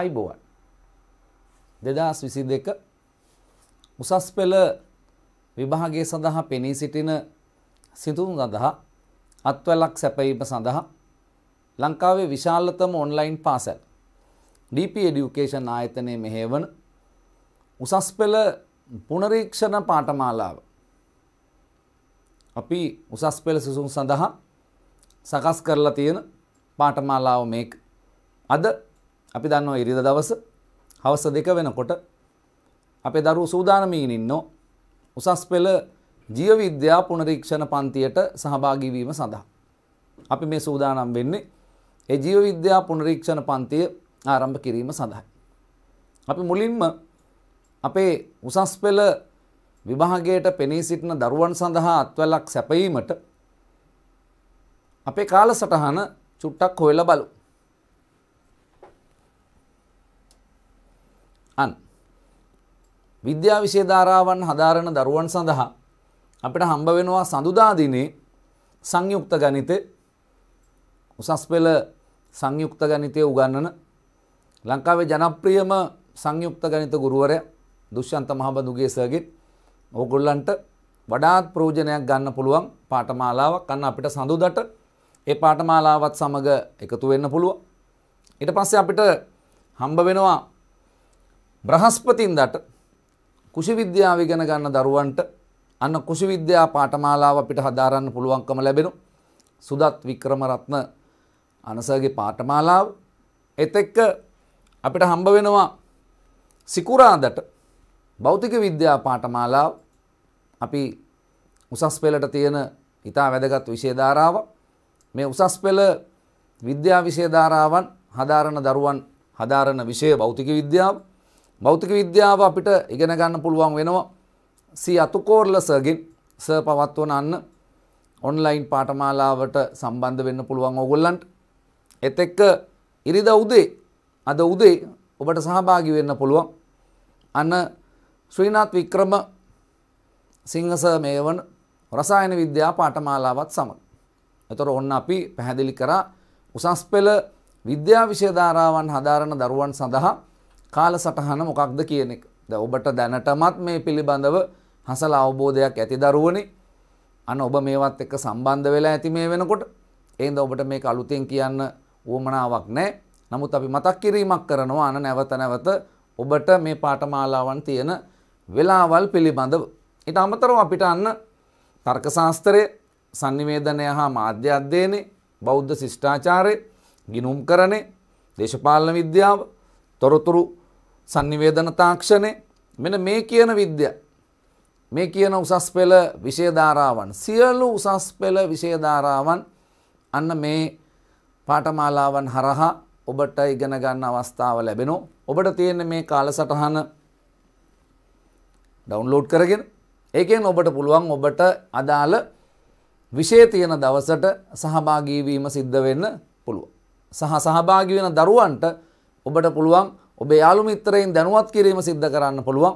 අයිබෝවන් දෙදස් විසි දෙක උසස් පෙළ විභාගය සඳහා පෙනී සිටින සිතුම් සඳහා අත්වැලක් සැපීම සඳහා ලංකාවේ විශාලතම ඔන්ලයින් පාසැල් DP එඩියුකේෂන් ආයතනය මෙහේවන උසස් පෙළ පුනරීක්ෂණ පාටමාලාව අපි උසස් පෙළ සිසුන් සඳහා සකස් කරලා තියෙන පාටමාලාව මේක අද අපි දන්නවා ඉරිද දවස හවස දෙක වෙනකොට අපේ දරුවෝ සූදානමින් ඉන්නෝ උසස් පෙළ ජීව විද්‍යා පුනරීක්ෂණ පන්තියට සහභාගී වීම සඳහා. අපි මේ සූදානම් වෙන්නේ ඒ ජීව විද්‍යා පුනරීක්ෂණ පන්තිය ආරම්භ කිරීම සඳහායි. අපි මුලින්ම අපේ උසස් පෙළ විභාගයට පෙනී සිටින දරුවන් සඳහා අත්වැලක් සැපයීමට අපේ කාලසටහන චුට්ටක් හොයලා බලමු. අන්. විද්‍යා විශේධාරාවන් හදාරණ දරුවන් සඳහා අපිට හම්බ වෙනවා සඳුදාදිනේ සංයුක්ත ගනිත උසස් පෙළ සංයුක්ත ගනිතය උගන්නන ලංකාවේ ජනප්‍රියම සංයුක්ත ගනිත ගුරුවරය දුෂ්‍යන්ත මහබඳුගේ සර්ගෙත් ඕගොල්ලන්ට වඩාත් ප්‍රෝජනයක් ගන්න පුළුවන් පාඨමාලාවක් අන්න අපිට සඳුදට ඒ පාඨමාලාවත් සමග එකතු වෙන්න පුළුවන් ඊට පස්සේ අපිට හම්බ වෙනවා බ්‍රහස්පතින්දට කුෂිවිද්‍යාව ඉගෙන ගන්න දරුවන්ට අන්න කුෂිවිද්‍යා පාඨමාලාව අපිට හදාරන්න පුළුවන්කම ලැබෙනු සුදත් වික්‍රමරත්න අනසගේ පාඨමාලාව ඒත් එක්ක අපිට හම්බ වෙනවා සිකුරාදට භෞතික විද්‍යා පාඨමාලාව අපි උසස් පෙළට තියෙන ඉතා වැදගත් විෂය ධාරාව මේ උසස් පෙළ විද්‍යා විෂය ධාරාවන් හදාරන දරුවන් හදාරන විෂය භෞතික විද්‍යාව භෞතික විද්‍යාව අපිට ඉගෙන ගන්න පුළුවන් වෙනවා සී අතුකෝර්ල සර්ගෙන් සර් පවත්වන අන්න ඔන්ලයින් පාඨමාලාවට සම්බන්ධ වෙන්න පුළුවන් ඕගොල්ලන්ට එත් එක්ක ඉරිද උදේ අද උදේ ඔබට සහභාගි වෙන්න පුළුවන් අන්න ශ්‍රීනාත් වික්‍රම සිංහස මේවන රසායන විද්‍යා පාඨමාලාවත් සමඟ. එතකොට ඔන්න අපි පැහැදිලි කරා උසස් පෙළ විද්‍යා විෂය ධාරාවන් හදාරන දරුවන් සඳහා කාලසටහන මොකක්ද කියන එක. දැන් ඔබට දැනටමත් මේ පිළිබඳව හසල අවබෝධයක් ඇති දරුවනේ. අන්න ඔබ මේවත් එක්ක සම්බන්ධ වෙලා ඇති මේ වෙනකොට. එහෙනම් ඔබට මේක අලුතෙන් කියන්න උවමනාවක් නැහැ. නමුත් අපි මතක් කිරීමක් කරනවා අන නැවත නැවත ඔබට මේ පාඨමාලාවන් තියෙන වෙලාවල් පිළිබඳව. ඊට අමතරව අපිට අන්න තර්ක ශාස්ත්‍රය, sannivedanaya හා මාධ්‍ය අධ්‍යයනය, බෞද්ධ ශිෂ්ටාචාරය, ගිනුම්කරණය, දේශපාලන විද්‍යාව, තොරතුරු සංනිවේදන තාක්ෂණය මෙන මේ කියන විද්‍ය මේ කියන උසස් පෙළ විෂයධාරාවන් සියලු උසස් පෙළ විෂයධාරාවන් අන්න මේ පාටමාලාවන් හරහා ඔබට ඉගෙන ගන්න අවස්ථාව ලැබෙනවා ඔබට තියෙන මේ කාලසටහන ඩවුන්ලෝඩ් කරගෙන ඒකෙන් ඔබට පුළුවන් ඔබට අදාළ විෂය තියෙන දවසට සහභාගී වීම සිද්ධ වෙන්න පුළුවන් සහ සහභාගී වෙන දරුවන්ට ඔබට පුළුවන් ඔබේ යාළු මිත්‍රයින් දැනුවත් කිරීම සිද්ධ කරන්න පුළුවන්.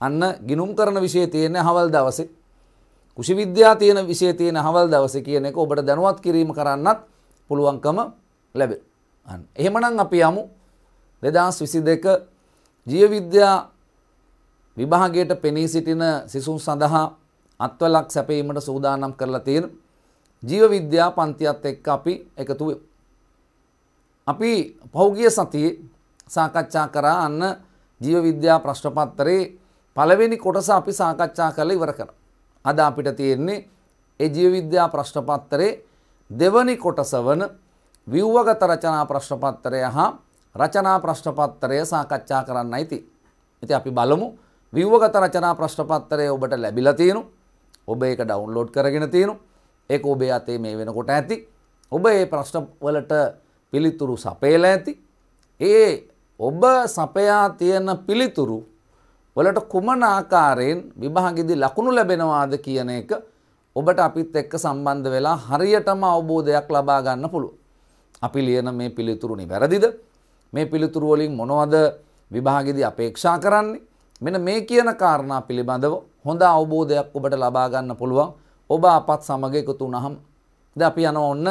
අන්න ගිනුම් කරන විෂය තියෙන හවල් දවසේ. කුෂි විද්‍යා තියෙන විෂය තියෙන හවල් දවසේ කියන එක ඔබට දැනුවත් කිරීම කරන්නත් පුළුවන්කම ලැබේ. අන්න. එහෙමනම් අපි යමු 2022 ජීව විද්‍යා විභාගයට පෙනී සිටින සිසුන් සඳහා අත්වලක් සැපීමට සූදානම් කරලා තියෙන ජීව විද්‍යා පන්තියත් එක්ක අපි එකතු වෙමු. අපි පහුගිය සතියේ සාකච්ඡා කරා අන්න ජීව විද්‍යා ප්‍රශ්නපත්තරේ පළවෙනි කොටස අපි සාකච්ඡා කරලා ඉවර කරා. අද අපිට තියෙන්නේ ඒ ජීව විද්‍යා ප්‍රශ්නපත්තරේ දෙවනි කොටස වන ව්‍යුවගත රචනා ප්‍රශ්නපත්තරය හා රචනා ප්‍රශ්නපත්තරය සාකච්ඡා කරන්නයි තියෙන්නේ. ඉතින් අපි බලමු ව්‍යුවගත රචනා ප්‍රශ්නපත්තරය ඔබට ලැබිලා තියෙනු. ඔබ ඒක ඩවුන්ලෝඩ් කරගෙන තියෙනු. ඒක ඔබේ අතේ මේ වෙනකොට ඇති. ඔබ මේ ප්‍රශ්න වලට පිළිතුරු සපයලා ඇති. ඒ ඔබ සපයා තියෙන පිළිතුරු වලට කුමන ආකාරයෙන් විභාගෙදී ලකුණු ලැබෙනවාද කියන එක ඔබට අපිත් එක්ක සම්බන්ධ වෙලා හරියටම අවබෝධයක් ලබා ගන්න පුළුවන්. අපි ලියන මේ පිළිතුරු නිවැරදිද? මේ පිළිතුරු වලින් මොනවද විභාගෙදී අපේක්ෂා කරන්නේ? මෙන්න මේ කියන කාරණා පිළිබඳව හොඳ අවබෝධයක් ඔබට ලබා ගන්න පුළුවන්. ඔබ අපත් සමග එකතු වුණහම. දැන් අපි යනවා ඔන්න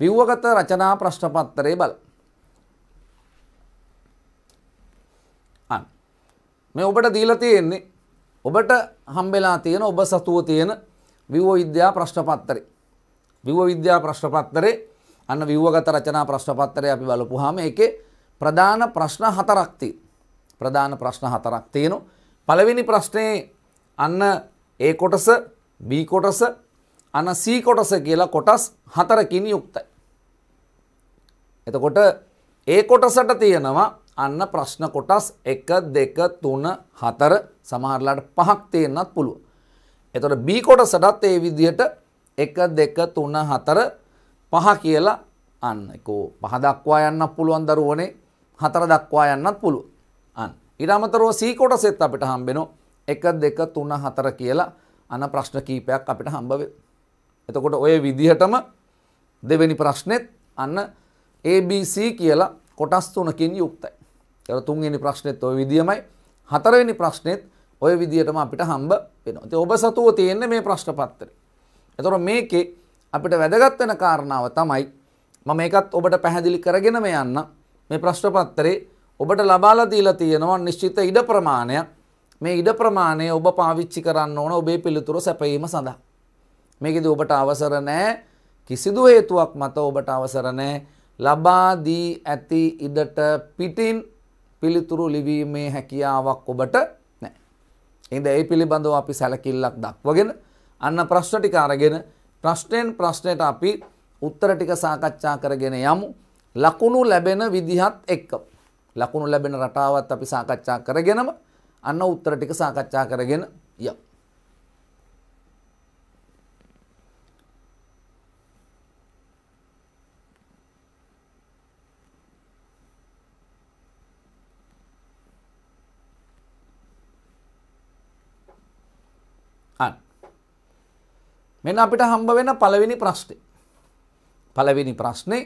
විවගත රචනා ප්‍රශ්න පත්‍රය බලමු. මේ ඔබට දීලා තියෙන්නේ ඔබට හම්බෙලා තියෙන ඔබ සතුව තියෙන විව විද්‍යා ප්‍රශ්නපත්තරේ. විව විද්‍යා ප්‍රශ්නපත්තරේ අන්න විව්වගත රචනා ප්‍රශ්නපත්තරය අපි බලපුවාම ඒකේ ප්‍රධාන ප්‍රශ්න හතරක් ප්‍රධාන ප්‍රශ්න හතරක් තියෙනවා. පළවෙනි ප්‍රශ්නේ අන්න A කොටස B කොටස අන C කොටස කියලා කොටස් හතරකින් යුක්තයි. එතකොට A කොටසට තියෙනවා අන්න ප්‍රශ්න කොටස් 1 2 3 4 සමහරලාට පහක් තියෙන්නත් පුළුවන්. එතකොට B කොටසටත් ඒ විදිහට 1 2 3 4 පහ කියලා අන්න ඒකෝ පහ දක්වා යන්නත් පුළුවන් දරුවනේ හතර දක්වා යන්නත් පුළුවන්. අන්න. ඊට අමතරව C කොටසෙත් අපිට හම්බෙනවා 1 2 3 4 කියලා අන ප්‍රශ්න කීපයක් අපිට හම්බ වෙනවා. එතකොට ඔය විදිහටම දෙවෙනි ප්‍රශ්නෙත් අන්න ABC කියලා කොටස් තුනකින් යුක්තයි. තර තුන්වෙනි ප්‍රශ්නෙත් ওই විදියමයි හතරවෙනි ප්‍රශ්නෙත් ওই විදියටම අපිට හම්බ වෙනවා. ඉතින් ඔබ සතුව තියෙන්නේ මේ ප්‍රශ්න පත්‍රය. එතකොට මේකේ අපිට වැදගත් වෙන කාරණාව තමයි මම ඒකත් ඔබට පැහැදිලි කරගෙනම යන්න මේ ප්‍රශ්න පත්‍රේ ඔබට ලබාලා දීලා තියෙනවා නිශ්චිත ඉඩ ප්‍රමාණයක්. මේ ඉඩ ප්‍රමාණය ඔබ පාවිච්චි කරන්න ඕන ඔබේ පිළිතුර සැපයීම සඳහා. මේකෙදි ඔබට අවසර නැහැ කිසිදු හේතුවක් මත ඔබට අවසර නැහැ ලබා දී ඇති ඉඩට පිටින් පිළිතුරු ලිවීමේ හැකියාවක් ඔබට නැහැ. එහෙනම් ඒ පිළිබඳව අපි සැලකිල්ලක් දක්වගෙන අන්න ප්‍රශ්න ටික අරගෙන ප්‍රශ්නෙන් ප්‍රශ්නයට අපි උත්තර ටික සාකච්ඡා කරගෙන යමු. ලකුණු ලැබෙන විදිහත් එක්ක. ලකුණු ලැබෙන රටාවත් අපි සාකච්ඡා කරගෙනම අන්න උත්තර ටික සාකච්ඡා කරගෙන යමු. මෙන්න අපිට හම්බ වෙන පළවෙනි ප්‍රශ්නේ. පළවෙනි ප්‍රශ්නේ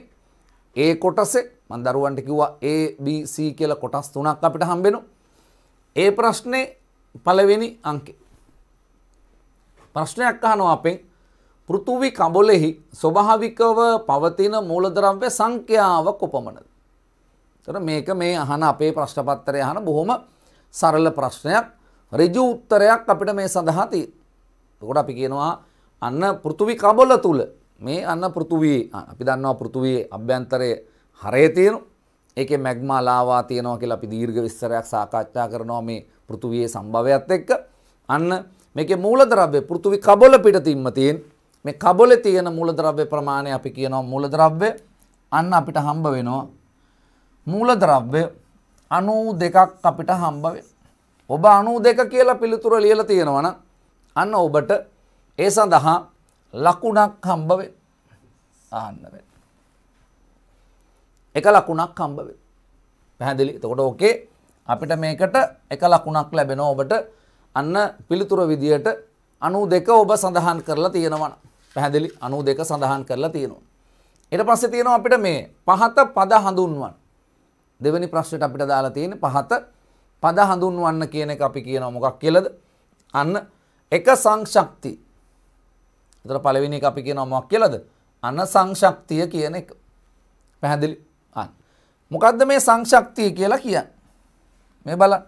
ඒ කොටසේ මම දරුවන්ට කිව්වා A B C කියලා කොටස් තුනක් අපිට හම්බ වෙනවා. ඒ ප්‍රශ්නේ පළවෙනි අංකේ. ප්‍රශ්නයක් අහනවා අපෙන් පෘථුවි කඹලෙහි ස්වභාවිකව පවතින මූලද්‍රව්‍ය සංඛ්‍යාව කොපමණද? එතන මේක මේ අහන අපේ ප්‍රශ්න පත්‍රය අහන බොහොම සරල ප්‍රශ්නයක්. ඍජු උත්තරයක් අපිට මේ සඳහා තියෙනවා. එතකොට අපි කියනවා අන්න පෘතුවි කබොල තුළ මේ අන්න පෘතුවී අපි දන්නවා පෘතුවී අභ්‍යන්තරය හරය තියෙනු ඒක මැක්මා ලාවා තියෙනවා කියලා අපි දීර්ඝ විස්තරයක් සාකච්ඡා කරනවා මේ පෘතුවයේ සම්භවයත් එක්ක අන්න මේක මූලදරව්‍ය පෘතුවි කබොල පිටතින්ම තියෙන මේ කබොල තියෙන මූලදරව්‍ය ප්‍රමාණය අපි කියනවා මූලදරව්‍ය අන්න අපිට හම්බ වෙනවා මූලදරව්‍ය 92ක් අපිට හම්බ වෙනවා ඔබ 92 කියලා පිළිතුර ලියලා තියෙනවා නම් අන්න ඔබට ඒ සඳහා ලකුණක් හම්බවෙ ආන්නව. එක ලකුණක් හම්බවෙ. පැහැදිලි තකොට ඕකේ අපිට මේකට එක ලකුණක් ලැබෙන ඔබට අන්න පිළිතුර විදියට අනු දෙක ඔබ සඳහන් කරලා තියෙනවන පැහැදිලි අනු දෙක සඳහන් කරලා තියෙනවා. එට පස්සේ තියෙනවා අපිට මේ පහත පද හඳුන්වන් දෙවැනි ප්‍රශ්නයට අපිට දාලා තියෙන පහත පද හඳුන්වන්න කියන එක අපි කියනවා මොකක් කියලද අන්න එක සංශක්ති එතකොට පළවෙනි එක අපි කියනවා මොකක් කියලාද? අනසංශක්තිය කියන එක. පැහැදිලි? අන්න. මොකද්ද මේ සංශක්තිය කියලා කියන්නේ? මේ බලන්න.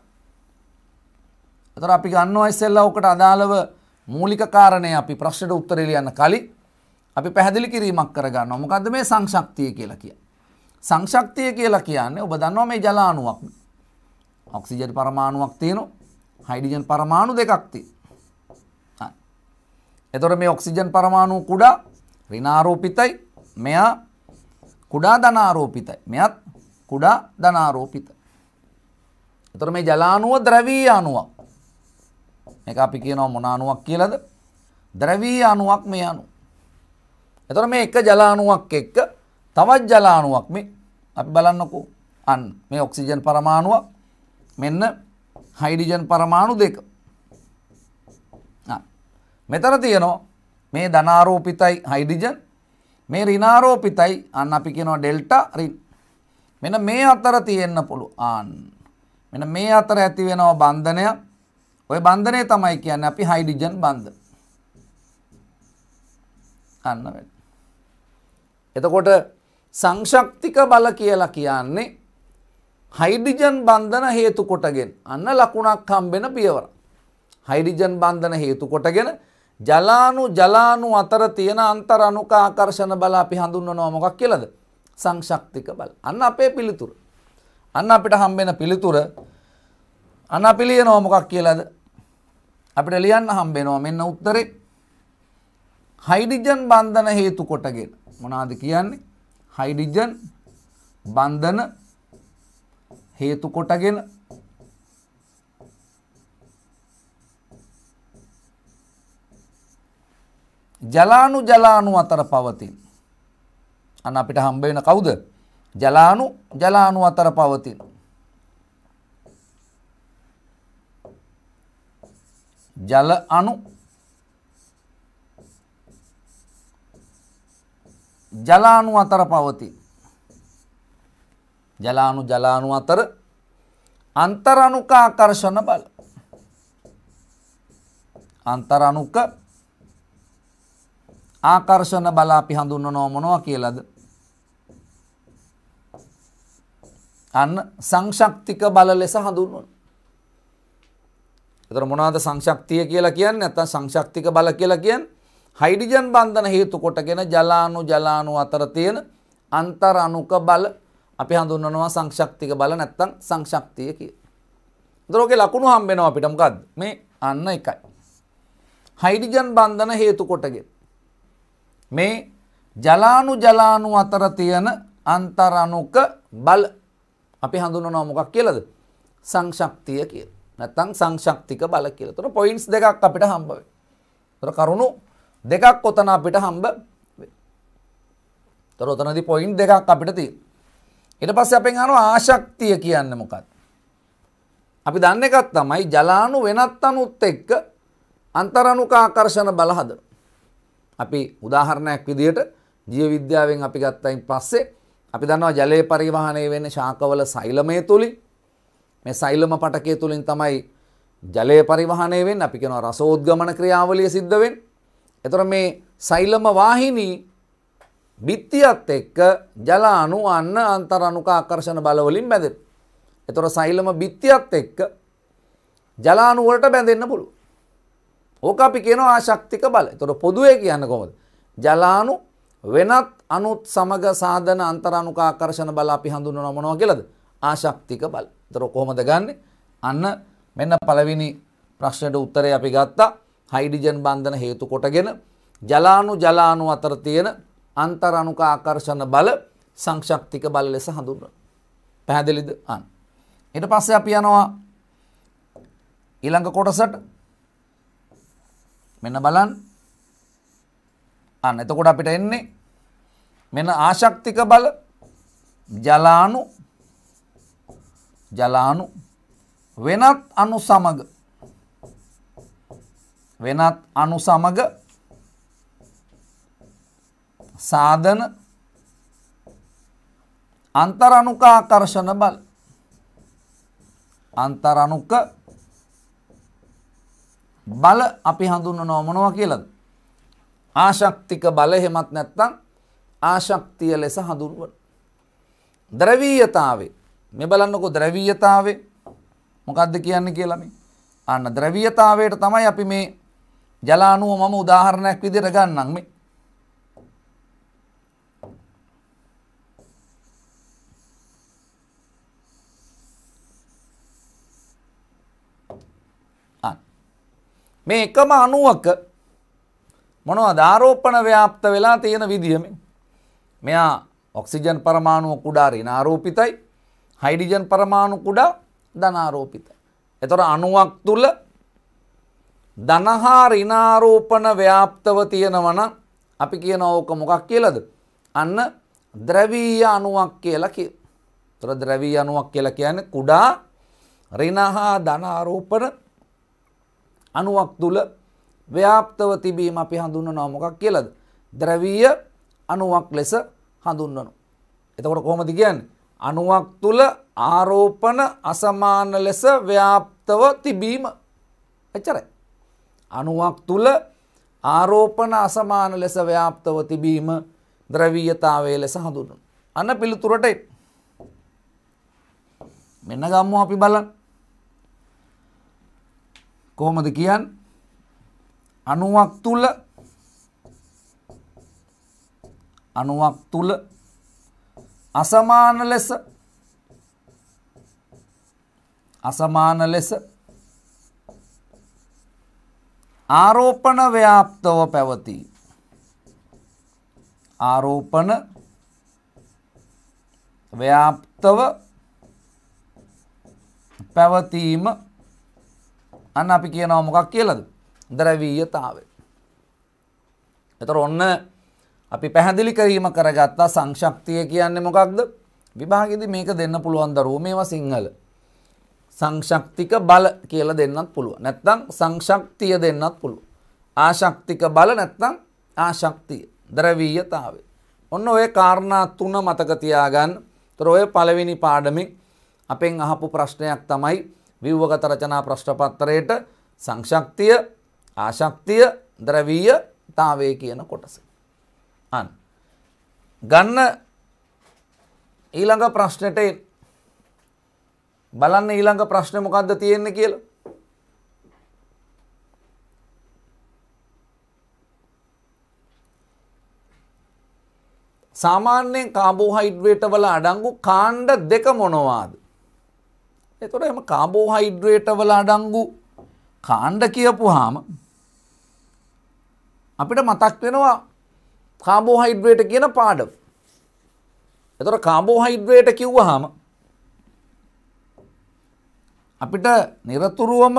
එතකොට අපි ගන්නවා ඉස්සෙල්ලා ඔකට අදාළව මූලික කාරණේ අපි ප්‍රශ්නෙට උත්තර ලියන්න කලින් අපි පැහැදිලි කිරීමක් කරගන්නවා. මොකද්ද මේ සංශක්තිය කියලා කියන්නේ? සංශක්තිය කියලා කියන්නේ ඔබ දන්නවා මේ ජල අණුවක්. ඔක්සිජන් පරමාණුවක් තියෙනවා. හයිඩ්‍රජන් පරමාණු දෙකක් තියෙනවා. එතොට මේ ඔක්සිජන් පරමාණු කුඩා රිනාරෝපිතයි මෙයා කුඩා ධනාරෝපිතයි මෙයත් කුඩා ධනාරෝපිත. එතොට මේ ජලානුව ද්‍රවී අනුවක් එක අපි කියනව මොනානුවක් කියලද ද්‍රවී අනුවක් මේ අනු. එතොට මේ එක ජලානුවක් එක්ක තවත් ජලානුවක් මේ අපි බලන්නකෝ අන් මේ ඔක්සිජන් පරමාණුවක් මෙන්න හයිඩිජන් පරමාණු දෙක මෙතන තියනෝ මේ ධනාරෝපිතයි හයිඩිජන් මේ රිනාරෝපිතයි අන්න අපි කියනවා ඩෙල්ට රින් මෙන මේ අතර තියෙන්න පුළුවන් මෙන මේ අතර ඇති වෙනවා බන්ධනය ඔය බන්ධනය තමයි කියන්නේ අපි හයිඩිජන් බන්ධ අන්න එතකොට සංශක්තික බල කියලා කියන්නේ හයිඩිජන් බන්ධන හේතු කොටගෙන අන්න ලකුණක් හම්බෙන පියවර හයිඩිජන් බන්ධන හේතු කොටගෙන ජලානු ජලානු අතර තියෙන අන්තර් අනුකාකර්ෂණ බල අපි හඳුන්වනවා මොකක් කියලාද? සංශක්තික බල. අන්න අපේ පිළිතුර. අන්න අපිට හම්බෙන පිළිතුර අන්න අපි ලියනවා මොකක් කියලාද? අපිට ලියන්න හම්බෙනවා මෙන්න උත්තරේ. හයිඩ්‍රජන් බන්ධන හේතු කොටගෙන මොනවාද කියන්නේ? හයිඩ්‍රජන් බන්ධන හේතු කොටගෙන ජලානු ජලානු අතර පවතින්. අන්න අපිට හම්බවෙන කවුද ජලානු ජලානු අතර පවතින්. ජල අනු ජලානු අතර පවති. ජලානු ජලානු අතර අන්තරණුක ආකර්ෂණ බල. අන්තරණුක ආකර්ෂණ බල අපි හඳුන්වනවා මොනවා කියලාද? අන්න සංශක්තික බල ලෙස හඳුන්වනවා. ඒතර මොනවාද සංශක්තිය කියලා කියන්නේ? නැත්තම් සංශක්තික බල කියලා කියන්නේ හයිඩ්‍රජන් බන්ධන හේතු කොටගෙන ජලාණු ජලාණු අතර තියෙන අන්තර් අණුක බල අපි හඳුන්වනවා සංශක්තික බල නැත්තම් සංශක්තිය කියලා. ඒතර ඔකේ ලකුණු හම්බ වෙනවා අපිට මොකද්ද? මේ අන්න එකයි. හයිඩ්‍රජන් බන්ධන හේතු කොටගෙන මේ ජලානු ජලානු අතර තියෙන අන්තරණුක බල අපි හඳුනනවා මොකක් කියලාද? සංශක්තිය කියලා. නැත්නම් සංශක්තික බල කියලා. ඒතර පොයින්ට්ස් දෙකක් අපිට හම්බ වෙනවා. ඒතර කරුණු දෙකක් ඔතන අපිට හම්බ තොර ඔතනදී පොයින්ට් දෙකක් අපිට තියෙනවා. ඊට පස්සේ අපෙන් අහනවා ආශක්තිය කියන්නේ මොකක්ද? අපි දන්න එකක් තමයි ජලාණු වෙනත් අණුත් එක්ක අන්තරණුක ආකර්ෂණ බල හදනවා. අපි උදාහරණයක් විදිහට ජීව විද්‍යාවෙන් අපි ගත්තයින් පස්සේ අපි දන්නවා ජලය පරිවාහනය වෙන්න ශාකවල සෛලමය තුළින් මේ සෛලම පටකය තුළින් තමයි ජලය පරිවාහනය වෙන් අපි කෙනවා රසෝද්ගමන ක්‍රියාවලිය සිද්ධවෙන් එතොර මේ සෛලම වාහිනී බිත්තියත් එක්ක ජලානු අන්න අන්තර් අනුකා අකර්ශණ බලවලින් බැඳ එතොර සෛලම බිත්තියත් එක්ක ජලානුවලට බැඳෙන්න්න පුළුව ඕක අපි කියනවා ආශක්තික බල. එතකොට පොදුවේ කියන්න කොහොමද? ජලාණු වෙනත් අණුත් සමග සාධන අන්තරාණුකාකර්ෂණ බල අපි හඳුන්වනවා මොනවා කියලාද? ආශක්තික බල. එතකොට කොහොමද ගන්නෙ? අන්න මෙන්න පළවෙනි ප්‍රශ්නයට උත්තරේ අපි ගත්තා. හයිඩ්‍රජන් බන්ධන හේතු කොටගෙන ජලාණු ජලාණු අතර තියෙන අන්තරාණුකාකර්ෂණ බල සංක්ෂක්තික බල ලෙස හඳුන්වනවා. පැහැදිලිද? අන්න. ඊට පස්සේ අපි යනවා ඊළඟ කොටසට මෙන්න බලන් අන්න එතකොට අපිට එන්නේ මෙන ආශක්තික බල ජලානු ජලානු වෙනත් අනු සමග වෙනත් අනු සමග සාධන අන්තරණුකාකර්ෂණ බල අන්තරණුක බල අපි හඳුන්වනවා මොනවා කියලාද? ආශක්තික බල එහෙමත් නැත්නම් ආශක්තිය ලෙස හඳුන්වන. ද්‍රවීයතාවේ මේ බලන්නකෝ ද්‍රවීයතාවේ මොකද්ද කියන්නේ කියලා මේ. අන්න ද්‍රවීයතාවයට තමයි අපි මේ ජලානුව මම උදාහරණයක් විදිහට ගන්නම් මේ. මේ එකම අණුවක මොනවද ආරෝපණ ව්‍යාප්ත වෙලා තියෙන විදිය මෙයා ඔක්සිජන් පරමාණුව කුඩා ඍණාරෝපිතයි හයිඩ්‍රජන් පරමාණු කුඩා ධනාරෝපිතයි. එතකොට අණුවක් තුල ධනහා ඍණාරෝපණ ව්‍යාප්තව තියෙනවා නම් අපි කියනවා ඕක මොකක් කියලාද? අන්න ද්‍රවීය අණුවක් කියලා කියන. ඒතර ද්‍රවීය අණුවක් කියලා කියන්නේ කුඩා ඍණහා ධනාරෝපණ අණුවක් තුල ව්‍යාප්තව තිබීම අපි හඳුන්වනවා මොකක් කියලාද? ද්‍රවීය අණුවක් ලෙස හඳුන්වනවා. එතකොට කොහොමද කියන්නේ? අණුවක් තුල ආරෝපණ අසමාන ලෙස ව්‍යාප්තව තිබීම. එච්චරයි. අණුවක් තුල ආරෝපණ අසමාන ලෙස ව්‍යාප්තව තිබීම ද්‍රවීයතාවය ලෙස හඳුන්වනවා. අන්න පිළිතුරට මෙන්න ගම්මු අපි බලන්න. කොහොමද කියන් අනුවක් තුළ අනුවක් තුළ අසමාන ලෙස අසමාන ලෙස ආරෝපණ ව්‍යාප්තව පැවති ආරෝපණ ව්‍යාප්තව පැවතීම අන්න අපි කියනවා මොකක් කියලද ද්‍රවීයතාවය. එතර ඔන්න අපි පැහැදිලි කිරීම කරගත්තා සංශක්තිය කියන්නේ මොකක්ද විභාගෙදි මේක දෙන්න පුළුවන් දරුවෝ මේවා සිංහල සංශක්තික බල කියලා දෙන්නත් පුළුවන් නැත්නම් සංශක්තිය දෙන්නත් පුළුවන් ආශක්තික බල නැත්නම් ආශක්තිය ද්‍රවීයතාවය ඔන්න ඔය කාරණා තුන මතක තියාගන්න. ඒතර ඔය පළවෙනි පාඩමේ අපෙන් අහපු ප්‍රශ්නයක් තමයි ව්‍යව්වගත රචනා ප්‍රශ්නපත්‍රයට සංශක්තිය ආශක්තිය ද්‍රවීය තාවේ කියන කොටස. අන්. ගන්න ඊළඟ ප්‍රශ්නයට බලන්න ඊළඟ ප්‍රශ්න මොකක්ද තියෙන්නේ කියලා. සාමාන්‍යයෙන් කාබෝහයිඩ්‍රේට වල අඩංගු කාණ්ඩ දෙක මොනවාද? එතොට එම කාබෝහයිඩ්‍රේටවල අඩංගු කාණ්ඩ කියපු හාම අපිට මතක් වෙනවා කාබෝහයිඩ්‍රේට කියන පාඩ එතොට කාබෝහයිඩ්‍රේට කිව්ව හාම අපිට නිරතුරුවම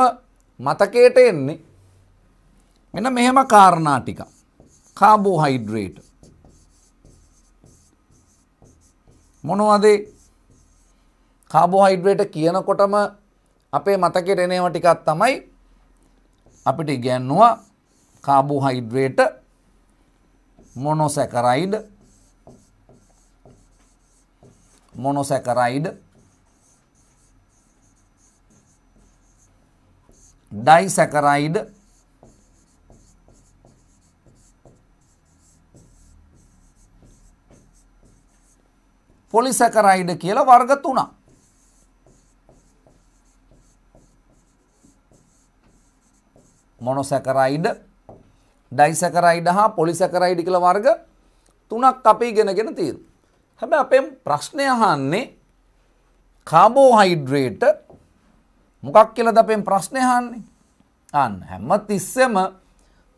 මතකයට එන්නේ මෙන මෙහෙම කාරණා ටික කාබෝහයිඩ්‍රේට මොනවදේ කාබෝහයිඩ්‍රේට කියනකොටම අපේ මතකෙට එනේව ටිකක් තමයි අපිට ඉගැන්නවා කාබෝහයිඩ්‍රේට මොනොසැකරයිඩ් මොනොසැකරයිඩ් ඩයිසැකරයිඩ් පොලිසැකරයිඩ් කියලා වර්ග තුනක් මොනොසැකරයිඩ ඩයිසැකරයිඩ හා පොලිසැකරයිඩි කළ වර්ග තුනක් අපි ගෙනගෙන තීර. හැබ අපෙන් ප්‍රශ්නය හන්නේ කාබෝහයිඩ්‍රේට මොකක් කියලද අපෙන් ප්‍රශ්නය හන්නේ අන්න හැම තිස්සෙම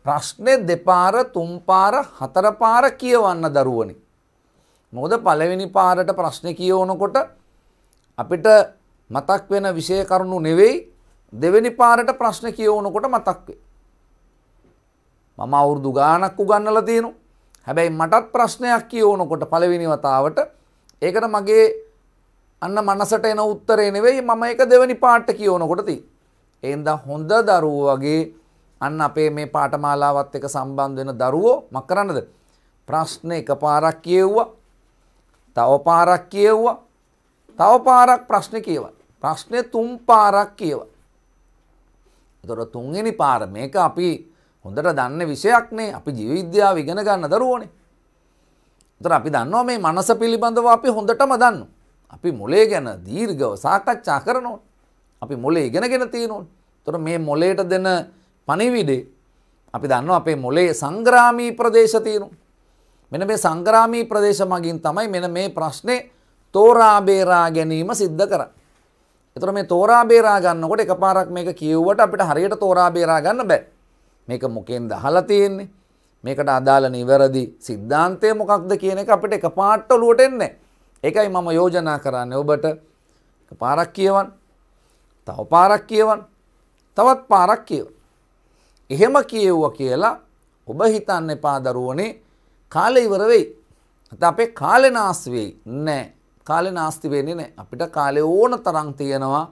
ප්‍රශ්නය දෙපාර තුම්පාර හතරපාර කියවන්න දරුවනි. මොද පළවෙනි පාරට ප්‍රශ්න කියවනකොට අපිට මතක් වෙන විෂය කරුණු නෙවෙයි දෙවෙනි පාරට ප්‍රශ්න කියවනකොට මතක් වේ. මම අවුරුදු ගාණක් උගන්වලා තියෙනවා. හැබැයි මටත් ප්‍රශ්නයක් කියවනකොට පළවෙනි වතාවට ඒකට මගේ අන්න මනසට එන උත්තරේ නෙවෙයි මම ඒක දෙවෙනි පාට කියවනකොට තියෙන්නේ. ඒ හින්දා හොඳ දරුවෝ වගේ අන්න අපේ මේ පාඨමාලාවත් එක්ක සම්බන්ධ වෙන දරුවෝ මක් කරන්නද? ප්‍රශ්න එකපාරක් කියෙව්වා. තව පාරක් කියෙව්වා. තව පාරක් ප්‍රශ්න කියවන. ප්‍රශ්නේ තුන් පාරක් කියවන. තොර තුන්ගනි පාර මේක අපි හොඳට දන්න විෂයක්නේ අපි ජීවිද්‍යාව ඉගෙන ගන්න දරුවනේ. තොර අපි දන්නවා මේ මනස පිළිබඳව අපි හොඳටම දන්න. අපි මොලේ ගැන දීර්ගව සාකච්ඡා කරනවා. අපි මොලේ ඉගෙනගෙන තියෙනවන්. තොර මේ මොලේට දෙන පනිවිඩේ අපි දන්න අපේ මොලේ සංග්‍රාමී ප්‍රදේශ තියෙනු. මෙන මේ සංග්‍රාමී ප්‍රදේශ මගින් තමයි මෙන මේ ප්‍රශ්නය තෝරාබේරා ගැනීම සිද්ධ කරන්න. එතකොට මේ තෝරා බේරා ගන්නකොට එකපාරක් මේක කියවුවට අපිට හරියට තෝරා බේරා ගන්න බෑ. මේක මොකෙන්ද අහලා තියෙන්නේ? මේකට අදාළ නිවැරදි සිද්ධාන්තය මොකක්ද කියන එක අපිට එකපාරට ඔලුවට එන්නේ ඒකයි මම යෝජනා කරන්නේ ඔබට පාරක් කියවන්න. තව පාරක් කියවන්න. තවත් පාරක් කියවන්න. එහෙම කියෙව්වා කියලා ඔබ හිතන්න එපා දරුවනේ කාලේ ඉවර වෙයි. අපේ කාලේ නාස් වෙයි. නෑ. කාලෙ නාස්ති වෙන්නේ නෑ අපිට කාලෙ ඕන තරං තියෙනවා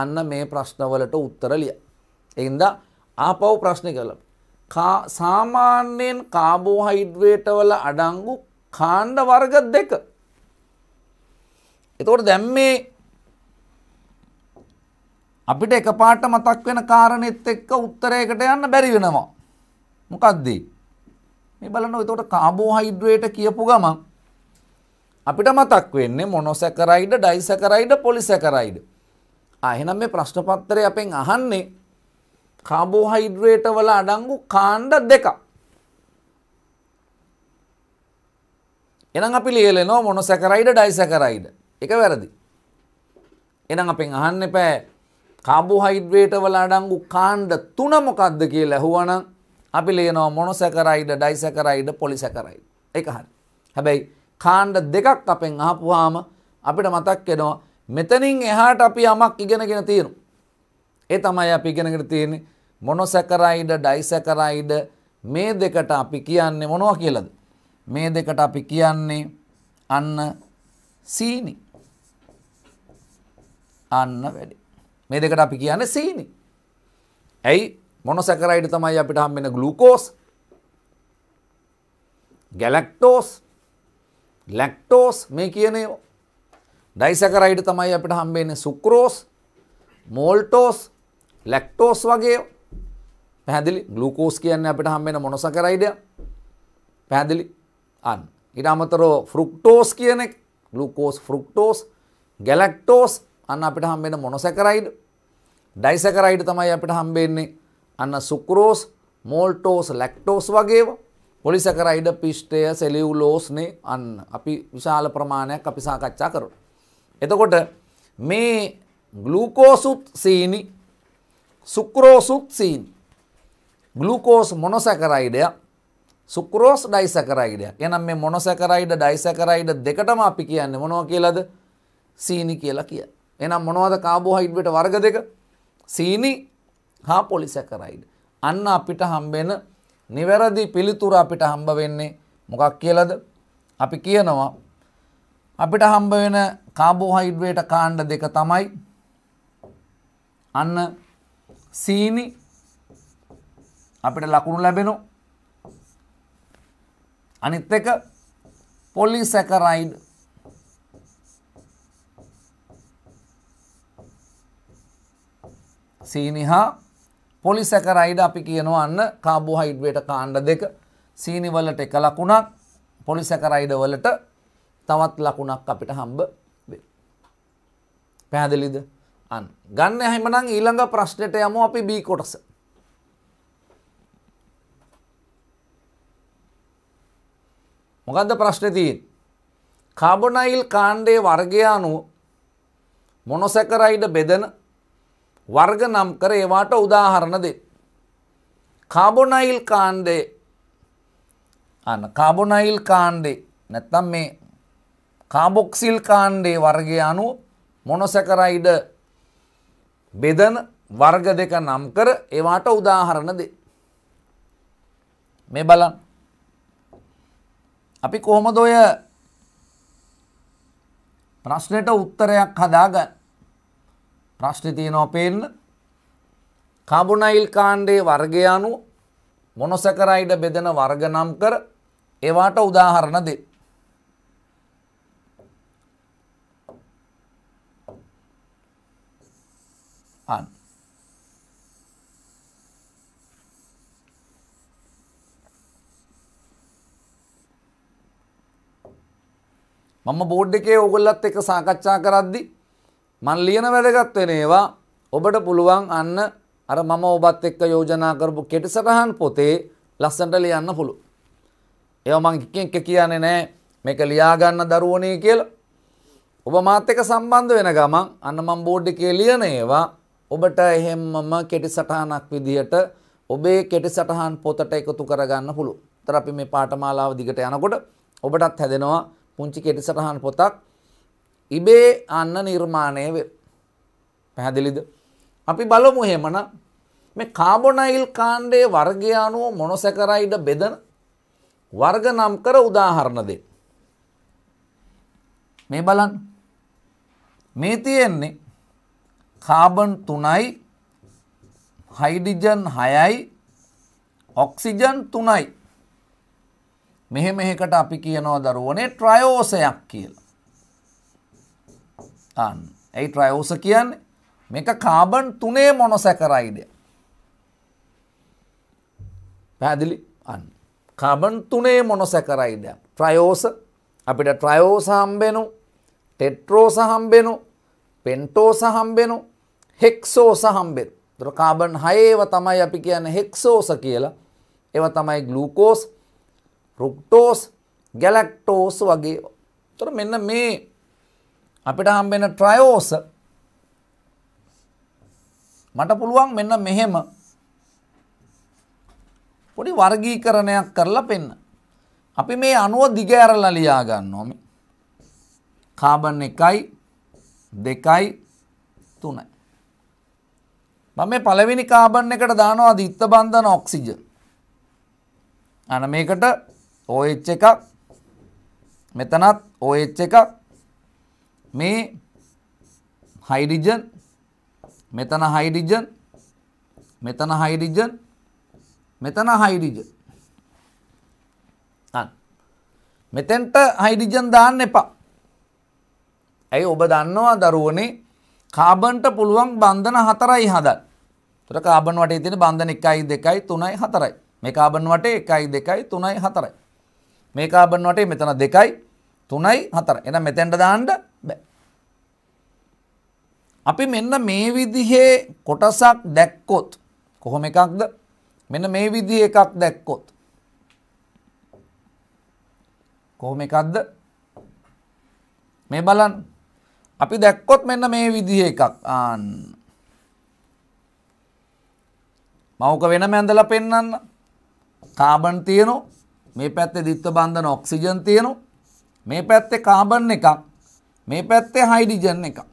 අන්න මේ ප්‍රශ්නවලට උත්තර ලිය. එන්ද ආපව් ප්‍රශ්නය කළ. සාමාන්‍යයෙන් කාබෝහයිඩ්වේටවල අඩංගු කාණ්ඩ වර්ග දෙක. එතවට දැම් මේ අපිට එක පාට මතක් වෙන කාරණෙත් එක්ක උත්තරයකට යන්න බැරි වෙනවා. මොකක්දී. මේ බලන්න එතකොට කාබෝහයිඩ්වේට කියපු ගමන් අපිට මතක් වෙන්නේ මොනොසැකරයිඩ ඩයිසැකරයිඩ පොලිසැකරයිඩ. අහෙනම් මේ ප්‍රශ්නපත්තරය අපෙන් අහන්නේ කාබෝහයිඩ්‍රේට වල අඩංගු කාණ්ඩ දෙක. එනම් අපි ලියලෙනවා මොනොසැකරයිඩ ඩයිසැකරයිඩ. එක වැරදි. එනම් අපෙන් අහන්න එපෑ කාබෝහයිඩ්‍රේට වල අඩංගු කාණ්ඩ තුන මොකද්ද කියලා ඇහුවනම් අපි ලියනවා මොනොසැකරයිඩ ඩයිසැකරයිඩ පොලිසැකරයිඩ. එක හරි. හැබැයි කාණ්ඩ දෙකක් අපෙන් අහපුවාම අපිට මතක් වෙනවා මෙතනින් එහාට අපි යමක් ඉගෙනගෙන තියෙනවා. ඒ තමයි අපි ඉගෙනගෙන තියෙන්නේ මොනොසැකරයිඩ් ඩයිසැකරයිඩ් මේ දෙකට අපි කියන්නේ මොනවා කියලාද? මේ දෙකට අපි කියන්නේ අන්න සීනි. අන්න වැඩි. මේ දෙකට අපි කියන්නේ සීනි. ඇයි මොනොසැකරයිඩ් තමයි අපිට හම්බෙන ග්ලූකෝස්. ගැලැක්ටෝස් ලැක්ටෝස් මේ කියන ඒවා. ඩයිසකරයිඩ් තමයි අපිට හම්බෙන්නේ සුක්‍රෝස්, මෝල්ටෝස්, ලැක්ටෝස් වගේ පැහැදිලි. ග්ලූකෝස් කියන්නේ අපිට හම්බෙන මොනොසකරයිඩ් පැහැදිලි. අන්න. ඊට අමතරව ෆ්‍රුක්ටෝස් කියන එක, ග්ලූකෝස්, ෆ්‍රුක්ටෝස්, ගැලැක්ටෝස් අන්න අපිට හම්බෙන මොනොසැකරයිඩ් ඩයිසැකරයිඩ් තමයි අපිට හම්බෙන්නේ අන්න සුක්‍රෝස් මෝල්ටෝස් ලැක්ටෝස් වගේවා පොලිසකරයිඩ පිෂ්ටය සෙලිව්ලෝස්නේ අන්න අපි විශාල ප්‍රමාණයක් අපි සාකච්ඡා කරු. එතකොට මේ ගලූකෝසුත් සීනි සුක්‍රෝසුත් සීන් ගලූකෝස් මොනසැකරයිඩය සුක්‍රෝස් ඩයිසකරයිඩය එනම් මේ මොනසැකරයිඩ ඩයිසකරයිඩ දෙකටම අපි කියන්න මොනව කියලද සීනි කියලා කිය. එනම් මොනවද කාබෝහයිඩ්බට වර්ග දෙක සීනි හා පොලිසැකරයිඩ. අන්න අපිට හම්බෙන නිවැරදි පිළිතුර අපිට හම්බ වෙන්නේ මොකක් කියලද අපි කියනවා අපිට හම්බ වෙන කාබෝහයිඩ්‍රේට කාණ්ඩ දෙක තමයි අන්න සීනි අපිට ලකුණු ලැබෙනු අනිත් එක පොලිසැකරයිඩ් සීනි හා පොලිසැකරයිඩ අපි කියනවා අන්න කාබෝහයිඩ්වේට කාණ්ඩ දෙක සීනිවලට එක ලකුණක් පොලිසැකරයිඩ වලට තවත් ලකුණක් අපිට හම්බ පැහැදිලිද අන් ගන්න හැමනම් ඊළඟ ප්‍රශ්නයට යම අපි බී කොටස මොකදද ප්‍රශ්නතියෙන් කාබොනයිල් කාණ්ඩේ වර්ගයානු මොනොසැකරයිඩ බෙදන වර්ග නම් කර ඒවාට උදාහරණ දෙ. කාබොනයිල් කාණ්ඩේ අන්න කාබොනයිල් කාණ්ඩේ නැත්තම් මේ කාබොක්සිල් කාණ්ඩේ වර්ගය අනු මොනොසැකරයිඩ බෙදන වර්ග දෙක නම් කර ඒවාට උදාහරණ දෙ. මේ බලන් අපි කොහොමද ඔය ප්‍රශ්නයට උත්තරයක් හදාගන්න ප්‍රශ්නේ තියෙනවා පේන්න. කාබොනයිල් කාණ්ඩයේ වර්ගය අනුව මොනොසැකරයිඩ් බෙදෙන වර්ග නම් කර ඒවාට උදාහරණ දෙ. අන්න. මම බෝඩ් එකේ ඕගොල්ලත් එක්ක සාකච්ඡා කරද්දී මං ලියන වැඩගත් වෙනේවා ඔබට පුළුවන් අන්න අර මම ඔබත් එක්ක යෝජනා කරපු කෙටි සටහන් පොතේ ලස්සන්ට ලියන්න පුළු. ඒව මං එක කියන්නේ නෑ මේක ලියාගන්න දරුවනේ කියලා. ඔබ මාත් එක්ක සම්බන්ධ වෙන ගමන් අන්න මං බෝඩ් එකේ ලියන ඒවා ඔබට එහෙම්මම කෙටි සටහනක් විදිහට ඔබේ කෙටි සටහන් පොතට එකතු කරගන්න පුළුවන්. තර අපි මේ පාඨමාලාව දිගට යනකොට ඔබටත් හැදෙනවා පුංචි කෙටි සටහන් පොතක් ඉබේ අන්න නිර්මාණය වේ. පැහැදිලිද. අපි බලමු හෙමන මේ කාබොනයිල් කාණ්ඩේ වර්ගය අනුව මොනොසැකරයිඩ බෙදන වර්ග නම් කර උදාහරණ දෙ. මේ බලන්න මේ තියෙන්නේ කාබන් තුනයි හයිඩිජන් හයයි ඔක්සිජන් තුනයි මෙහෙ මෙහෙකට අපි කියනවා දරුවනේ ට්‍රයෝසයක් කියලා. අන්න. ඇයි ට්‍රයෝස කියන්නේ? මේක කාබන් තුනේ මොනොසැකරයිඩය. පැහැදිලි? අන්න. කාබන් තුනේ මොනොසැකරයිඩය. ට්‍රයෝස අපිට ට්‍රයෝස හම්බෙනු, ටෙට්‍රෝස හම්බෙනු, පෙන්ටෝස හම්බෙනු, හෙක්සෝස හම්බෙනු. ඒතර කාබන් 6 ඒව තමයි අපි කියන්නේ හෙක්සෝස කියලා. ඒව තමයි ග්ලූකෝස්, රුක්ටෝස්, ගැලැක්ටෝස් වගේ. ඒතර මෙන්න මේ අපිට හම්බෙන ට්‍රයෝස මට පුළුවන් මෙන්න මෙහෙම පොඩි වර්ගීකරණයක් කරලා පෙන්න. අපි මේ අනුව දිග ඇරලා ලියා ගන්න ඕමි. කාබන් එකයි දෙකයි තුනයි. මම මේ පළවෙනි කාබන් එකට දානවා දිත්ත බන්ධන ඔක්සිජන්. අන මේකට OH එකක් මෙතනත් OH එකක් මේ හයිඩිජන් මෙතන හයිඩිජන් මෙතන හයිඩිජන් මෙතන හයිඩිජන් මෙතෙන්ට හයිඩිජන් දාන්න එපා ඇයි ඔබ දන්නවා දරුවනේ කාබන්ට පුළුවන් බන්ධන හතරයි හදන් තුර කාබන් වටේ තියෙන බන්ධන එකයි දෙකයි තුනයි හතරයි මේ කාබන් වටේ එකයි දෙකයි තුනයි හතරයි මේ කාබන් වටේ මෙතන දෙකයි තුනයි හතර එන මෙතැන්ට දාන්ට අපි මෙන්න මේ විදිහේ කොටසක් දැක්කොත් කොහොම එකක්ද මෙන්න මේ විදිහ එකක් දැක්කොත් කොහොම එකක්ද මේ බලන්න අපි දැක්කොත් මෙන්න මේ විදිහ එකක් ආන්න මවක වෙන මැඳල පෙන්නන්න කාබන් තියනු මේ පැත්තේ දිත්ව බන්ධන ඔක්සිජන් තියනු මේ පැත්තේ කාබන් එකක් මේ පැත්තේ හයිඩිජන් එකක්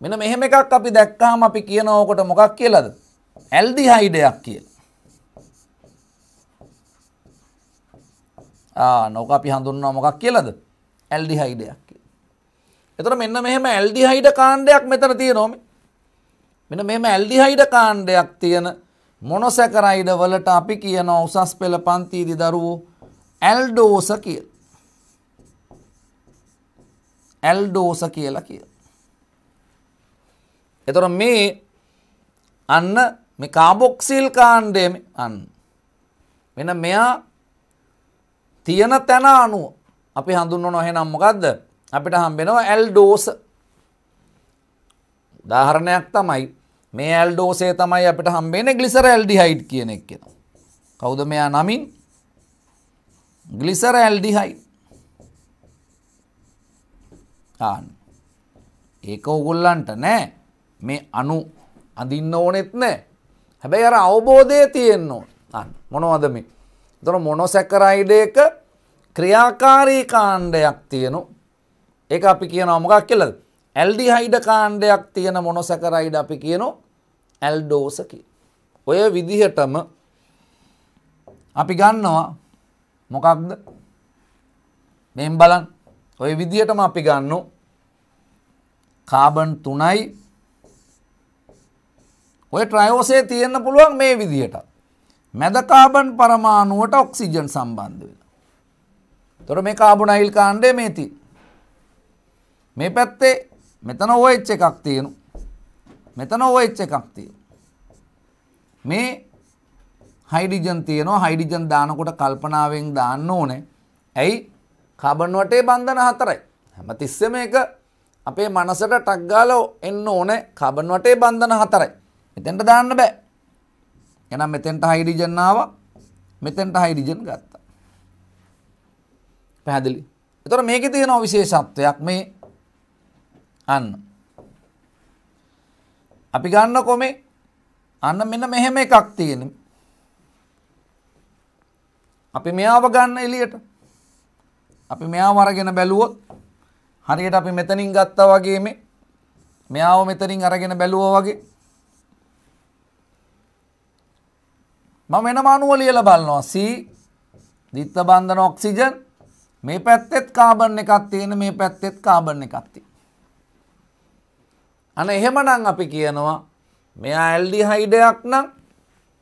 මෙන මෙහෙම එකක් අපි දැක්කාම අපි කියන ඕකට මොකක් කියලද ඇල්දිහයිඩයක් කියලා නොක අපි හඳුන්නවා මොකක් කියලද ඇල්ඩිහයිඩයක් කිය එතර මෙන්න මෙහෙම ඇල්ඩිහයිඩ කාණ්ඩයක් මෙතන තියෙනොම මෙන මෙම ඇල්ඩිහයිඩ කාණ්ඩයක් තියෙන මොනොසැකරයිඩ වලට අපි කියන උසස් පෙළ පන්තීදි දරුවෝ ඇල්ඩෝස කිය ඇල්ඩෝස කියලා කිය එතොර මේ අන්න මේ කාබොක්සිල් කාණ්ඩය අන්න. වෙන මෙයා තියන තැන අනුව අපි හඳුන්න නොහෙනම් මොකක්ද අපිට හම්බෙනවා ඇල් ඩෝස උදාහරණයක් තමයි මේ ඇල් ඩෝසේ තමයි අපිට හම්බෙන ගලිසර ඇල්ඩිහයිඩ් කියන එක් කියෙන. කවුද මෙයා නමින් ගලිසර ඇල්ඩිහයි ආන්න ඒක උගුල්ලන්ට නෑ මේ අනු අඳන්න ඕනෙත් නෑ. හැබැයි අර අවබෝධය තියෙන්නෝ අන්න මොනවදම. දොන මොනොසැකරයිඩයක ක්‍රියාකාරී කාණ්ඩයක් තියනු ඒ අපි කියන අමකක් කියල ඇල්ඩි හයිඩ කාණ්ඩයක් තියෙන මොනොසැකරයිඩ අපි කියනු ඇල්ඩෝසකි. ඔය විදිහටම අපි ගන්නවා මොකක්ද මෙම් බලන් ඔය විදිහටම අපි ගන්නු කාබන් තුනයි ඔය ට්‍රයෝසේ තියෙන්න පුළුවන් මේ විදිහට. මැදකාබන් පරමාණුවට ඔක්සිජන් සම්බන්ධ වෙන. තොර මේ කාබුනයිල් කාණ්ඩය මේති. මේ පැත්තේ මෙතන ඔයච් එකක් තියෙනු. මෙතන ඔයච් එකක් තියෙන. මේ හයිඩිජන් තියනවා හයිඩිජන් දානකොට කල්පනාවෙන් දාන්න ඕනේ ඇයි කබන් වටේ බන්ධන හතරයි හැම තිස්සම එක අපේ මනසට ටක්ගාලෝ එන්න ඕනේ කබන් වටේ බන්ධන හතරයි මෙතෙන්ට දාන්න බෑ. එහෙනම් මෙතෙන්ට හයිඩ්‍රජන් ආවා. මෙතෙන්ට හයිඩ්‍රජන් ගත්තා. පැහැදිලි. එතකොට මේකේ තියෙන විශේෂත්වයක් මේ අන්න. අපි ගන්නකො මේ අන්න මෙන්න මෙහෙම එකක් තියෙන. අපි මෙයාව ගන්න එළියට. අපි මෙයාව අරගෙන බැලුවොත් හරියට අපි මෙතනින් ගත්තා වගේ මේ මෙයාව මෙතනින් අරගෙන බැලුවා වගේ මම වෙනම අණුව ලියලා බලනවා C ද්විත්ව බන්ධන ඔක්සිජන් මේ පැත්තෙත් කාබන් එකක් තියෙන මේ පැත්තෙත් කාබන් එකක් තියෙන. අනේ එහෙමනම් අපි කියනවා මෙයා ඇල්ඩිහයිඩයක් නම්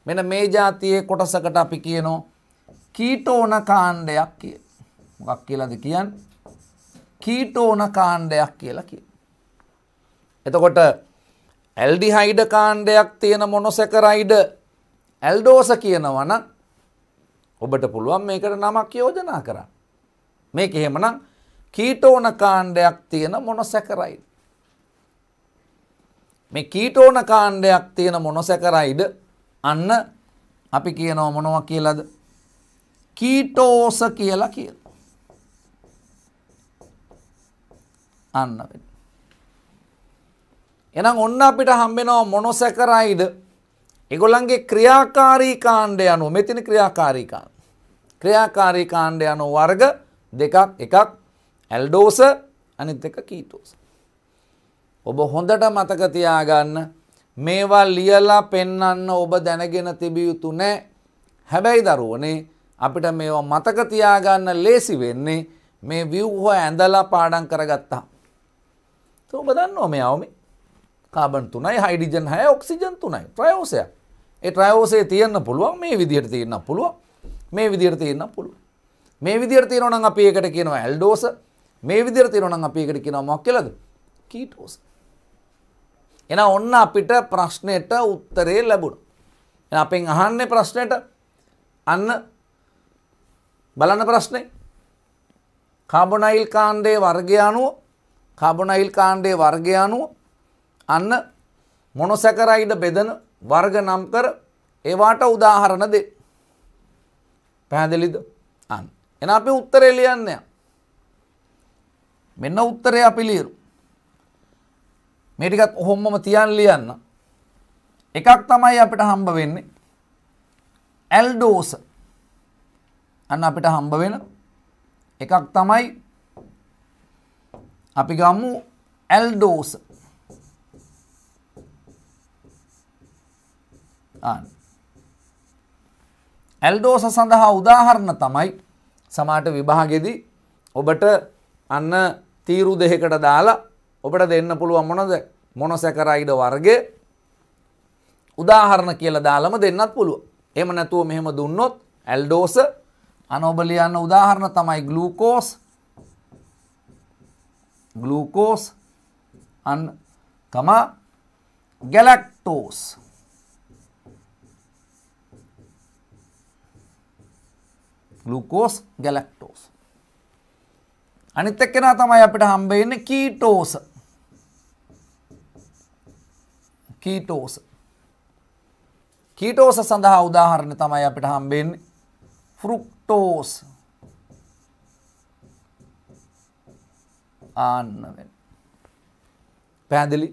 මෙන්න මේ જાතියේ කොටසකට අපි කියනවා කීටෝන කාණ්ඩයක් කිය. මොකක් කියලාද කියන්නේ? කීටෝන කාණ්ඩයක් කියලා කියන. එතකොට ඇල්ඩිහයිඩ කාණ්ඩයක් තියෙන මොනොසැකරයිඩ ඇල්ඩෝස කියනවන ඔබට පුළුවන් මේකට නමක් යෝජනා කරන්න. මේක එහෙමනම් කීටෝන කාණ්ඩයක් තියෙන මොන සැකරයිඩ්. මේ කීටෝන කාණ්ඩයක් තියෙන මොන සැකරයිඩ අන්න අපි කියනව මොනව කියලද කීටෝස කියලා කිය. අන්න එනම් ඔන්න අපිට හම්බෙනව මොනොසැකරයිඩ එගොල්ලන්ගේ ක්‍රියාකාරී කාණ්ඩ යනුව මෙතින ක්‍රියාකාරීකාන්. ක්‍රියාකාරී කාණ්ඩ යනු වර්ග දෙකක් එකක් ඇල්ඩෝස අනිත් එක කීටෝස. ඔබ හොඳට මතක තියාගන්න මේවා ලියලා පෙන්නන්න ඔබ දැනගෙන තිබිය යුතු නෑ හැබැයි දරුවනේ අපිට මේවා මතක තියාගන්න ලේසි වෙන්නේ මේ විව්හෝ ඇඳලා පාඩන් කරගත්තා. ඔබ දන්න ඔම අවමේ කාබන් තුනයි හයිඩිජන් හය ඔක්සිජන් තුනයි ප්‍රයෝසයක් ඒ ට්‍රයෝසේ තියන්න පුළුවන් මේ විදිහට තියන්න පුළුවන් මේ විදිහට තියන්න පුළුවන් මේ විදිහට තියෙනවා නම් අපි ඒකට කියනවා ඇල්ඩෝස මේ විදිහට තියෙනවා නම් අපි ඒකට කියනවා මොකක් කියලාද කීටෝස එහෙනම් ඔන්න අපිට ප්‍රශ්නෙට උත්තරේ ලැබුණා එහෙනම් අපෙන් අහන්නේ ප්‍රශ්නෙට අන්න බලන්න ප්‍රශ්නේ කාබොනයිල් කාණ්ඩයේ වර්ගය අනුව කාබොනයිල් කාණ්ඩයේ වර්ගය අනුව අන්න මොනොසැකරයිඩ් බෙදෙන වර්ග නම් කර ඒවාට උදාහරණ දේ. පැහැදිලිද? අන්න. එන අපි උත්තරේ ලියන්න මෙන්න උත්තරේ අපි ලියමු. මේ ටිකත් ඔහොමම තියන් ලියන්න. එකක් තමයි අපිට හම්බ වෙන්නේ. ඇල්ඩෝස. අන්න අපිට හම්බ වෙන එකක් තමයි අපි ගමු ඇල්ඩෝස. ඇල්ඩෝස සඳහා උදාහරණ තමයි සමාට විභාගෙදී ඔබට අන්න තීරු දෙහකට දාලා ඔබට දෙන්න පුළුවන් මොනද මොනසැකරයිඩ වර්ගය උදාහරණ කියලා දාලම දෙන්නත් පුළුව. එම නැතුව මෙහෙම දුන්නොත් ඇල්ඩෝස අනෝබලියන්න උදාහරණ තමයි ගලූකෝස් ගලූකෝස් අන් තමා ගැලක්ටෝස් ගලුකෝස් ගැලක්ටෝස්. අනිත් එක්කෙනා තමයි අපිට හම්බෙන්න කීටෝස කීටෝස කීටෝස සඳහා උදාහරණ තමයි අපිට හම්බෙන් ෆෘක්ටෝස් ආන්නවෙන් පැදිලි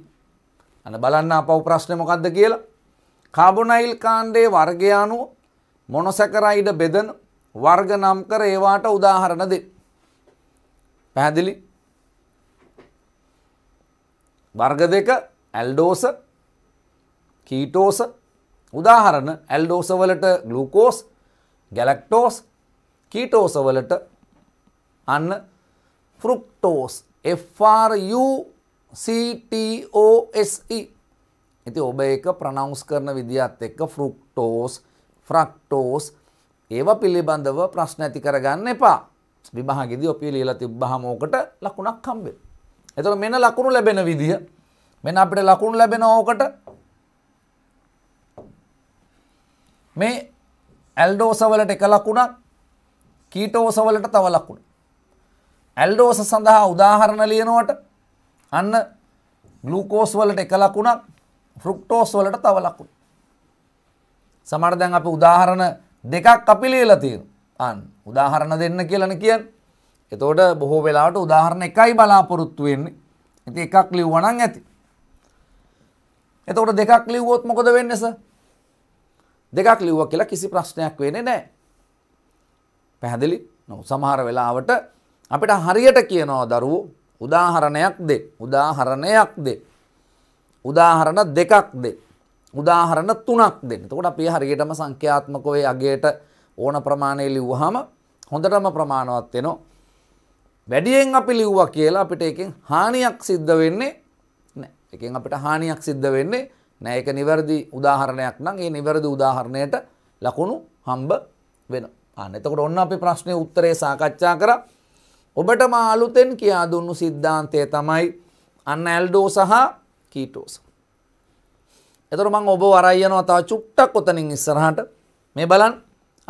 අන බලන්න අපව ප්‍රශ්නය මොකක්ද කියලා කාබොනයිල් කාණ්ඩේ වර්ගයානුව මොනොසැකරයිඩ බෙදන වර්ග නම් කර ඒවාට උදාහරණ දෙ. පැහැදිලි වර්ග දෙක ඇල්ඩෝස කීටෝස උදාහරණ ඇල්ඩෝස වලට ගලුකෝස් ගැලක්ටෝස් කීටෝස වලට අන්න ෆෘක්ටෝස් FRUCTOSE ඉති ඔබ එක ප්‍රනවුස් කරන විදිහත් එක්ක ෆෘක්ටෝස් ෆ්‍රක්ටෝස් ඒවා පිළිබඳව ප්‍රශ්න ඇති කරගන්න එපා. විභාගෙදී ඔපිය ලියලා තිබ්බහම ඕකට ලකුණක් හම්බෙනවා. එතකොට මෙන්න ලකුණු ලැබෙන විදිය. මෙන්න අපිට ලකුණු ලැබෙන ඕකට මේ ඇල්ඩෝස වලට එක ලකුණක් කීටෝස වලට තව ලකුණ. ඇල්ඩෝස සඳහා උදාහරණ ලියනවට අන්න ග්ලූකෝස් වලට එක ලකුණක් ෆෘක්ටෝස් වලට තව ලකුණ. සමහර දැන් අපි උදාහරණ දෙකක් අපි ලියලා තියෙනවා. අන්න උදාහරණ දෙන්න කියලානේ කියන්නේ. එතකොට බොහෝ වෙලාවට උදාහරණ එකයි බලාපොරොත්තු වෙන්නේ. ඉතින් එකක් ලිව්වා නම් ඇති. එතකොට දෙකක් ලිව්වොත් මොකද වෙන්නේ සර්? දෙකක් ලිව්වා කියලා කිසි ප්‍රශ්නයක් වෙන්නේ නැහැ. පැහැදිලි? නෝ සමහර වෙලාවට අපිට හරියට කියනවා දරුවෝ උදාහරණයක් දෙන්න. උදාහරණයක් දෙන්න. උදාහරණ දෙකක් දෙන්න. උදාහරණ තුනක් දෙන්න. එතකොට අපි හරියටම සංඛ්‍යාත්මක ඔය අගයට ඕන ප්‍රමාණය ලිව්වහම හොඳටම ප්‍රමාණවත් වෙනවා. වැඩියෙන් අපි ලිව්වා කියලා අපිට එකෙන් හානියක් සිද්ධ වෙන්නේ නැහැ. එකෙන් අපිට හානියක් සිද්ධ වෙන්නේ නැහැ. ඒක නිවැරදි උදාහරණයක් නම් ඒ නිවැරදි උදාහරණයට ලකුණු හම්බ වෙනවා. අන්න එතකොට ඔන්න අපි ප්‍රශ්නේ උත්තරේ සාකච්ඡා කරා. ඔබට මා අලුතෙන් කියා දුන්නු සිද්ධාන්තය තමයි අන්න ඇල්ඩෝ සහ කීටෝස්. එතකොට මම ඔබ වරයි යනවා තව චුට්ටක් ඔතනින් ඉස්සරහට. මේ බලන්න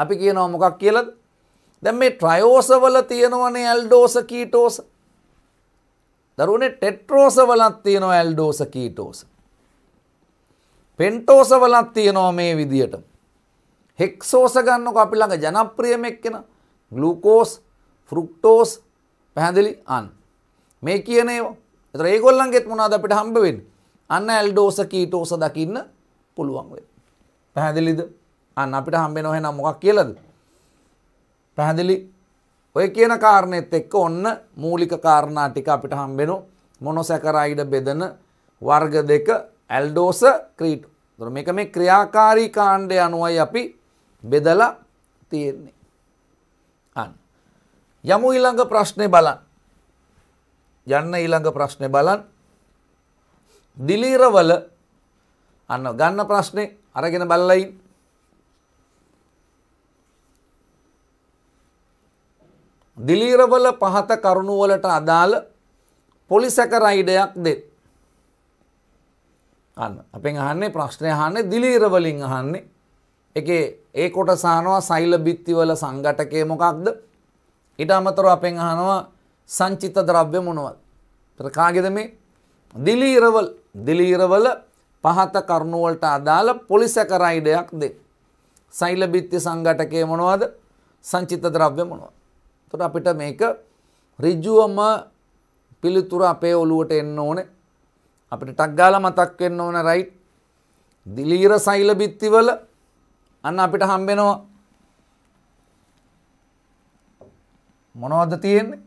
අපි කියනවා මොකක් කියලාද? දැන් මේ ට්‍රයෝස වල තියෙනවනේ ඇල්ඩෝස කීටෝස. දරුවනේ ටෙට්‍රෝස වලත් තියෙනවා ඇල්ඩෝස කීටෝස. පෙන්ටෝස වලත් තියෙනවා මේ විදියට. හෙක්සෝස ගන්නකො අපි ළඟ ජනප්‍රියම එක්කෙනා ග්ලූකෝස් ෆෘක්ටෝස් පැහැදිලි අන් මේ කියන ඒවා ඒතර ඒගොල්ලන්ගෙත් මොනවද අපිට හම්බ වෙන්නේ අන්න ඇල්ඩෝස කීටෝස දකින්න පුළුවන් වෙයි. පැහැදිලිද? අන්න අපිට හම්බෙනව එහෙනම් මොකක් කියලාද? පැහැදිලි. ඔය කියන කාරණෙත් එක්ක ඔන්න මූලික කාරණා ටික අපිට හම්බෙනු මොනොසැකරයිඩ බෙදෙන වර්ග දෙක ඇල්ඩෝස ක්‍රීටෝ. ඒතර මේක මේ ක්‍රියාකාරී කාණ්ඩය අනුවයි අපි බෙදලා තියෙන්නේ. අන්න. යමු ඊළඟ ප්‍රශ්නේ බලන්න. යන්න ඊළඟ ප්‍රශ්නේ බලන්න. දිලීරවල අන්න ගන්න ප්‍රශ්නේ අරගෙන බලලයින් දිලීරවල පහත කරුණුවලට අදාළ පොලිසැකරයිඩයක් දෙත්. අන්න අපෙන් අහන්නේ ප්‍රශ්නය අහන්නේ දිලීරවලින් අහන්නේ එක ඒ කොට සානවා සෛල බිත්තිවල සංගටකය මොකක්ද ඉට අමතර අපෙන් අහනවා සංචිත ද්‍රව්‍ය මොනවත් ප්‍රකාගෙද මේ දිලීරවල දිලීරවල පහත කරුණුවලට අදාළ පොලිසැකරයිඩයක් දෙ. සෛලභිත්‍ය සංගටකය මොනවද සංචිත ද්‍රව්‍ය මොනවා. තොට අපිට මේක රිජ්ජුවම පිළිතුර අපේ ඔලුවට එන්න ඕන අපිට ටක්ගාල මතක් වෙන්න ඕන රයිට් දිලීර සෛලභිත්තිවල අන්න අපිට හම්බෙනවා මොනවද තියෙන්නේ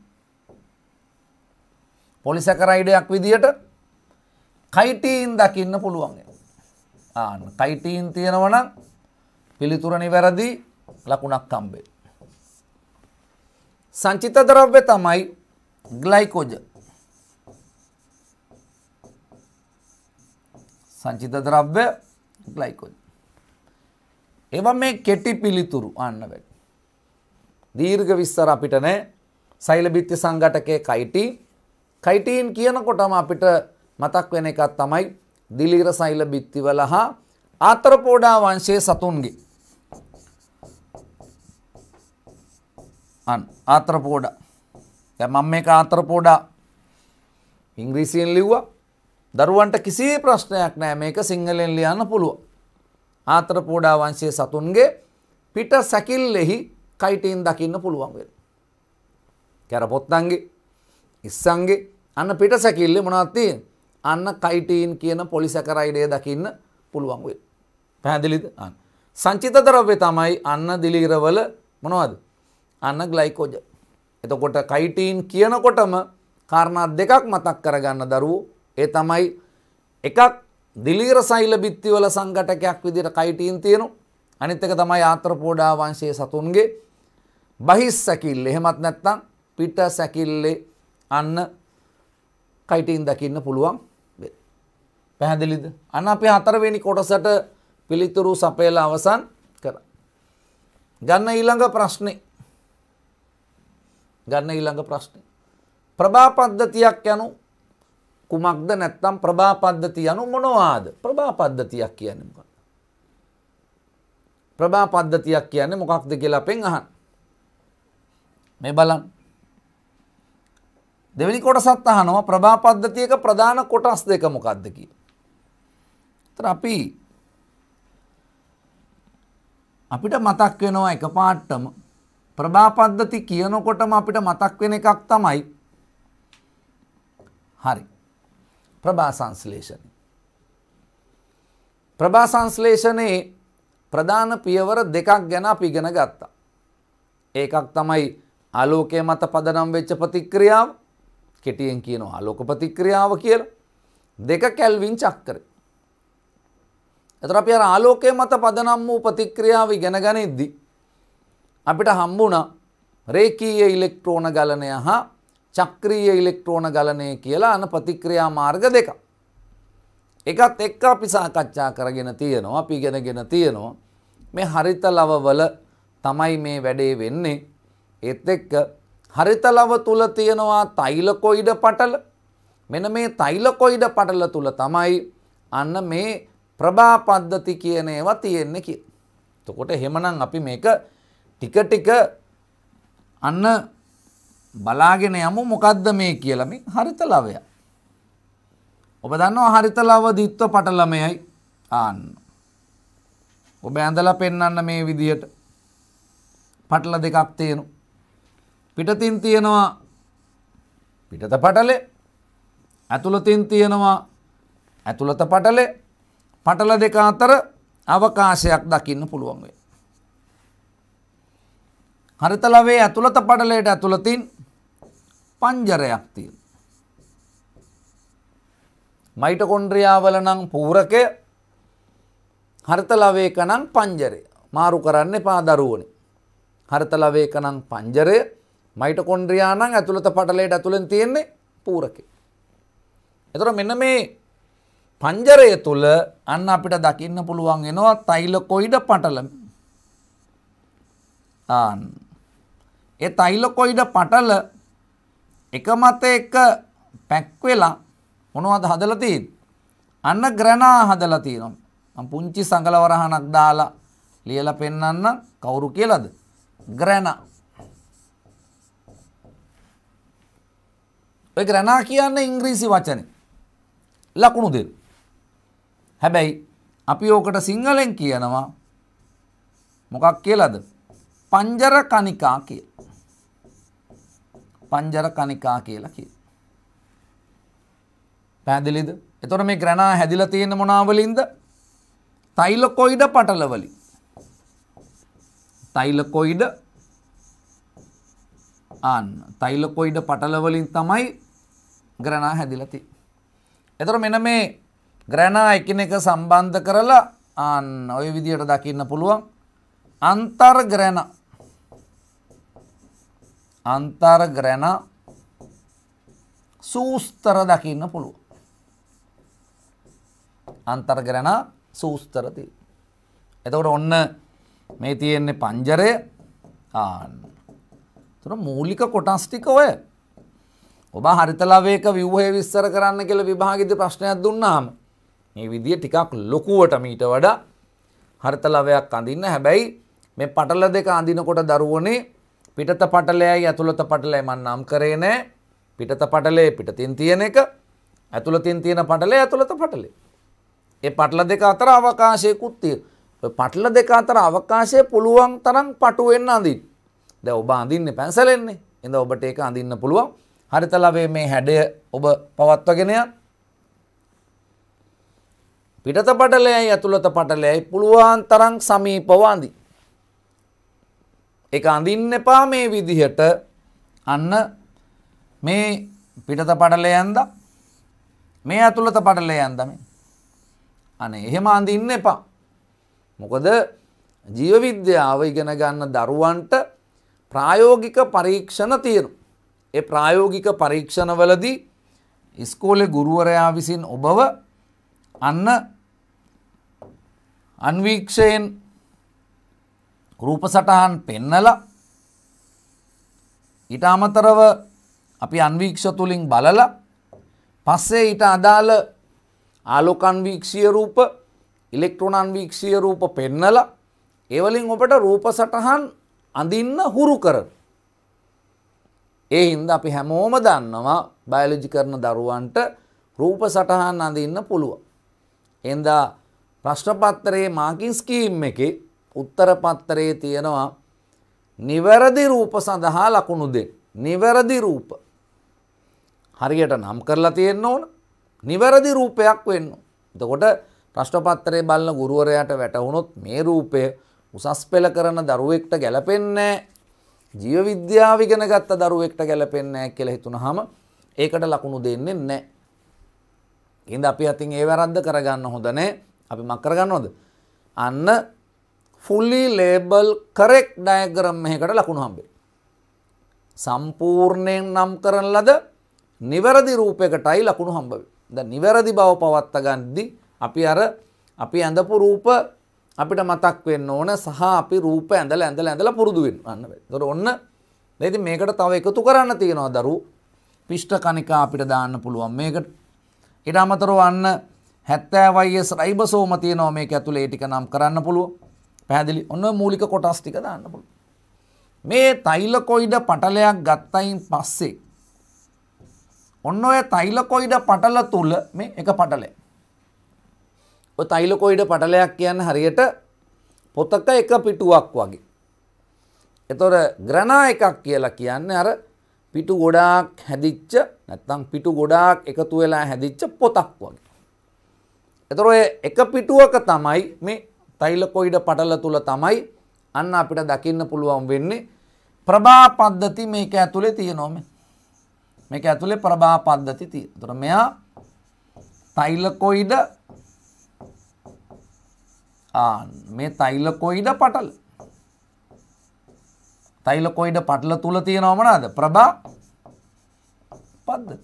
පොලිසැකරයිඩයක් විදියට කයිටීන් දකින්න පුළුවන් ආන්න කයිටීන් තියෙනවනම් පිළිතුරණි වැරදි ලකුණක් කම්බේ. සංචිත ද්‍රව්‍ය තමයි ග්ලයිකෝජ සංචිත ද්‍රව්‍ය ග්ලයිකෝජ. එව මේ කෙටි පිළිතුරු අන්න වැඩ. දීර්ඝ විස්තර අපිට නෑ සෛලභිත්‍ය සංගටකය කයිටී කයිටීන් කියනකොටම අපිට මතක් වෙන එකක් තමයි දිලීර සෛල බිත්තිවල හා ආතරපෝඩා වංශයේ සතුන්ගේ අන් ආතරපෝඩා දැන් මම මේක ආතරපෝඩා ඉංග්‍රීසියෙන් ලිව්වා දරුවන්ට කිසි ප්‍රශ්නයක් නෑ මේක සිංහලෙන් ලියන්න පුළුවන් ආතරපෝඩා වංශයේ සතුන්ගේ පිට සැකිල්ලෙහි කයිටීන් දකින්න පුළුවන් වෙන කැරපොත්තන්ගේ ඉස්සන්ගේ අන්න පිට සැකිල්ලේ මොනවද තියෙන්නේ අන්න කයිටීන් කියන පොලිසැකරයිඩය දකින්න පුළුවන් වෙයි. පැහැදිලිද? අන්න. සංචිත ද්‍රව්‍ය තමයි අන්න දිලිරවල මොනවද? අන්න ග්ලයිකෝජන්. එතකොට කයිටීන් කියනකොටම කාරණා දෙකක් මතක් කරගන්න දරුවෝ. ඒ තමයි එකක් දිලිර සෛල බිත්තිවල සංඝටකයක් විදිහට කයිටීන් තියෙනවා. අනිත් එක තමයි ආත්‍රපෝඩා වංශයේ සතුන්ගේ බහිස් සැකිල්ල. එහෙමත් නැත්නම් පිට සැකිල්ලේ අන්න කයිටීන් දකින්න පුළුවන් පැහැදිලිද? අන්න අපි හතරවෙනි කොටසට පිළිතුරු සපයලා අවසන් කරා. ගන්න ඊළඟ ප්‍රශ්නේ. ගන්න ඊළඟ ප්‍රශ්නේ. ප්‍රභා පද්ධතියක් යනු කුමක්ද නැත්නම් ප්‍රභා පද්ධතිය යනු මොනවාද? ප්‍රභා පද්ධතියක් කියන්නේ මොකක්ද? ප්‍රභා පද්ධතියක් කියන්නේ මොකක්ද කියලා අපෙන් අහන්න. මේ බලන්න. දෙවෙනි කොටසත් අහනවා ප්‍රභා පද්ධතියක ප්‍රධාන කොටස් දෙක මොකක්ද කියලා. එතන අපි අපිට මතක් වෙනවා එකපාරටම ප්‍රභා පද්ධති කියනකොටම අපිට මතක් වෙන එකක් තමයි හරි ප්‍රභා සංශ්ලේෂණය ප්‍රභා සංශ්ලේෂණයේ ප්‍රධාන පියවර දෙකක් ගැන අපි ඉගෙන ගත්තා. ඒකක් තමයි ආලෝකය මත පදනම් වෙච්ච ප්‍රතික්‍රියාව කෙටියෙන් කියනවා ආලෝක ප්‍රතික්‍රියාව කියලා. දෙක කැල්වින් චක්‍රය. එතර අපි අර ආලෝකය මත පදනම් වූ ප්‍රතික්‍රියාව ඉගෙන ගනිද්දී අපිට හම්බුණා රේකීය ඉලෙක්ට්‍රෝන ගලනය හා චක්‍රීය ඉලෙක්ට්‍රෝන ගලනය කියලා අන ප්‍රතික්‍රියා මාර්ග දෙක. එකත් එක්ක අපි සාකච්ඡා කරගෙන තියෙනවා අපි ඉගෙනගෙන තියෙනවා මේ හරිතලවවල තමයි මේ වැඩේ වෙන්නේ ඒත් එක්ක හරිතලව තුල තියෙනවා තෛලකොයිඩ පටල මෙන මේ තෛලකොයිඩ පටල තුල තමයි අන්න මේ ප්‍රභා පද්ධති කියන ඒවා තියෙන්නේ කිය. එතකොට එහෙමනම් අපි මේක ටික ටික අන්න බලාගෙන යමු මොකද්ද මේ කියලා මේ හරිත ලවය. ඔබ දන්නවා හරිත ලව දිත්ව පටලමයයි ආන්න. ඔබ ඇඳලා පෙන්වන්න මේ විදියට පටල දෙකක් තියෙනවා. පිටතින් තියෙනවා පිටත පටලේ ඇතුළතින් තියෙනවා ඇතුළත පටලේ පටල දෙක අතර අවකාශයක් දකින්න පුළුවන් වේ. හරිතලවේ ඇතුළත පටලයට ඇතුළතින් පංජරයක් තියෙන. මයිටකොන්ඩ්‍රියාවල නම් පූරකය හරිතලවේක නම් පංජරය මාරු කරන්න එපා දරුවනි. හරිතලවේක නම් පංජරය මයිටකොන්ඩ්‍රියා නම් ඇතුළත පටලයට ඇතුළෙන් තියෙන්නේ පූරකේ. එතොර මෙන්න මේ පංජරය තුළ අන්න අපිට දකින්න පුළුවන් එනවා තයිලකොයිඩ පටලම. ඒ තයිලකොයිඩ පටල එක මත එක පැක්වෙලා මොනවද හදලතිීත්. අන්න ග්‍රනා හදලතිීනම් පුංචි සඟලවරහනක් දාලා ලියල පෙන්නන්න කවුරු කියලද. ග්‍රැන ග්‍රනා කියන්න ඉංග්‍රීසි වචන ලකුණු දෙන්න. හැබැයි අපි ඕකට සිංහලෙන් කියනවා මොකක් කියලාද පංජර කනිකා කිය. පංජර කනිකා කියලා කිය. පැදිලිද එතොට මේ ග්‍රනා හැදිල තියෙන මොනාවලින්ද තයිල කොයිඩ පටලවලින්. තයිල කොයිඩ අන්න තයිල කොයිඩ පටලවලින් තමයි ග්‍රනා හැදිලති. එතොර මෙන මේ ග්‍රැනා එකන එක සම්බන්ධ කරලා අන්න ඔය විදියට දකින්න පුළුවන් අන්තර් ග්‍රැන අන්තර් ග්‍රැන සූස්තර දකින්න පුළුව අන්තර් ග්‍රැන සූස්තරති එතකට ඔන්න මේ තියෙන්නේ පංජරය ආන්න තුර මූලික කොටස්ටික ඔය ඔබ හරිතලවේක විවහය විස්සර කරන්න කෙළ විභාගිත ප්‍රශ්නයක් දුන්නාම මේ විදිය ටිකක් ලොකුවට මීට වඩා හර්තලවයක් අඳින්න හැබැයි මේ පටල දෙක අඳිනකොට දරුවනේ පිටත පටලයයි ඇතුළත පටලයි මන් නම් කරේ නෑ පිටත පටලේ පිටතින් තියෙන එක ඇතුළතින් තියෙන පටලේ ඇතුළත පටලේ. ඒ පටල දෙක අතර අවකාශයකුත් තියෙන. පටල දෙක අතර අවකාශය පුළුවන් තරම් පටු වෙන්න අඳින්න. දැන් ඔබ අඳින්නේ පැන්සලෙන්නේ. එඳ ඔබට ඒක අඳින්න පුළුවන්. හරිතලවේ මේ හැඩය ඔබ පවත්වාගෙන යන්න. පිටත පටලයයි ඇතුළත පටලයයි පුළුවන් තරම් සමීපව අඳි. ඒක අඳින්න එපා මේ විදිහට අන්න මේ පිටත පටලයන්ද මේ ඇතුළත පටලයන්ද මේ. අනේ එහෙම අඳින්න එපා. මොකද ජීව විද්‍යාව ඉගෙන ගන්න දරුවන්ට ප්‍රායෝගික පරීක්ෂණ තියෙනවා. ඒ ප්‍රායෝගික පරීක්ෂණවලදී ඉස්කෝලේ ගුරුවරයා විසින් ඔබව අන්න අන්වීක්ෂයෙන් රූප සටහන් පෙන්නල ඊට අමතරව අපි අන්වීක්ෂ තුළින් බලල පස්සේ ඊට අදාළ ආලෝක අන්වීක්ෂීය රූප ඉලෙක්ට්‍රෝන අන්වීක්ෂීය රූප පෙන්නල ඒවලින් ඔබට රූප සටහන් අඳින්න හුරු කරන. ඒ හින්දා අපි හැමෝම දන්නවා බයලජි කරන දරුවන්ට රූප සටහන් අඳින්න පුළුවන්. එන්දා ප්‍රශ්නපත්තරයේ මාකින් ස්කීම් එකේ උත්තරපත්තරයේ තියෙනවා නිවැරදි රූප සඳහා ලකුණු දෙන්න. නිවැරදි රූප. හරියට නම් කරලා තියෙන්න ඕන. නිවැරදි රූපයක් වෙන්න. එතකොට ප්‍රශ්නපත්‍රයේ බලන ගුරුවරයාට වැටහුණොත් මේ රූපය උසස් පෙළ කරන දරුවෙක්ට ගැලපෙන්නේ ජීව විද්‍යාව ඉගෙන ගත්ත දරුවෙක්ට ගැලපෙන්නේ නැහැ කියලා හිතුනහම ඒකට ලකුණු දෙන්නේ නැහැ. ඉන්ද අපි අතින් ඒ වැරද්ද කරගන්න හොඳනේ අපි මක් කරගන්නවද අන්න ෆුල්ලි ලේබල් කරෙක් ඩයග්‍රම් මෙහකට ලකුණු හම්බේ සම්පූර්ණයෙන් නම් කරන ලද නිවැරදි රූපයකටයි ලකුණු හම්බවේ ද නිවැරදි බව පවත්ත ගන්දි අපි අර අපි ඇඳපු රූප අපිට මතක් වෙන්න ඕන සහ අපි රූප ඇඳල ඇඳල ඇඳල පුරුදුවෙන් අන්න දොර ඔන්න දෙති මේකට තව එකතු කරන්න තියෙනවා දරු පිෂ්ට කනිකා අපිට දාන්න පුළුවන් මේකට ඉට අමතරව අන්න හැත්තෑවයියේ ස්රයිබසෝම තියනෝ මේක ඇතුළේ ටික නම් කරන්න පුළුව පැදිලි ඔන්න මූලික කොටස් ටික දාන්න පුළුව. මේ තෛලකොයිඩ පටලයක් ගත්තයින් පස්සේ. ඔන්න ඔය තෛලකොයිඩ පටල තුළ මේ එක පටලේ. තෛලකොයිඩ පටලයක් කියන්න හරියට පොතක එක පිටුවක් වගේ. එතොර ග්‍රනා එකක් කියලා කියන්න අර පිටු ගොඩාක් හැදිච්ච නැත්තම් පිටු ගොඩාක් එකතු වෙලා හැදිච්ච පොතක් වගේ. එතකොට එක පිටුවක තමයි මේ තෛලකොයිඩ පටල තුල තමයි අන්න අපිට දකින්න පුළුවන් වෙන්නේ ප්‍රභා පද්ධති මේක ඇතුලේ තියෙනවා මේ. මේක ඇතුලේ ප්‍රභා පද්ධති තියෙනවා. එතකොට මෙයා තෛලකොයිඩ ආ මේ තෛලකොයිඩ පටල තයිලකොයිඩ පටල තුල තියෙනව මොනවාද? ප්‍රභා පද්ධති.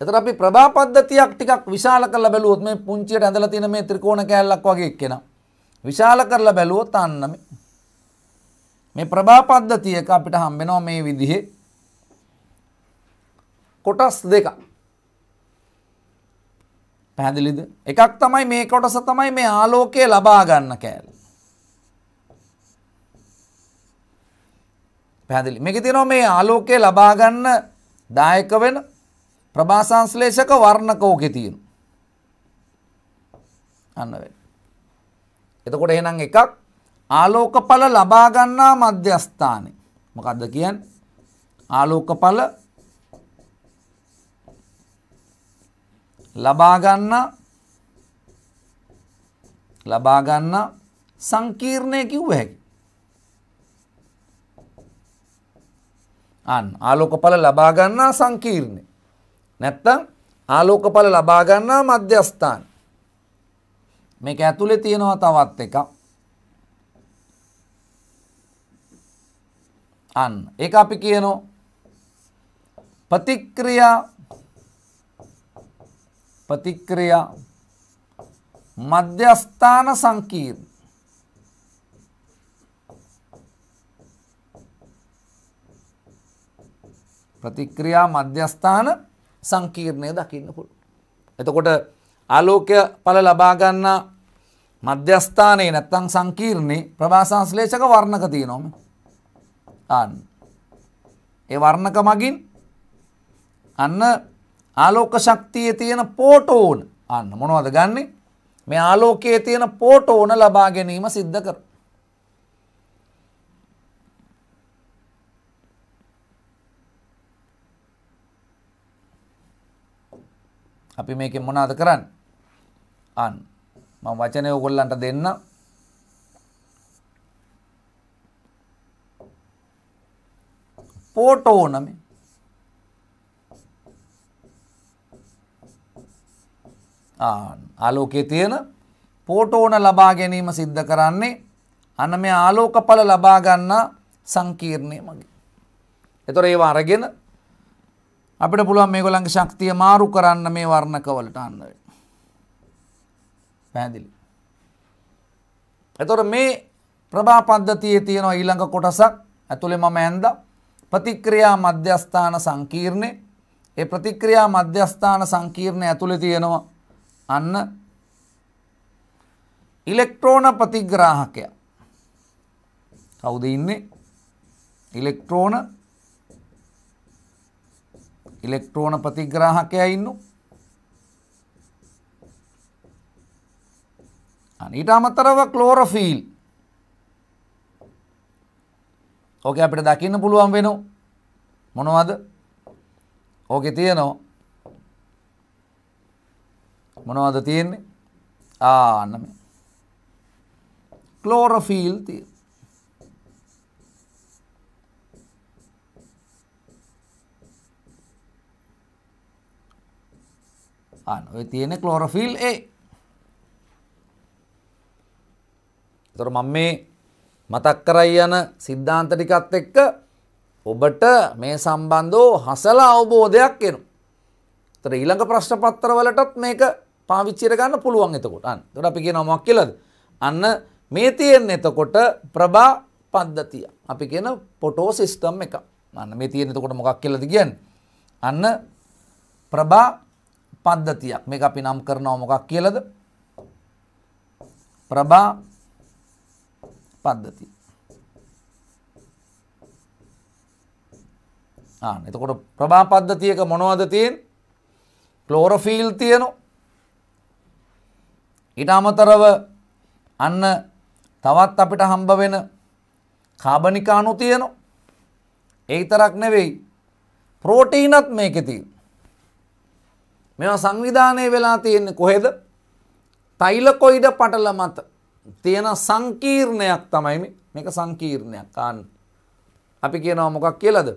එතන අපි ප්‍රභා පද්ධතියක් ටිකක් විශාල කරලා බැලුවොත් මේ පුංචියට ඇඳලා තියෙන මේ ත්‍රිකෝණ කෑල්ලක් වගේ එක්කෙනා විශාල කරලා බැලුවොත් අන්න මේ මේ ප්‍රභා පද්ධතියක අපිට හම්බෙනවා මේ විදිහේ කොටස් දෙක. පැහැදිලිද? එකක් තමයි මේ කොටස තමයි මේ ආලෝකය ලබා ගන්න කෑල්ල. පැදිලි මෙක තිනො මේ ආලෝකය ලබාගන්න දායක වෙන ප්‍රභාසංස්ලේෂක වර්ණකෝකෙ තියෙන අන්න වෙන එතකොට එහෙනම් එකක් ආලෝකඵල ලබාගන්නා මධ්‍යස්ථානය මොකක්ද කියන් ආලෝකඵල ලබාගන්න ලබාගන්න සංකීර්ණය කිව්ව හැකි අන් ආලෝකඵල ලබා ගන්නා සංකීර්ණ. නැත්තම් ආලෝකඵල ලබා ගන්නා මධ්‍යස්ථාන. මේක ඇතුලේ තියෙනවා තවත් එකක්. අන් ඒක අපි කියනෝ ප්‍රතික්‍රියා ප්‍රතික්‍රියා මධ්‍යස්ථාන සංකීර්ණ ප්‍රතික්‍රියා මධ්‍යස්ථාන සංකීර්ණය දකින්න පුළු. එතකොට ආලෝකය පල ලබාගන්න මධ්‍යස්ථානයේ නැත්තං සංකීර්ණය ප්‍රභාසංස්ලේෂක වර්ණක තියනොම අන්න. ඒ වර්ණක මගින් අන්න ආලෝක ශක්තියේ තියෙන පෝටෝන් අන්න මොනවද ගන්නේ මේ ආලෝකයේ තියෙන පෝටෝන ලබා ගැනීම සිද්ධ කර අපි මේක මොනාද කරන්න අන් මං වචනය ඔගොල්ලන්ට දෙන්න පෝටෝනම ආලෝකයේ තියෙන පෝටෝන ලබා ගැනීම සිද්ධ කරන්නේ අන මේ ආලෝකඵල ලබා ගන්න සංකීර්ණය මගේ. එතොර ඒවා අරගෙන අපිට පුළුවන් මේගොල්ලන්ගේ ශක්තිය මාරු කරන්න මේ වර්ණකවලට අන්න පැහැදිලි එතොට මේ ප්‍රභා පද්ධතියේ තියෙනවා ඊළඟ කොටසක් ඇතුළේ මම ඇන්ද ප්‍රතික්‍රියා මධ්‍යස්ථාන සංකීර්ණය ඒ ප්‍රතික්‍රියා මධ්‍යස්ථාන සංකීර්ණය ඇතුළේ තියෙනවා අන්න ඉලෙක්ට්‍රෝන ප්‍රතිග්‍රාහකය කවුද ඉන්නේ ඉලෙක්ට්‍රෝන ඉලෙක්ට්‍රෝන ප්‍රතිග්‍රාහකයා ඉන්නු. අනීට අමතරව ක්ලෝරෆිල් ඕක අපිට දකින්න පුළුවන් වෙන මොනවද ඕකෙ තියෙනවා මොනවද තියෙන්නේ ආන්න මේ ක්ලෝරෆිල් තියෙන ආන්න ඔය තියෙන ක්ලෝරොෆිල් A. ඒතර මම මේ මතක් කරයි යන සිද්ධාන්ත ටිකත් එක්ක ඔබට මේ සම්බන්ධව හසල අවබෝධයක් එනවා. ඒතර ඊළඟ ප්‍රශ්න පත්‍ර වලටත් මේක පාවිච්චි කරගන්න පුළුවන් එතකොට. අන්න. ඒතර අපි කියනවා මොකක් කියලාද? අන්න මේ තියෙන එතකොට ප්‍රභා පද්ධතිය. අපි කියන පොටෝ සිස්ටම් එක. අන්න මේ තියෙන එතකොට මොකක් කියලාද කියන්නේ? අන්න ප්‍රභා පද්ධතියක් මේක අපි නම් කරනවා මොකක් කියලද ප්‍රභා පද්ධති එතකොට ප්‍රභා පද්ධතියක මොනවද තියෙන් කලෝරෆිල් තියනු ඉට අමතරව අන්න තවත් අපිට හම්බ වෙන කාබනිකානු තියනු ඒතරක් නෙවෙයි ප්‍රෝටීනත් මේකෙතිී මෙවා සංවිධානය වෙලා තියෙන්නේ කොහෙද තයිලකොයිඩ පටල මත තියෙන සංකීර්ණයක් තමයි මේක සංකීර්ණයක් අන්න අපි කියනවා මොකක් කියලාද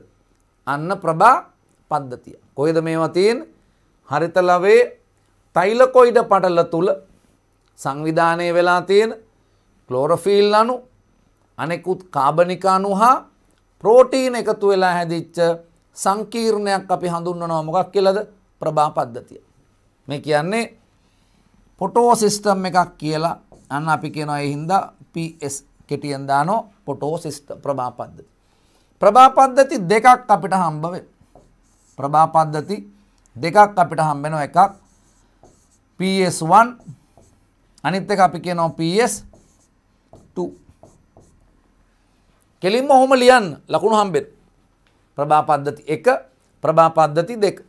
අන්න ප්‍රභා පද්ධතිය කොහෙද මේවා තියෙන්නේ හරිතලවේ තයිලකොයිඩ පටල තුල සංවිධානය වෙලා තියෙන ක්ලෝරොෆිල් අණු අනෙකුත් කාබනික අණු හා ප්‍රෝටීන් එකතු වෙලා හැදිච්ච සංකීර්ණයක් අපි හඳුන්වනවා මොකක් කියලාද ප්‍රභා පද්ධතිය. මේ කියන්නේ පොටෝ සිිස්ටම් එකක් කියලා අන්න අපි කියනවා එහින්දා පස් කෙටියෙන් දානෝ පොටෝ සිිස්ට ප්‍රභා පද්ධති. ප්‍රභා පද්ධති දෙකක් අපිට හම්බවේ. ප්‍රභා පද්ධති දෙකක් අපිට හම්බෙන එකක් PS1 අනිත් එක අපි කියනවා PS2 කෙලින්ම ඔහොම ලියන්න ලකුණු හම්බෙත් ප්‍රභා පද්ධති 1 ප්‍රභා පද්ධති 2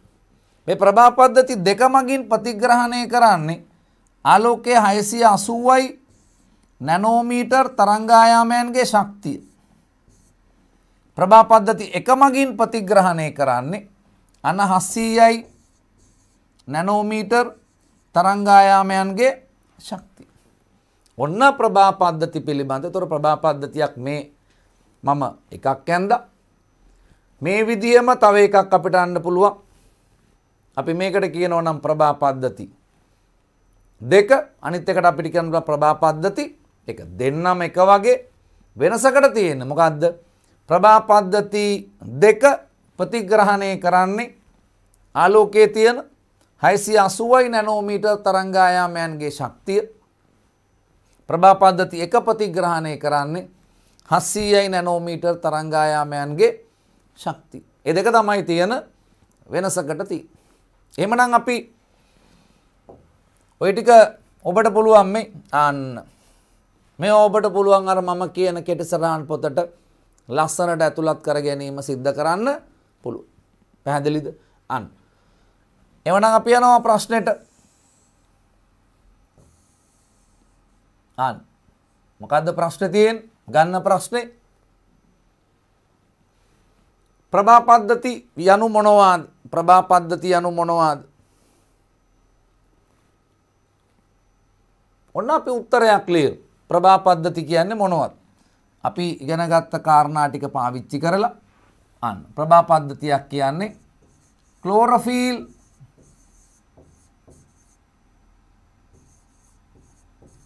මේ ප්‍රභා පද්ධති දෙක මගින් ප්‍රතිග්‍රහණය කරන්නේ ආලෝකය හයසිය අසුවයි නැනෝමීටර් තරංගායාමයන්ගේ ශක්තිය. ප්‍රභා පද්ධති එක මගින් ප්‍රතිග්‍රහණය කරන්නේ අන හස්සීයයි නැනෝමීටර් තරංගායාමයන්ගේ ශක්තිය. ඔන්න ප්‍රභා පද්ධති පිළිබඳ තොර ප්‍රභා පද්ධතියක් මේ මම එකක් ඇන්ද මේ විදිහම තව එකක් අපිට අන්න පුළුවන් අපි මේකට කියනෝ නම් ප්‍රභා පද්ධති. දෙක අනිත් එකට අපිට කියන්න ප්‍රභා පද්ධති එක දෙන්නම එක වගේ වෙනසකට තියෙන මොකක්ද ප්‍රභා පද්ධති දෙක ප්‍රතිග්‍රහණය කරන්නේ ආලෝකයේ තියෙන 680යි නැනෝමීටර් තරංගායාමයන්ගේ ශක්තිය ප්‍රභා පද්ධති එක ප්‍රතිග්‍රහණය කරන්නේ 700යි නැනෝමීටර් තරංගායාමයන්ගේ ශක්තිය. ඒ දෙක තමයි තියෙන වෙනසකට තියෙන්නේ. එමනම් අපි ඔය ටික ඔබට පුළුවන් මේ අන්න මේ ඔබට පුළුවන් අර මම කියන කෙටිසරහන් පොතට ලස්සනට ඇතුළත් කර ගැනීම සිද්ධ කරන්න පුළුවන්. පැහැදිලිද? අන්න. එවනම් අපි යනවා ප්‍රශ්නෙට. අන්න. මොකද්ද ප්‍රශ්නේ තියෙන්නේ? ගන්න ප්‍රශ්නේ. ප්‍රභා පද්ධති යනු මොනවාද? ප්‍රභා පද්ධතිය අනු මොනවාද? ඔන්න අපි උත්තරයක් ලියමු. ප්‍රභා පද්ධති කියන්නේ මොනවද? අපි ඉගෙන ගත්ත කාරණා ටික පාවිච්චි කරලා අන්න ප්‍රභා පද්ධතියක් කියන්නේ ක්ලෝරොෆීල්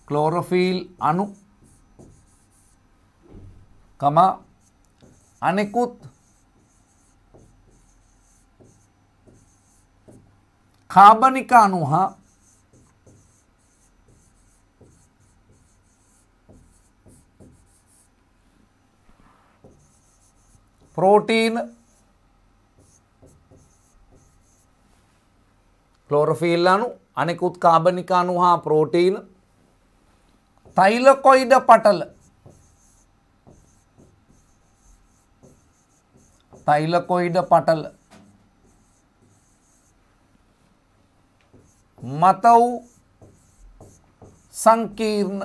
ක්ලෝරොෆීල් අණු කමා අනෙකුත් කාබනික අණු හා ප්‍රෝටීන් ක්ලෝරොෆිල් අණු අනෙකුත් කාබනික අණු හා ප්‍රෝටීන් තෛලකොයිඩ පටල තෛලකොයිඩ පටල මතව් සංකීර්ණ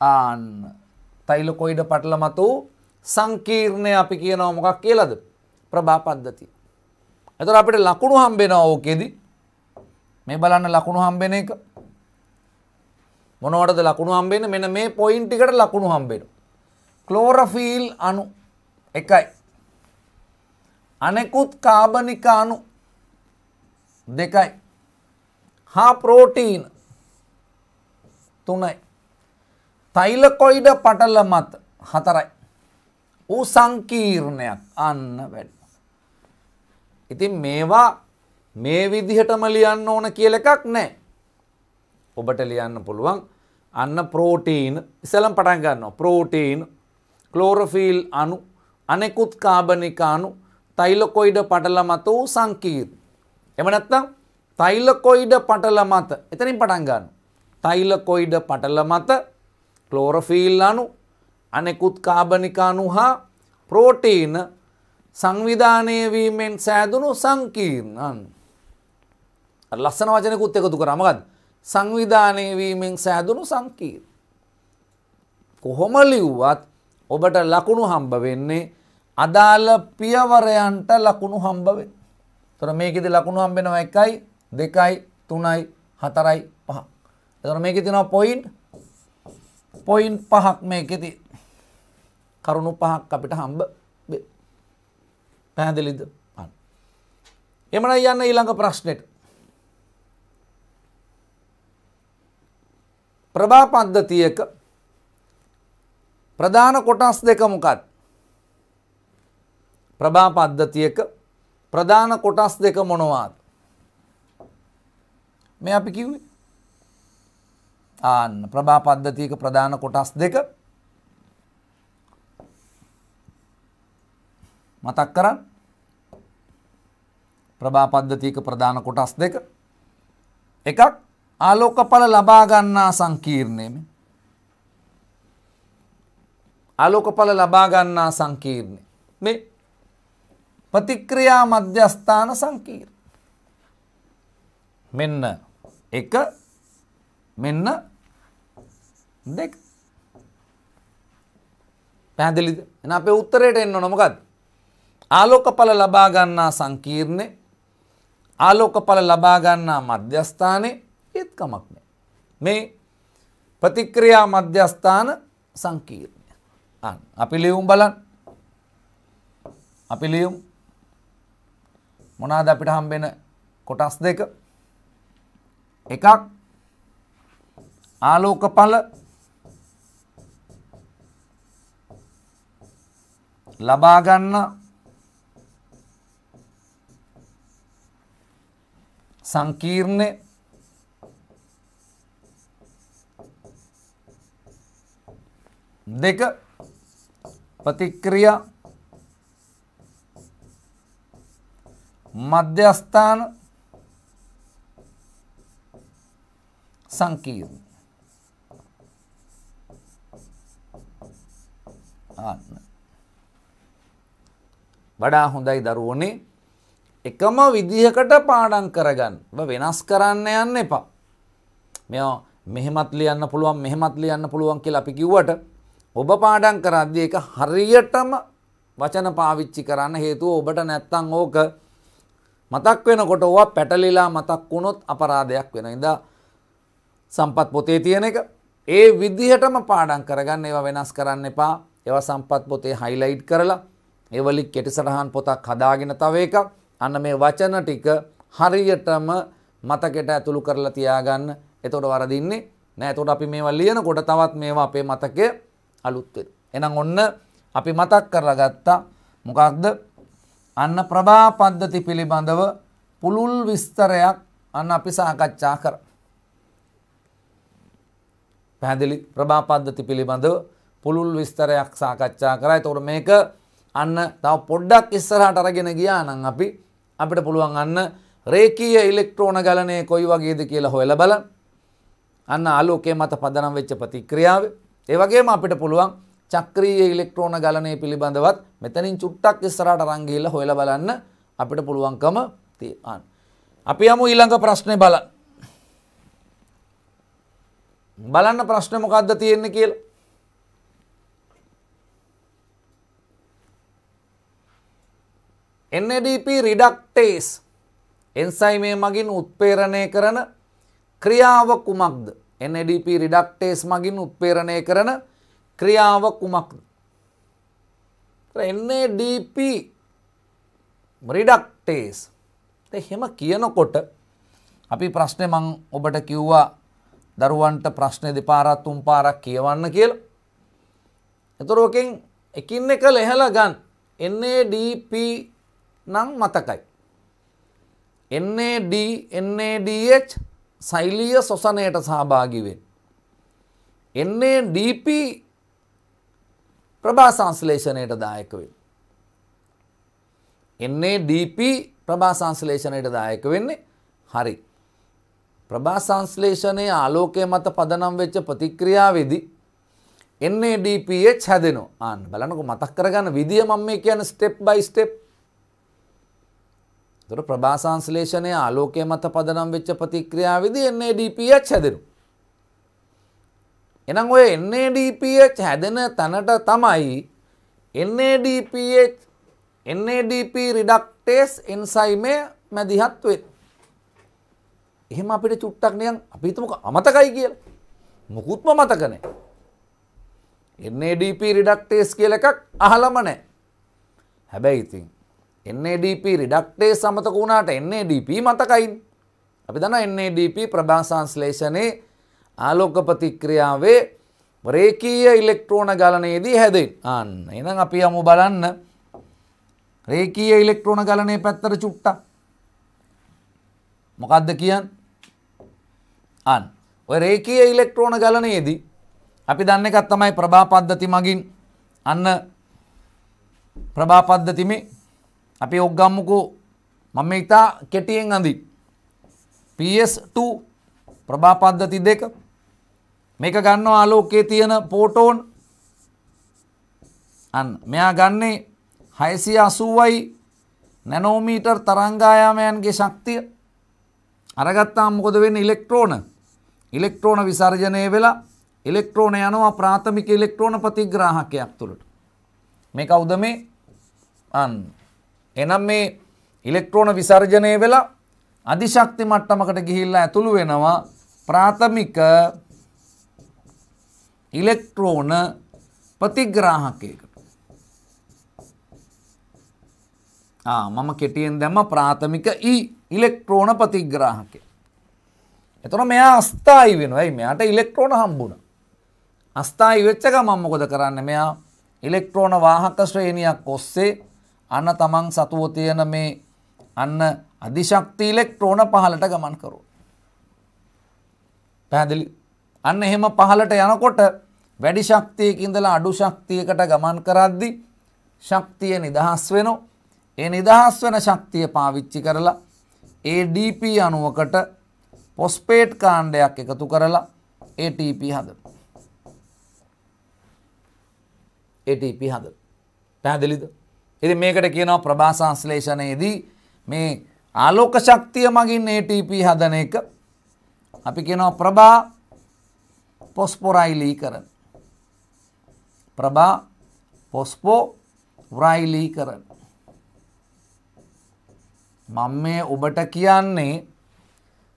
ආන්න තයිලකොයිඩ පටල මතු සංකීර්ණය අපි කියනව මොකක් කියලද ප්‍රභාපද්ධති. ඇතර අපට ලකුණු හම්බෙන ඕකෙදී මේ බලන්න ලකුණු හම්බෙන එක මොනවටද ලකුණු හම්බෙන මෙන මේ පොයින්ටිකට ලකුණු හම්බෙන. කලෝරෆීල් අනු එකයි අනෙකුත් කාබනික අණු දෙකයි හා ප්‍රෝටීන තුනයි තෛලකොයිඩ පටල මත හතරයි ඌ සංකීර්ණයක් අන්න වැඩි ඉතින් මේවා මේ විදිහටම ලියන්න ඕන කියල එකක් නෑ ඔබට ලියන්න පුළුවන් අන්න ප්‍රෝටීන් ඉසලම් පටන් ගන්නවා ප්‍රෝටීන් ක්ලෝරොෆිල් අණු අනෙකුත් කාබනික අණු තයිලකොයිඩ පටල මත වූ සංකීර්. එම නැත්තම් තයිලකොයිඩ පටල මත එතනින් පටන් ගන්න. තයිලකොයිඩ පටල මත ක්ලෝරෆිල් අනු අනෙකුත් කාබනිකානු හා ප්‍රෝටීන සංවිධානයවීමෙන් සෑදුණු සංකීර්ණන්. ලස්සන වචනකුත් එකතු කරමගත් සංවිධානයවීමෙන් සෑදුණු සංකීර්. කොහොම ලිව්වත් ඔබට ලකුණු හම්බ වෙන්නේ අදාළ පියවරයන්ට ලකුණු හම්බ වෙයි. ඒතර මේකෙදි ලකුණු හම්බ වෙනවා 1යි 2යි 3යි 4යි 5. ඒතර මේකේ තියෙනවා පොයින්ට් පොයින්ට් පහක් මේකෙදි කරුණු පහක් අපිට හම්බ වෙයි. පැහැදිලිද? හරි. එමනම් යන්න ඊළඟ ප්‍රශ්නෙට. ප්‍රභා පද්ධතියක ප්‍රධාන කොටස් දෙක මොකක්ද? ප්‍රභා පද්ධතියක ප්‍රධාන කොටස් දෙක මොනවාද. මේ අපි කිව්වේ. ආන්න ප්‍රභා පද්ධතියක ප්‍රධාන කොටස් දෙක මතක් කරන්න ප්‍රභා පද්ධතියක ප්‍රධාන කොටස් දෙක එකක් ආලෝකඵල ලබා ගන්නා සංකීර්ණයෙන් ආලෝකඵල ලබා ගන්නා සංකීර්ණය මේ ප්‍රතික්‍රියා මධ්‍යස්ථාන සංකීර්ණ. මෙන්න එක මෙන්න දෙක පැහැදිලිද එන අපේ උත්තරයට එන්න ඕන මොකද්ද ආලෝකඵල ලබා ගන්නා සංකීර්ණේ ආලෝකඵල ලබා ගන්නා මධ්‍යස්ථානේ ඒත් කමක් නැහැ මේ ප්‍රතික්‍රියා මධ්‍යස්ථාන සංකීර්ණය අන්න අපි ලියුම් බලන්න අපි ලියුම් මොනාද අපිට හම්බෙන කොටස් දෙක එකක් ආලෝක පල ලබා ගන්න සංකීර්ණ දෙක ප්‍රතික්‍රියා මධ්‍යස්ථාන සංකීර්ණ ආන්න වඩා හොඳයි දරුවනේ එකම විදිහකට පාඩම් කරගන්න. වෙනස් කරන්න යන්න එපා. මෙයා මෙහෙමත් ලියන්න පුළුවන් මෙහෙමත් ලියන්න පුළුවන් කියලා අපි කිව්වට ඔබ පාඩම් කරද්දී ඒක හරියටම වචන පාවිච්චි කරන්න හේතුව ඔබට නැත්තම් ඕක මතක් වෙනකොට ඕවා පැටලිලා මතක් වුණොත් අපරාධයක් වෙන. ඉඳා සම්පත් පොතේ තියෙන එක ඒ විදිහටම පාඩම් කරගන්න ඒවා වෙනස් කරන්න එපා. ඒවා සම්පත් පොතේ හයිලයිට් කරලා ඒවලි කෙටිසටහන් පොතක් හදාගෙන තව එකක්. අන්න මේ වචන ටික හරියටම මතකෙට ඇතුළු කරලා තියාගන්න. එතකොට වරදින්නේ නෑ. එතකොට අපි මේවා ලියනකොට තවත් මේවා අපේ මතකයේ අලුත් වෙනවා. එහෙනම් ඔන්න අපි මතක් කරලා ගත්තා මොකක්ද අන්න ප්‍රභා පද්ධති පිළිබඳව පුළුල් විස්තරයක් අන්න අපි සාකච්ඡා කර. පැහැදිලි ප්‍රභා පද්ධති පිළිබඳව පුළුල් විස්තරයක් සාකච්ඡා කරයි තොට මේක අන්න තව පොඩ්ඩක් ඉස්සරහට අරගෙන ගියා නම් අපි අපිට පුළුවන් අන්න රේකීය ඉලෙක්ට්‍රෝන ගලනය කොයි වගේද කියලා හොයල බල අන්න ආලෝකයේ මත පදනම් වෙච්ච ප්‍රතික්‍රියාව ඒ වගේම අපිට පුළුවන් චක්‍රීය ඉලෙක්ට්‍රෝන ගලනය පිළිබඳවත් මෙතනින් චුට්ටක් ඉස්සරට රංගිල්ල හොල බලන්න අපිට පුළුවන්කම තියන්. අපි යමු ඊළඟ ප්‍රශ්නය බල බලන්න ප්‍රශ්න මොකක්ද තියෙන්න කියල NADP රිඩක්ටේස් එන්සයිමය මගින් උත්පේරණය කරන ක්‍රියාව කුමක්ද NADP රිඩක්ටේස් මගින් උත්පේරණය කරන ක්‍රියාව කුමක්ද. එන්නේDP මරිඩක්ටේස් හෙම කියනකොට අපි ප්‍රශ්නය මං ඔබට කිව්වා දරුවන්ට ප්‍රශ්නය දෙපාරත් තුම් පාරක් කියවන්න කියල. එතුරෝකින් එකින් එක ලෙහල ගන් එන්නේDP නං මතකයි. NAD NADH සෛලිය සොසනයට සහභාගිවෙන්. NADP ප්‍රභා සංශ්ලේෂණයට දායක වෙන්නේ. NADP ප්‍රභා සංශ්ලේෂණයට දායක වෙන්නේ. හරි. ප්‍රභා සංශ්ලේෂණයේ ආලෝකය මත පදනම් වෙච්ච ප්‍රතික්‍රියාවේදී NADPH හැදෙනවා. ආන්න බලන්නකෝ මතක් කරගන්න විදිය මම මේ කියන්නේ step by step. ඒතර ප්‍රභා සංශ්ලේෂණයේ ආලෝකය මත පදනම් වෙච්ච ප්‍රතික්‍රියාවේදී NADPH හැදෙනවා. එනම් ඔය NADPH හැදෙන තැනට තමයි NADPH NADP රිඩක්ටේස් එන්සයිමේ මැදිහත් වෙන්නේ. එහෙම අපිට චුට්ටක් නිකන් අපි හිතමුකෝ අමතකයි කියලා. මොකුත්ම මතක නැහැ. NADP රිඩක්ටේස් කියලා එකක් අහලම නැහැ. හැබැයි ඉතින් NADP රිඩක්ටේස් සමතක වුණාට NADP මතකයින්. අපි දන්නවා NADP ප්‍රභා සංශ්ලේෂණේ ආලෝක ප්‍රතික්‍රියාවේ රේකීය ඉලෙක්ට්‍රෝන ගලනයේදී හැදෙන් අන්න එනම් අපි යමු බලන්න රේකීය ඉලෙක්ට්‍රෝන ගලනය පැත්තර චුට්ට මොකක්ද කියන් අන් ඔය රේකීය ඉලෙක්ට්‍රෝන ගලනයේදී අපි දන්න එකත් තමයි ප්‍රභාපද්ධති මගින් අන්න ප්‍රභාපද්ධතිමේ අපි ඔක්ගම්මකු මම ඉතා කෙටියෙන් අඳී PS2 ප්‍රභාපද්ධති දෙක මේක ගන්නවා ආලෝකයේ තියෙන පෝටෝන් අන්න මෙයා ගන්නේ 680යි නැනෝමීටර් තරංගායාමයන්ගේ ශක්තිය අරගත්තාම මොකද වෙන්නේ ඉලෙක්ට්‍රෝන ඉලෙක්ට්‍රෝන විසර්ජනය වෙලා ඉලෙක්ට්‍රෝන යනවා ප්‍රාථමික ඉලෙක්ට්‍රෝන ප්‍රතිග්‍රාහකයක් තුළට මේ කවුද මේ අන් එනම් මේ ඉලෙක්ට්‍රෝන විසර්ජනය වෙලා අධිශක්ති මට්ටමකට ගිහිල්ලා ඇතුළු වෙනවා ප්‍රාථමික ඉලෙක්ට්‍රෝන ප්‍රතිග්‍රාහකයකට. මම කෙටියෙන් දැම ප්‍රාථමික ඊ e ඉලෙක්ට්‍රෝන ප්‍රතිග්‍රාහකය. එතොන මෙයා අස්ථායි වෙන ඇයි මෙයාට ඉලෙක්ට්‍රෝන හම්බුණ. අස්ථායි වෙච්චක මම්මකොද කරන්න මෙයා ඉලෙක්ට්‍රෝන වාහක ශ්‍රේණයක් ඔස්සේ අන්න තමන් සතුව තියෙන මේ අන්න අධිශක්ති ඉලෙක්ට්‍රෝන පහලට ගමන් කරු. පැදිලි අන්න එහෙම පහලට යනකොට වැඩි ශක්තියක ඉඳලා අඩු ශක්තියකට ගමන් කරද්දි ශක්තිය නිදහස් වෙනවා. ඒ නිදහස් වෙන ශක්තිය පාවිච්චි කරලා ADP අණුවකට පොස්පේට් කාණ්ඩයක් එකතු කරලා ATP හදනවා. ATP හදනවා. පැහැදිලිද? ඉතින් මේකට කියනවා ප්‍රභාසංශ්ලේෂණයේදී මේ ආලෝක ශක්තිය මගින් ATP හදන එක අපි කියනවා ප්‍රභා පොස්පොරයිලීකරණ പ്രഭ පොස්පෝ ව්‍රයිලීකරන්. මං මේ ඔබට කියන්නේ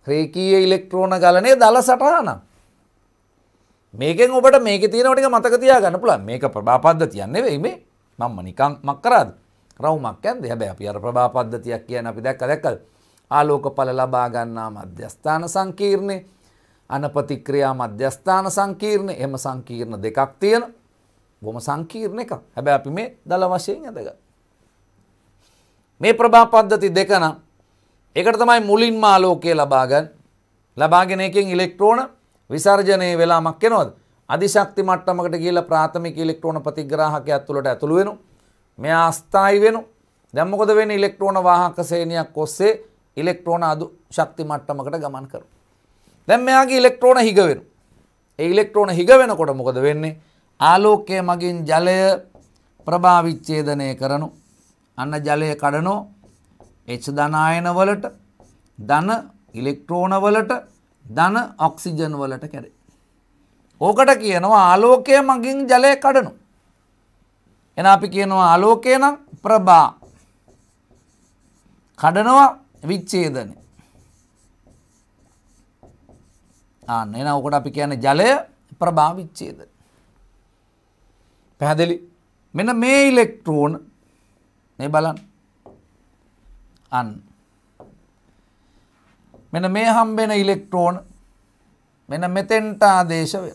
ක්‍රේකීය ඉලෙක්ට්‍රෝන ගලනය දළ සටහනම්. මේකෙන් ඔබට මේක තියෙනවටික මතක තියා ගන්න පුළන් මේක ප්‍රභාපද්ධ තියන්නේ වෙයි මේ මංම නිකං මක්කරාද රවමක් ඇන් හැබැ අපි අර ප්‍රභාපද්ධතියක් කියන අපි දැක්ක දැක්කල් ආලෝකඵල ලබා ගන්නා මධ්‍යස්ථාන සංකීර්ණය අනපතික්‍රියා මධ්‍යස්ථාන සංකීර්ණය එම සංකීර්ණ දෙකක් තියෙන බොම සංකීර්ණ එකක් හැබැ අපි මේ දළ වශයෙන් ඇදග. මේ ප්‍රභා පද්ධති දෙකනම් එකට තමයි මුලින්ම ආලෝකය ලබාගන්න ලබාගෙන එකෙන් ඉලෙක්ට්‍රෝන විසර්ජනය වෙලාමක් කෙනොද අධිශක්ති මට්ටමකට කියල ප්‍රාථමික ඉලෙක්ට්‍රෝන ප්‍රතිග්‍රාහකයක් ඇතුළට ඇතුළ වෙනු මෙ අස්ථායි වෙනු දැම්මකොද වෙන ඉලෙක්ට්‍රෝන වාහක සේනයක් ඔස්සේ ඉලෙක්ට්‍රෝන අදු ශක්ති මට්ටමකට ගමන් කරු. දැම් මෙයාගේ ඉලෙක්ට්‍රෝන හිගවෙන ඉලෙක්ට්‍රෝන හිග වෙනකොට මොකද වෙන්නේ ආලෝකය මගින් ජලය ප්‍රභාවිච්ඡේදනය කරනු. අන්න ජලය කඩනෝ එච් ධනායන වලට ධන ඉලෙක්ට්‍රෝන වලට ධන ඔක්සිජන් වලට කැරේ. ඕකට කියනවා ආලෝකය මගින් ජලය කඩනු. එන අපි කියනවා ආලෝකය නම් ප්‍රභා කඩනවා විච්ඡේදනය. ආන්න එන ඕකට අපි කියන්නේ ජලය ප්‍රභා විච්ඡේදනය. පැහැදිලි මෙන මේ ඉලෙක්ට්‍රෝන මේ බලන් අන් මෙන මේ හම්බෙන ඉලෙක්ට්‍රෝන මෙන මෙතෙන්ට ආදේශ වෙන.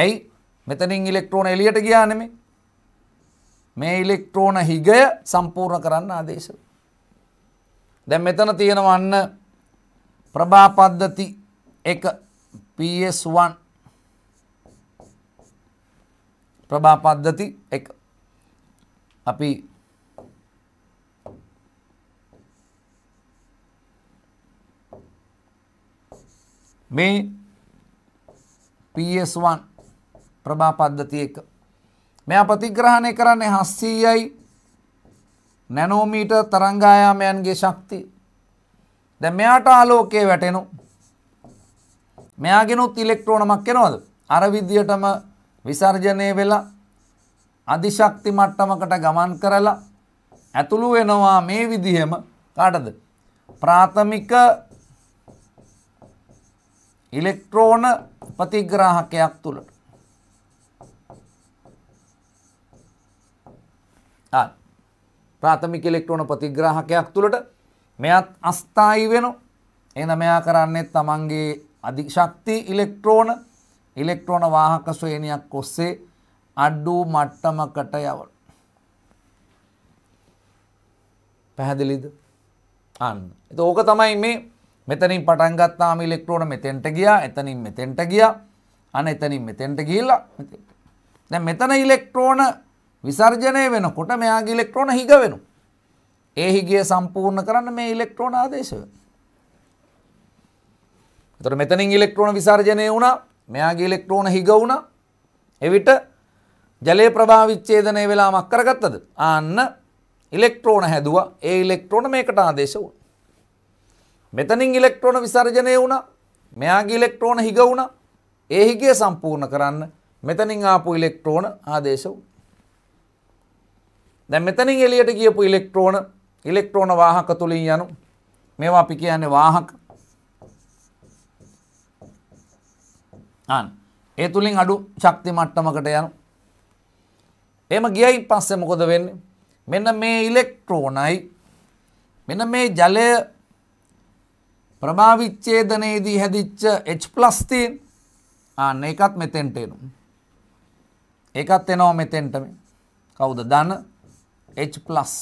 ඇයි මෙතනින් ඉලෙක්ට්‍රෝන එලියට ගියා නෙමෙයි. මේ ඉලෙක්ට්‍රෝන හිගය සම්පූර්ණ කරන්න ආදේශ වෙන. දැන් මෙතන තියෙනවන්න ප්‍රභා පද්ධති 1 PS1 ප්‍රභා පද්ධති එක අපි මේ PS1 ප්‍රභා පද්ධති එක මෙයා ප්‍රතිග්‍රහණය කරන්නේ 700යි නැනෝමීටර් තරංගායාමයන්ගේ ශක්තිය. දැන් මෙයාට ආලෝකයේ වැටෙනු. මෙයාගෙනුත් ඉලෙක්ට්‍රෝනමක් එනවද? අර විදියටම විසර්ජනය වෙලා අධිශක්ති මට්ටමකට ගමන් කරලා ඇතුළු වෙනවා මේ විදිහෙම කාටද ප්‍රාථමික ඉලෙක්ට්‍රෝන ප්‍රතිග්‍රාහකයක් තුළට ප්‍රාථමික ඉලෙක්ට්‍රෝන ප්‍රතිග්‍රාහකයක් තුළට මෙයත් අස්ථායි වෙනවා එන මෙයා කරන්නේ තමන්ගේ අධිශක්ති ඉලෙක්ට්‍රෝන ඉලෙක්ට්‍රෝන වාහක ශ්‍රේණියක් ඔස්සේ අඩු මට්ටමකට යවන. පැහැදිලිද? අන්න. ඒත් ඕක තමයි මේ මෙතනින් පටන් ගත්තාම ඉලෙක්ට්‍රෝන මෙතෙන්ට ගියා, එතනින් මෙතෙන්ට ගියා, අන්න එතනින් මෙතෙන්ට ගිහිල්ලා දැන් මෙතන ඉලෙක්ට්‍රෝන විසර්ජනය වෙනකොට මෙයාගේ ඉලෙක්ට්‍රෝන හිග වෙනවා. ඒ හිගිය සම්පූර්ණ කරන්න මේ ඉලෙක්ට්‍රෝන ආදේශය. එතකොට මෙතනින් ඉලෙක්ට්‍රෝන විසර්ජනය වුණා. මෙයාගේ ඉලෙක්ට්‍රෝන හිගවුණ එවිට ජලය ප්‍රභාවිච්චේදනය වෙලා මක් කරගත්තද අන්න ඉලෙක්ට්‍රෝන හැදුව ඒ ඉලෙක්ට්‍රෝන මේකට ආදේශ වුණ. මෙතනින් ඉලෙක්ට්‍රෝන විසර්ජනය වුණ මෙයාගේ ඉලෙක්ට්‍රෝන හිගවුණ ඒ හිගේ සම්පූර්ණ කරන්න මෙතනින් ආපු ඉලෙක්ට්‍රෝන ආදේශ වුණ. දැ මෙතනින් එලියට කියපු ඉලෙක්ට්‍රෝන ඉලෙක්ට්‍රෝන වාහක තුළින් යනු මේවා අපි කියන්නේ වාහක අන් ඒ තුළින් අඩු ශක්ති මට්ටමකට යනු. එම ගියයි පස්සෙ මොකොද වෙන්න මෙන්න මේ ඉලෙක්ට්‍රෝනයි මෙන මේ ජලය ප්‍රභාවිච්චේදනයේදී හැදිච්ච H ප්ලස්තිීන් ආන්න එකත් මෙතෙන්ට එනු. එකත් එනෝ මෙතෙන්ටම කවුද දන H ප්ලස්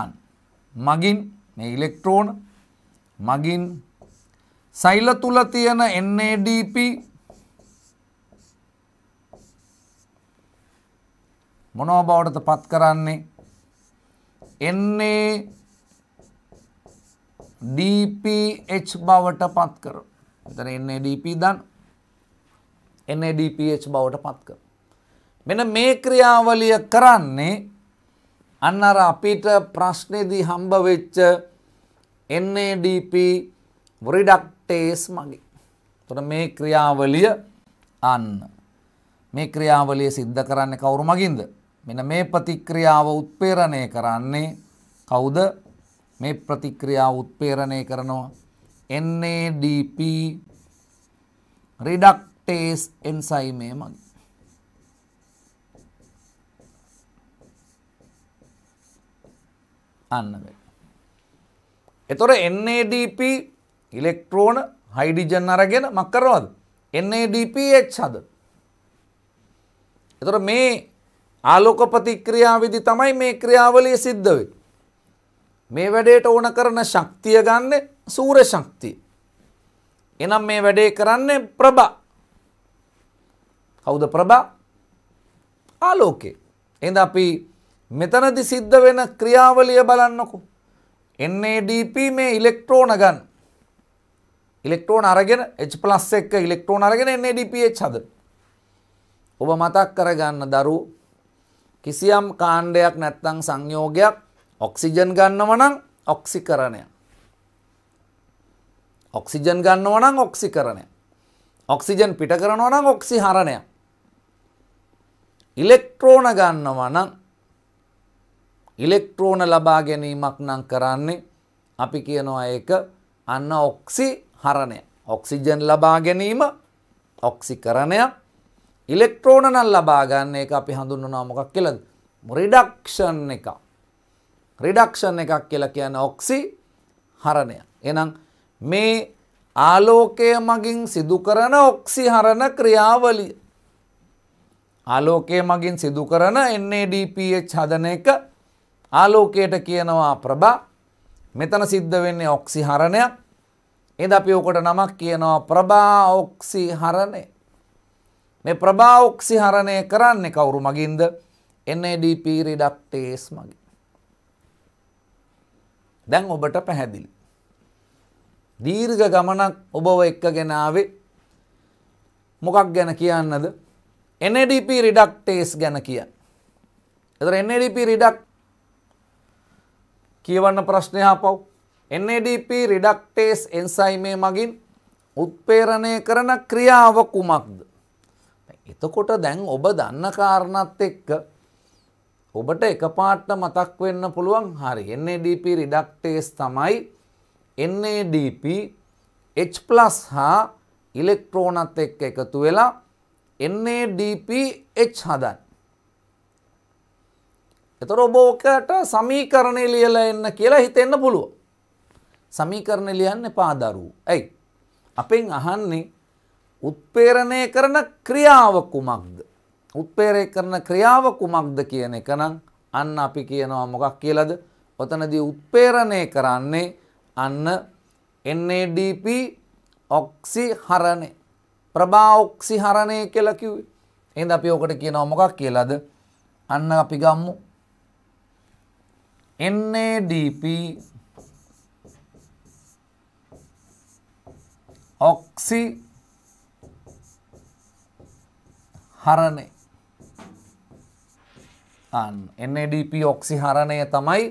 අන් මගින් මේ ඉලෙක්ට්‍රෝන මගින් සෛල තුල තියෙන NADP මොනව බවටද පත් කරන්නේ NADPH බවට පත් කර. මෙතන NADP දන් NADPH බවට පත් කර. මෙන්න මේ ක්‍රියාවලිය කරන්නේ අන්න අර අපිට ප්‍රශ්නේදී හම්බ වෙච්ච NADP රිඩක් ටේස් මගේ. තොට මේ ක්‍රියාවලිය අන්න. මේ ක්‍රියාවලිය සිද්ධ කරන්න කවුරු මගින්ද. මෙන මේ ප්‍රතික්‍රියාව උත්පේරණය කරන්නේ කවුද මේ ප්‍රතික්‍රියාව උත්පේරණය කරනවා. NADP රිඩක්ටේස් එන්සයිමය මගේ. අන්න එතොර NADP ඉලෙක්ට්‍රෝන හයිඩිජන් අරගෙන මක් කරනවද NADPH හද. එතකොට මේ ආලෝක ප්‍රතික්‍රියාවේදී තමයි මේ ක්‍රියාවලිය සිද්ධ වෙන්නේ. මේ වැඩේට ඕන කරන ශක්තිය ගන්න සූර ශක්තිය. එනම් මේ වැඩේ කරන්නේ ප්‍රභා. කවුද ප්‍රභා? ආලෝකේ. එහෙනම් අපි මෙතනදි සිද්ධ වෙන ක්‍රියාවලිය බලන්නකෝ. NADP මේ ඉලෙක්ට්‍රෝන ගන්න. ඉලෙක්ට්‍රෝන අරගෙන H+ එක ඉලෙක්ට්‍රෝන අරගෙන NADPH හදන. ඔබ මතක් කරගන්න දරු කිසියම් කාණ්ඩයක් නැත්නම් සංයෝගයක් ඔක්සිජන් ගන්නව නම් ඔක්සිකරණය. ඔක්සිජන් ගන්නව නම් ඔක්සිකරණය. ඔක්සිජන් පිට කරනවා නම් ඔක්සිහරණය. ඉලෙක්ට්‍රෝන ගන්නව නම් ඉලෙක්ට්‍රෝන ලබා ගැනීමක් නම් කරන්නේ අපි කියනවා ඒක අන්න ඔක්සි හරණය ඔක්සිජන් ලබා ගැනීම ඔක්සිකරණයක් ඉලෙක්ට්‍රෝනනල් ලබාගන්න එක අපි හඳුන්වනවා මොකක් කියලද රිඩක්ෂන් එක රිඩක්ෂන් එකක් කියලා කියන ඔක්සි හරණය එනම් මේ ආලෝකය මගින් සිදුකරන ඔක්සිහරණ ක්‍රියාවලිය ආලෝකය මගින් සිදුකරන NADPH හදන එක ආලෝකයට කියනවා ප්‍රභා මෙතන සිද්ධ වෙන්නේ ඔක්සිහරණයක් එද අපි ඕකට නමක් කියනවා ප්‍රභා ඔක්සිහරණය. මේ ප්‍රභා ඔක්සිහරණය කරන්නේ කවුරු මගින්ද? NADP රිඩක්ටේස් මගින්. දැන් ඔබට පැහැදිලි. දීර්ඝ ගමනක් ඔබව එක්කගෙන ආවේ මොකක් ගැන කියන්නද? NADP රිඩක්ටේස් ගැන කියන්න. එතන NADP රිඩක් කියවන්න ප්‍රශ්නය ආපහු NADP රිඩක්ටේස් එන්සයිමේ මගින් උත්පේරණය කරන ක්‍රියාව කුමක්ද. එතකොට දැන් ඔබ දන්න කාරණත් එක්ක ඔබට එකපාට මතක් වෙන්න පුළුවන් හරි NADP රිඩක්ටේස් තමයි NADP H+ හා ඉලෙක්ට්‍රෝනත් එක්ක එකතු වෙලා NADP H හදන්. එතකොට ඔබ ඔකට සමීකරණය ලියලා එන්න කියලා හිතෙන්න පුළුවන්. සමීකරණ ලියන්න එපා දරුවෝ. ඇයි? අපෙන් අහන්නේ උත්පේරණය කරන ක්‍රියාව කුමක්ද? උත්පේරණය කරන ක්‍රියාව කුමක්ද කියන එක නම් අන්න අපි කියනවා මොකක් කියලාද? ඔතනදී උත්පේරණය කරන්නේ අන්න NADP ඔක්සිහරණය. ප්‍රභා ඔක්සිහරණය කියලා කිව්වේ. එහෙනම් අපි ඔකට කියනවා මොකක් කියලාද? අන්න අපි ගමු NADP ඔක්සි හරණය NADP ඔක්සි හරණය තමයි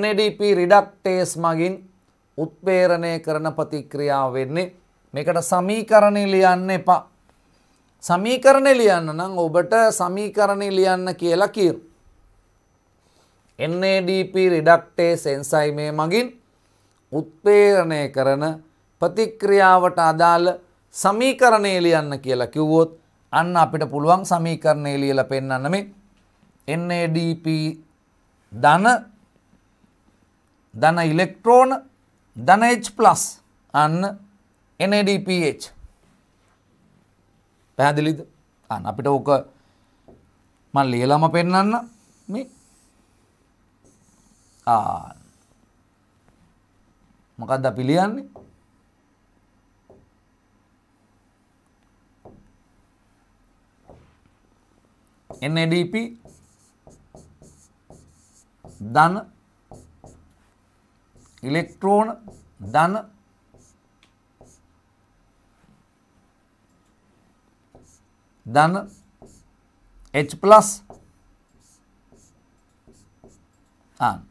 NADP රිඩක්ටේස් මගින් උත්පේරණය කරන ප්‍රතික්‍රියාව වෙන්නේ මේකට සමීකරණය ලියන්න එපා සමීකරණය ලියන්න නම් ඔබට සමීකරණය ලියන්න කියලා කියරු NADP රිඩක්ටේ සෙන්සයිමය මගින් උත්පේරණය කරන ප්‍රතික්‍රියාවට අදාළ සමීකරණය ලියන්න කියලා කිව්වොත් අන්න අපිට පුළුවන් සමීකරණය ලියලා පෙන්වන්න මේ NADP ධන ධන ඉලෙක්ට්‍රෝන ධන H+ අන්න NADPH පැහැදිලිද? අන්න අපිට ඕක මම ලියලාම පෙන්වන්න මේ ආ මොකක්ද අපි ලියන්නේ? NADP ධන ඉලෙක්ට්‍රෝන ධන ධන H+ ආන්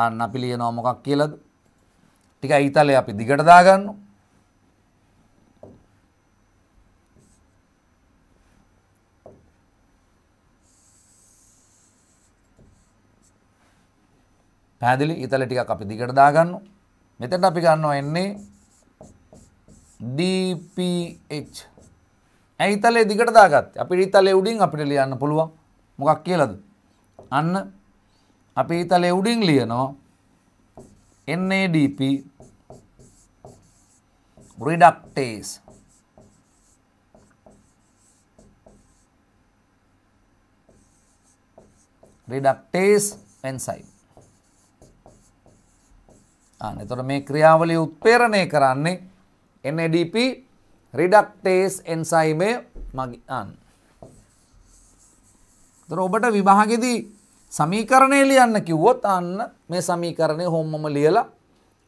ආන් අපි ලියනවා මොකක් කියලාද ටික ඊතලේ අපි දිගට දාගන්නවා පැදිලි ඉතල ටිකක් අපි දිගට දාගන්න මෙතට අපි ගන්නවා එන්නේ DPH ඇයිතලේ දිගට දාගත් අපි ඉතලේ උඩින් අපිට ලියන්න පුළුවන් මොකක් කියලද අන්න අපි ඉතලේ උඩින් ලියනවා NADP reductase reductase enzyme අන්න එතකොට මේ ක්‍රියාවලිය උත්පේරණය කරන්නේ NADP රිඩක්ටේස් එන්සයිමේ මගින් අන්න. එතකොට ඔබට විභාගෙදී සමීකරණය ලියන්න කිව්වොත් අන්න මේ සමීකරණය හොම්මම ලියලා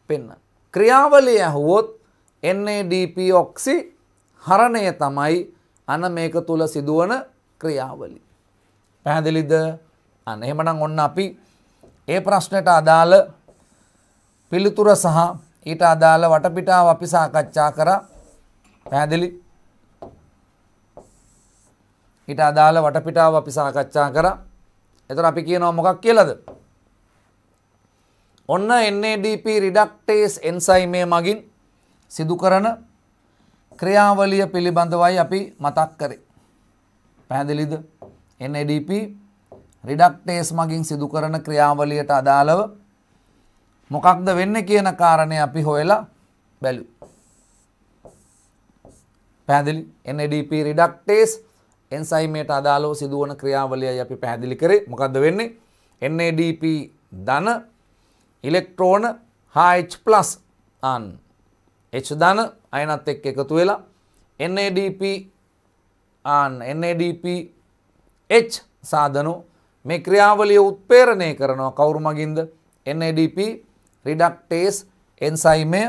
පෙන්න. ක්‍රියාවලිය ඇහුවොත් NADP ඔක්සි හරණය තමයි අන මේක තුල සිදුවන ක්‍රියාවලි. පැහැදිලිද? අන්න එහෙමනම් ඔන්න අපි ඒ ප්‍රශ්නයට අදාළ පිළිතුර සහ ඊට අදාළ වටපිටාව අපි සාකච්ඡා කරා. පැහැදිලි? ඊට අදාළ වටපිටාව අපි සාකච්ඡා කරා. එතකොට අපි කියනවා මොකක් කියලාද? ඔන්න NADP reductase එන්සයිමේ මගින් සිදු කරන ක්‍රියාවලිය පිළිබඳවයි අපි මතක් කරේ. පැහැදිලිද? NADP reductase මගින් සිදු කරන ක්‍රියාවලියට අදාළව මොකක්ද වෙන්න කියන කාරණය අපි හොයලා බැලු. පැදිලි NADP රිඩක්ටේස් එන්සයිමේට අදාළෝ සිදුවන ක්‍රියාවලිය අපි පැහැදිලි කරේ මොකක්ද වෙන්නේ NADP ධන ඉලෙක්ට්‍රෝන HH+ අන් H ධන අයනත් එක්ක එකතු වෙලා NADP අන් NADP H සාධනෝ මේ ක්‍රියාවලිය උත්පේරණය කරනවා කවුරු මගින්ද NADP රිඩක්ටේස් එන්සයිමය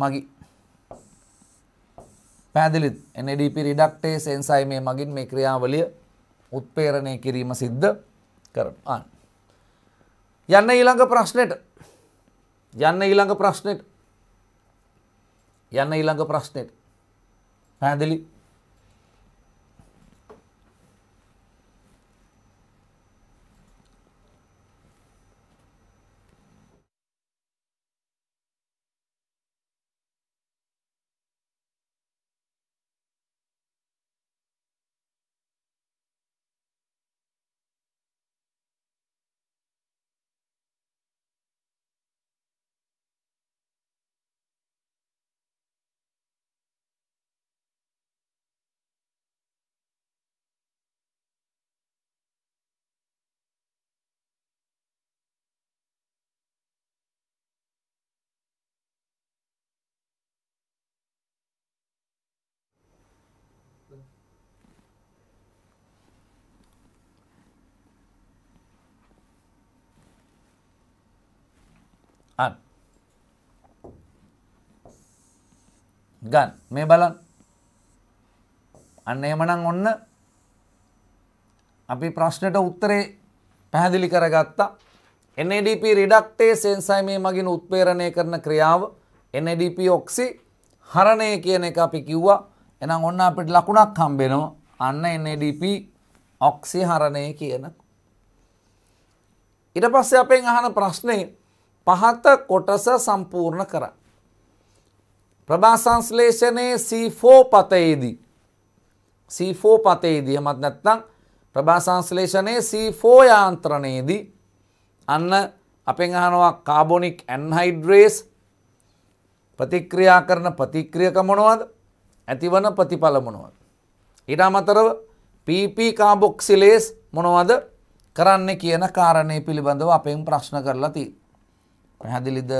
මගි පැදිලිත් NADP රිඩක්ටේස් එන්සයිමය මගින් මේ ක්‍රියාවලිය උත්පේරණය කිරීම සිද්ධ කරන. යන්න ඊළඟ ප්‍රශ්නයට යන්න ඊළඟ ප්‍රශ්නයට යන්න ඊළඟ ප්‍රශ්නයට පැදිලි ගන් මේ බලන් අන්න එමනං ඔන්න අපි ප්‍රශ්නයට උත්තරේ පැහැදිලි කරගත්තා NADP රිඩක්ටේ සෙන්සයිමේ මගින් උත්පේරණය කරන ක්‍රියාව NADP ඔක්සි හරණය කියන එක අපි කිව්වා එනම් ඔන්න අපිට ලකුණක් හම්බෙනවා අන්න NADP ඔක්සි හරණය කියන ඊට පස්සේ අපෙන් අහන ප්‍රශ්නේ පහත කොටස සම්පූර්ණ කරා ප්‍රභා සංශ්ලේෂණයේ C4 පතයේදී C4 පතයේදී එමත් නැත්නම් ප්‍රභා සංශ්ලේෂණයේ C4 යාන්ත්‍රණයේදී අන්න අපෙන් අහනවා කාබොනික් ඇන්හයිඩ්‍රේස් ප්‍රතික්‍රියා කරන ප්‍රතික්‍රියක මොනවද? ඇතිවන ප්‍රතිඵල මොනවද? ඊට අමතරව PP කාබොක්සිලේස් මොනවද කරන්නේ කියන කාරණේ පිළිබඳව අපෙන් ප්‍රශ්න කරලා තියෙනවා. පැහැදිලිද?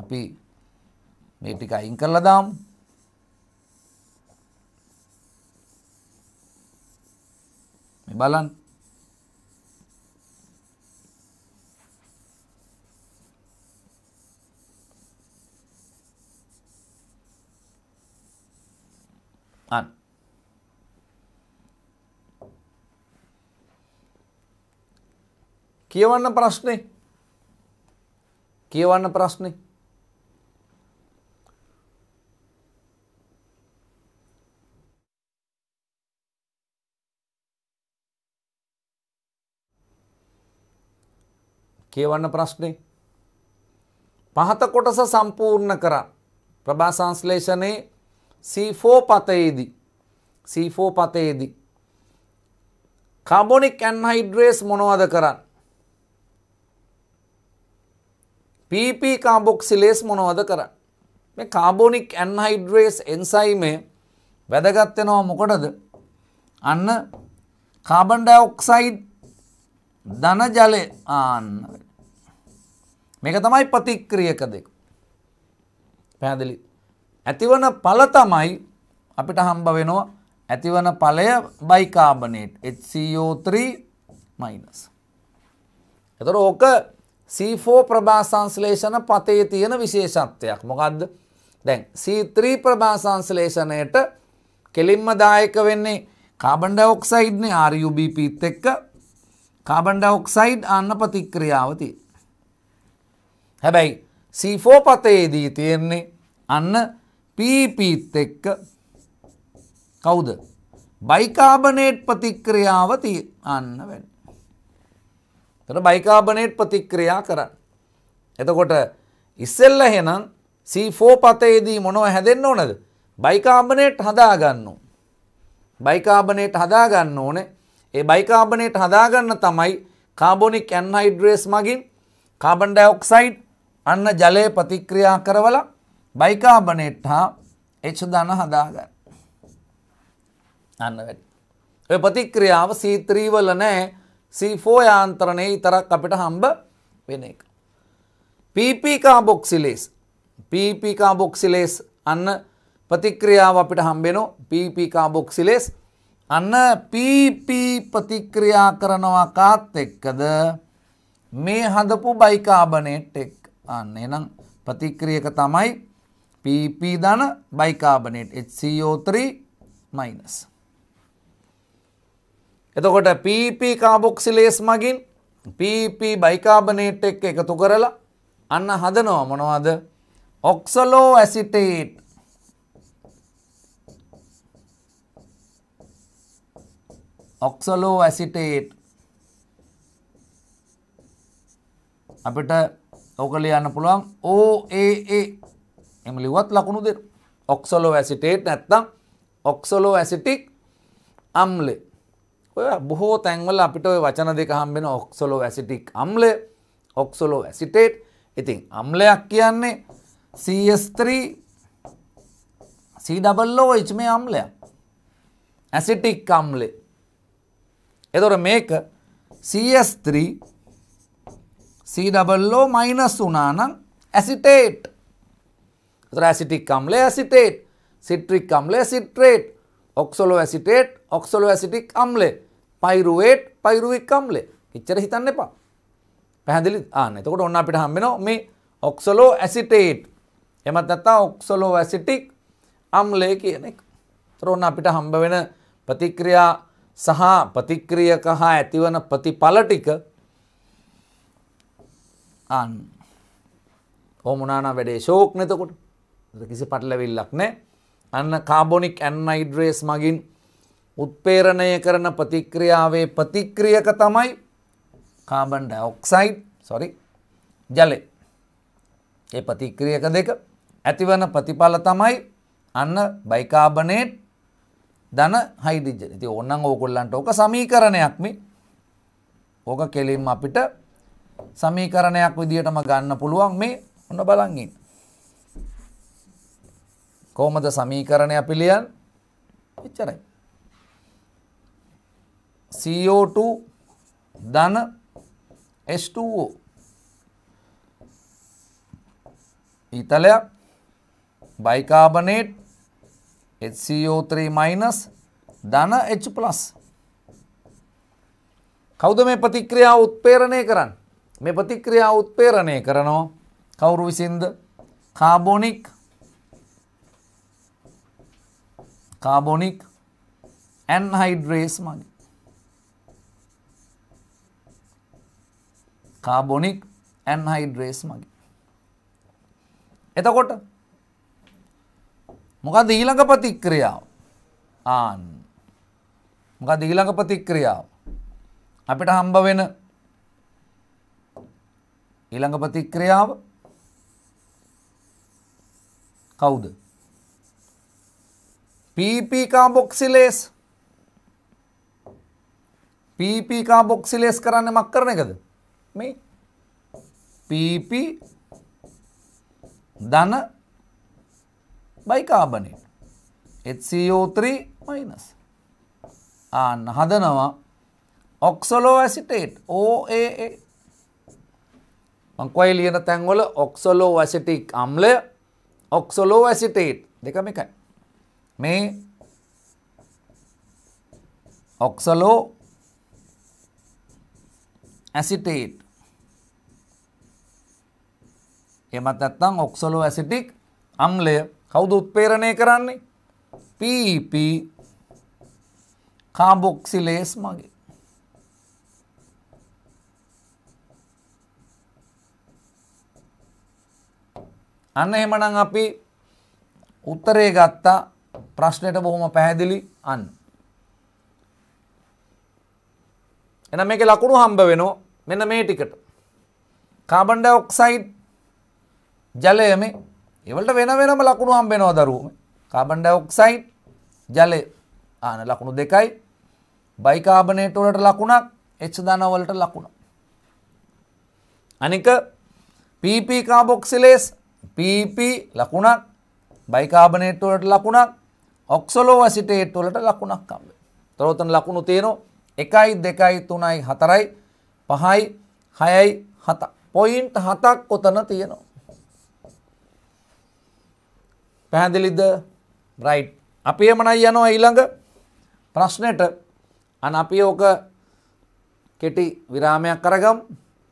අපි මේ ටික අයින් කරලා දාමු. මේ බලන්න. අන්න. කියවන්න ප්‍රශ්නේ. කියවන්න ප්‍රශ්නේ. කියවන්න ප්‍රශ්නේ. පහත කොටස සම්පූර්ණ කරා ප්‍රභා සංශ්ලේෂණයේ C4 පතයේදී C4 පතයේදී කාබොනික් ඇන්හයිඩ්‍රේස් මොනවද කරන්නේ? PP කාබොක්සිලේස් මොනවද කරන්නේ? මේ කාබොනික් ඇන්හයිඩ්‍රේස් එන්සයිමේ වැදගත් වෙනවා මොකටද? අන්න කාබන් ඩයොක්සයිඩ් ධන ජලය ආන්න මේක තමයි ප්‍රතික්‍රියක දෙක. පැහැදිලි. ඇතිවන ඵල තමයි අපිට හම්බ වෙනවා ඇතිවන ඵලය බයිකාබනේට් HCO3 minus. එතකොට ඕක C4 ප්‍රභා සංශ්ලේෂණ පතේ තියෙන විශේෂත්වයක්. මොකද්ද? දැන් C3 ප්‍රභා සංශ්ලේෂණයට කෙලින්ම දායක වෙන්නේ කාබන් ඩයොක්සයිඩ්නේ RUBP එක්ක කාබන් ඩයොක්සයිඩ් ආන්න ප්‍රතික්‍රියාව තියෙනවා. හැබැයි සීෆෝ පතයේදී තේරන්නේ අන්න පීපීත් එක්ක කවුද බයිකාබනේට් ප්‍රතික්‍රියාව අන්න වැන්න. තට බයිකාබනේට් ප්‍රතික්‍රියා කරන්න. එතකොට ඉස්සෙල්ල හෙනම් සීෆෝ පතයේදී මොනව හැදෙන්න්න ඕනද බයිකාබනේට් හදාගන්නු. බයිකාබනේට් හදාගන්න ඕනේ ඒ බයිකාබනේට් හදාගන්න තමයි කාබොනික් ඇන්හයිඩ්‍රේස් මගින් කාබන්ඩ ඔක්සයිට් අන්න ජලය ප්‍රතික්‍රියා කරවල බයිකාබනේට් හා එච්දන හදාගන්න. අන්න වැඩ. ඔය ප්‍රතික්‍රියාව සීත්‍රීවල නෑ සීෆෝ යාන්ත්‍රණය ඉතරක් අපිට හම්බ වෙන එක. පීපිකාබොක්සිලේස් පීපිකාබොක්සිලේස් අන්න ප්‍රතික්‍රියාව අපිට හම්බෙනෝ පීපිකාබොක්සිලේස් අන්න පීපී ප්‍රතික්‍රියා කරනවා කාත් එක්කද මේ හදපු බයිකාබනේට් එක්. අන්න එනම් ප්‍රතික්‍රියක තමයි PP ධන බයිකාබනේට් HCO3 මයිනස්. එතකොට PP කාබොක්සිලේස් මගින් PP බයිකාබනේට් එක්ක එකතු කරලා අන්න හදනවා මොනවද? ඔක්සලෝ ඇසිටේට් ඔක්සලෝ ඇසිටේට් අපිට ඕක ලියන්න පුළුවන් OAA එම ලිවත් ලකුණු දෙක ඔක්සලෝ ඇසිටේට් නැත්තම් ඔක්සලෝ ඇසිටික් අම්ල ඔය බොහෝ තැන්වල අපිට ඔය වචන දෙක හම්බෙන ඔක්සලෝ ඇසිටික් අම්ල ඔක්සලෝ ඇසිටේට් ඉතින් අම්ලයක් කියන්නේ CS3 COOH මේ අම්ලයක් ඇසිටික් අම්ලේ එතොර මේක CS3 COO මයිනස් වුණා නම් ඇසිටේට්. ඒතර ඇසිටික් අම්ලය ඇසිටේට්, සිට්‍රික් අම්ලය සිට්‍රේට්, ඔක්සොලෝ ඇසිටේට්, ඔක්සොලෝ ඇසිටික් අම්ලය, පයිරුවේට්, පයිරුවික් අම්ලය. එච්චර හිතන්න එපා. පැහැදිලිද? ආන්න. එතකොට ඔන්න අපිට හම්බ වෙනවා මේ ඔක්සොලෝ ඇසිටේට්. එමත් නැත්නම් ඔක්සොලෝ ඇසිටික් අම්ලය කියන එක. ඒතර ඔන්න අපිට හම්බ වෙන ප්‍රතික්‍රියා සහ ප්‍රතික්‍රියක හා ඇතිවන ප්‍රතිඵල ටික අන් ඕමුණනා වැඩේ ශෝක් නැතකොට කිසි පටලැවිල්ලක් නෑ අන්න කාබොනික් ඇන්නයිඩ්‍රේස් මගින් උත්පේරණය කරන ප්‍රතික්‍රියාවේ ප්‍රතික්‍රියක තමයි කාබන් ඩයොක්සයිඩ් සොරි ජලය ඒ ප්‍රතික්‍රියක දෙක ඇතිවන ප්‍රතිඵල තමයි අන්න බයිකාබනේට් දන හයිඩිජ ඉති ඔන්නන් ඕකොල්ලන්ට ඕක සමීකරණයක්ම ඕක කෙලින් අපිට සමීකරණයක් විදිහටම ගන්න පුළුවන් මේ ඔන්න බලන් ඉන්න. කොහොමද සමීකරණය පිළියන්? එච්චරයි. CO2 ධන H2O ඊතලයක් බයිකාබනේට් HCO3- ධන H+ කවුද මේ ප්‍රතික්‍රියාව උත්පේරණය කරන්නේ? මේ ප්‍රතික්‍රියා උත්පේරණය කරනවා කවුරු විසින්ද කාබොනික් කාබොනික් ඇන්හයිඩ්‍රේස් මගින් කාබොනික් ඇන්හයිඩ්‍රේස් මගින් එතකොට මොකද ඊළඟ ප්‍රතික්‍රියාව ආන් මොකද ඊළඟ ප්‍රතික්‍රියාව අපිට හම්බ වෙන ඊළඟ ප්‍රතික්‍රියාව කවුද? PP කාබොක්සිලේස් PP කාබොක්සිලේස් කරන්නේ මක් කරන එකද? මේ PP ධන බයිකාබනේට් HCO3 minus ආන්න හදනවා ඔක්සලෝ ඇසිටේට් OAA මංකවයි ලියන තැන්වල ඔක්සොලෝ වැසිටික් අම්ලය ඔක්සොලෝ වැසිටේට් දෙකම එකයි. මේ ඔක්සලෝ ඇසිටේට් එමත් නැත්තම් ඔක්සොලෝ ඇසිටික් අම්ලය කවුද උත්පේරණය කරන්නේ PP කාබොක්සිලේස් මගේ අන්න එහෙමනම් අපි උත්තරේ ගත්තා ප්‍රශ්නයට බොහොම පැහැදිලි අන්න. එනම් මේකේ ලකුණු හම්බ වෙනවා මෙන්න මේ ටිකට. කාබන් ඩයොක්සයිඩ් ජලය මේ ඒවලට වෙන වෙනම ලකුණු හම්බ වෙනවා දරුවෝ. කාබන් ඩයොක්සයිඩ් ජලය ආන ලකුණු දෙකයි. බයිකාබනේට් වලට ලකුණක් H ධන වලට ලකුණක්. අනික PP කාබොක්සිලේස් PP ලකුණක් බයිකාබනේට් වලට ලකුණක් ඔක්සලෝඇසිටේට් වලට ලකුණක් හම්බ වෙනවා. තොරතන ලකුණු තියෙනවා 1යි 2යි 3යි 4යි 5යි 6යි 7යි. පොයින්ට් 7ක් ඔතන තියෙනවා. පැහැදිලිද? රයිට්. අපි එමනයි යනවා ඊළඟ ප්‍රශ්නෙට. අන අපි ඕක කෙටි විරාමයක් කරගම්.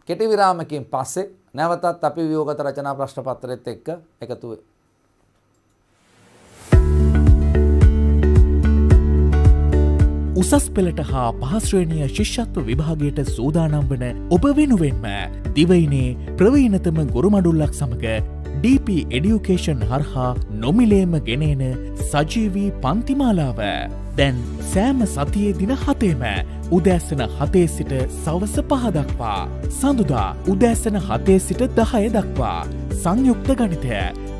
කෙටි විරාමකින් පස්සේ නැවතත් අපි වියෝගත රචනා ප්‍රශ්න පත්‍රයත් එක්ක එකතු වෙමු. උසස් පෙළට හා පහස්ශ්‍රේණිය ශිෂ්‍යත්ව විභාගයට සූදානම් වන ඔබ වෙනුවෙන්ම දිවයිනේ ප්‍රවීනතම ගොරුමඩුල්ලක් සමඟ DP එඩියුකේෂන් හරහා නොමිලේම ගෙනේන සජීවී පන්තිමාලාව දැන් සෑම සතියේ දින හතේම උදෑසන හතේ සිට සවස පහදක්වා. සඳුදා උදෑසන හතේ සිට දහය දක්වා. සංයුක්ත ගනිතය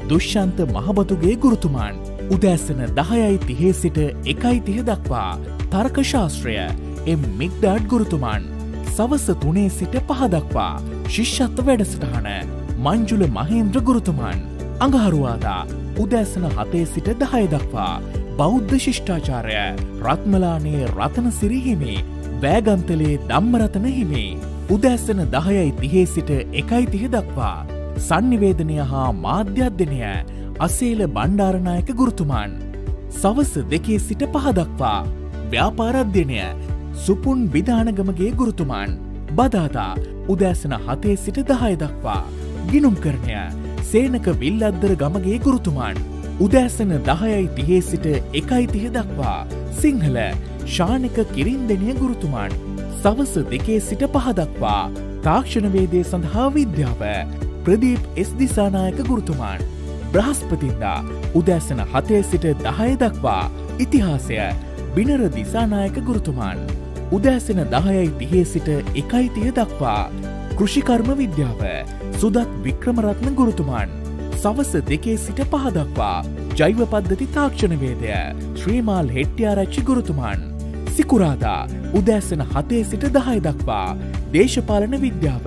දුෂ්‍යන්ත මහබතුගේ ගුරුතුමන්. උදෑසන දහයයි තිහේ සිට එකයි තිහ දක්වා. තර්කශාස්ත්‍රය එම් මික්ඩාඩ් ගුරුතුමන්. සවස තුනේ සිට පහදක්වා. ශිෂ්ෂත්ව වැඩසටහන මංජුල මහේන්ද්‍ර ගුරුතුමන්. අඟහරුවාදා උදෑසන හතේ සිට දහය දක්වා බෞද්ධ ශිෂ්ඨාචාරය රත්මලානේ රතන සිරිහිමි බෑගන්තලේ දම්මරතන හිමි උදැස්සන දහයයි තිහේ සිට එකයි තිහ දක්වා සංනිවේදනය හා මාධ්‍යධ්‍යනය අසේල බණ්ඩාරණයක ගුරුතුමාන් සවස දෙකේ සිට පහදක්වා ව්‍යාපාරධ්‍යනය සුපුන් විධානගමගේ ගුරුතුමාන් බදාතා උදෑසන හතේ සිට දහය දක්වා ගිනුම් කරණය සේනක විල්ලද්දර ගමගේ ගුරුතුමාන් උදෑසන දහයයි තිහේ සිට එකයි තිහ දක්වා සිංහල ශානක කිරින්දනය ගුරුතුමාන් සවස දෙකේ සිට පහදක්වා තාක්ෂණවේදය සඳහා විද්‍යාව ප්‍රදීප් එස් දිසානායක ගුරුතුමාන් බ්‍රහස්පතින්දා උදෑසන හතය සිට දහය දක්වා ඉතිහාසය බිනර දිසානායක ගුරුතුමාන් උදෑසන දහයයි තිහේ සිට එකයි තිය දක්වා කෘෂිකර්ම විද්‍යාව සුදත් වික්‍රමරත්න ගුරුතුමාන් සවස දෙකේ සිට පහදක්වා ජෛව පද්ධති තාක්ෂණවේදය ශ්‍රීමාල් හෙට්ටියාරච්චි ගුරුතුමන් සිකුරාදා උදෑසන හතේ සිට දහය දක්වා දේශපාලන විද්‍යාව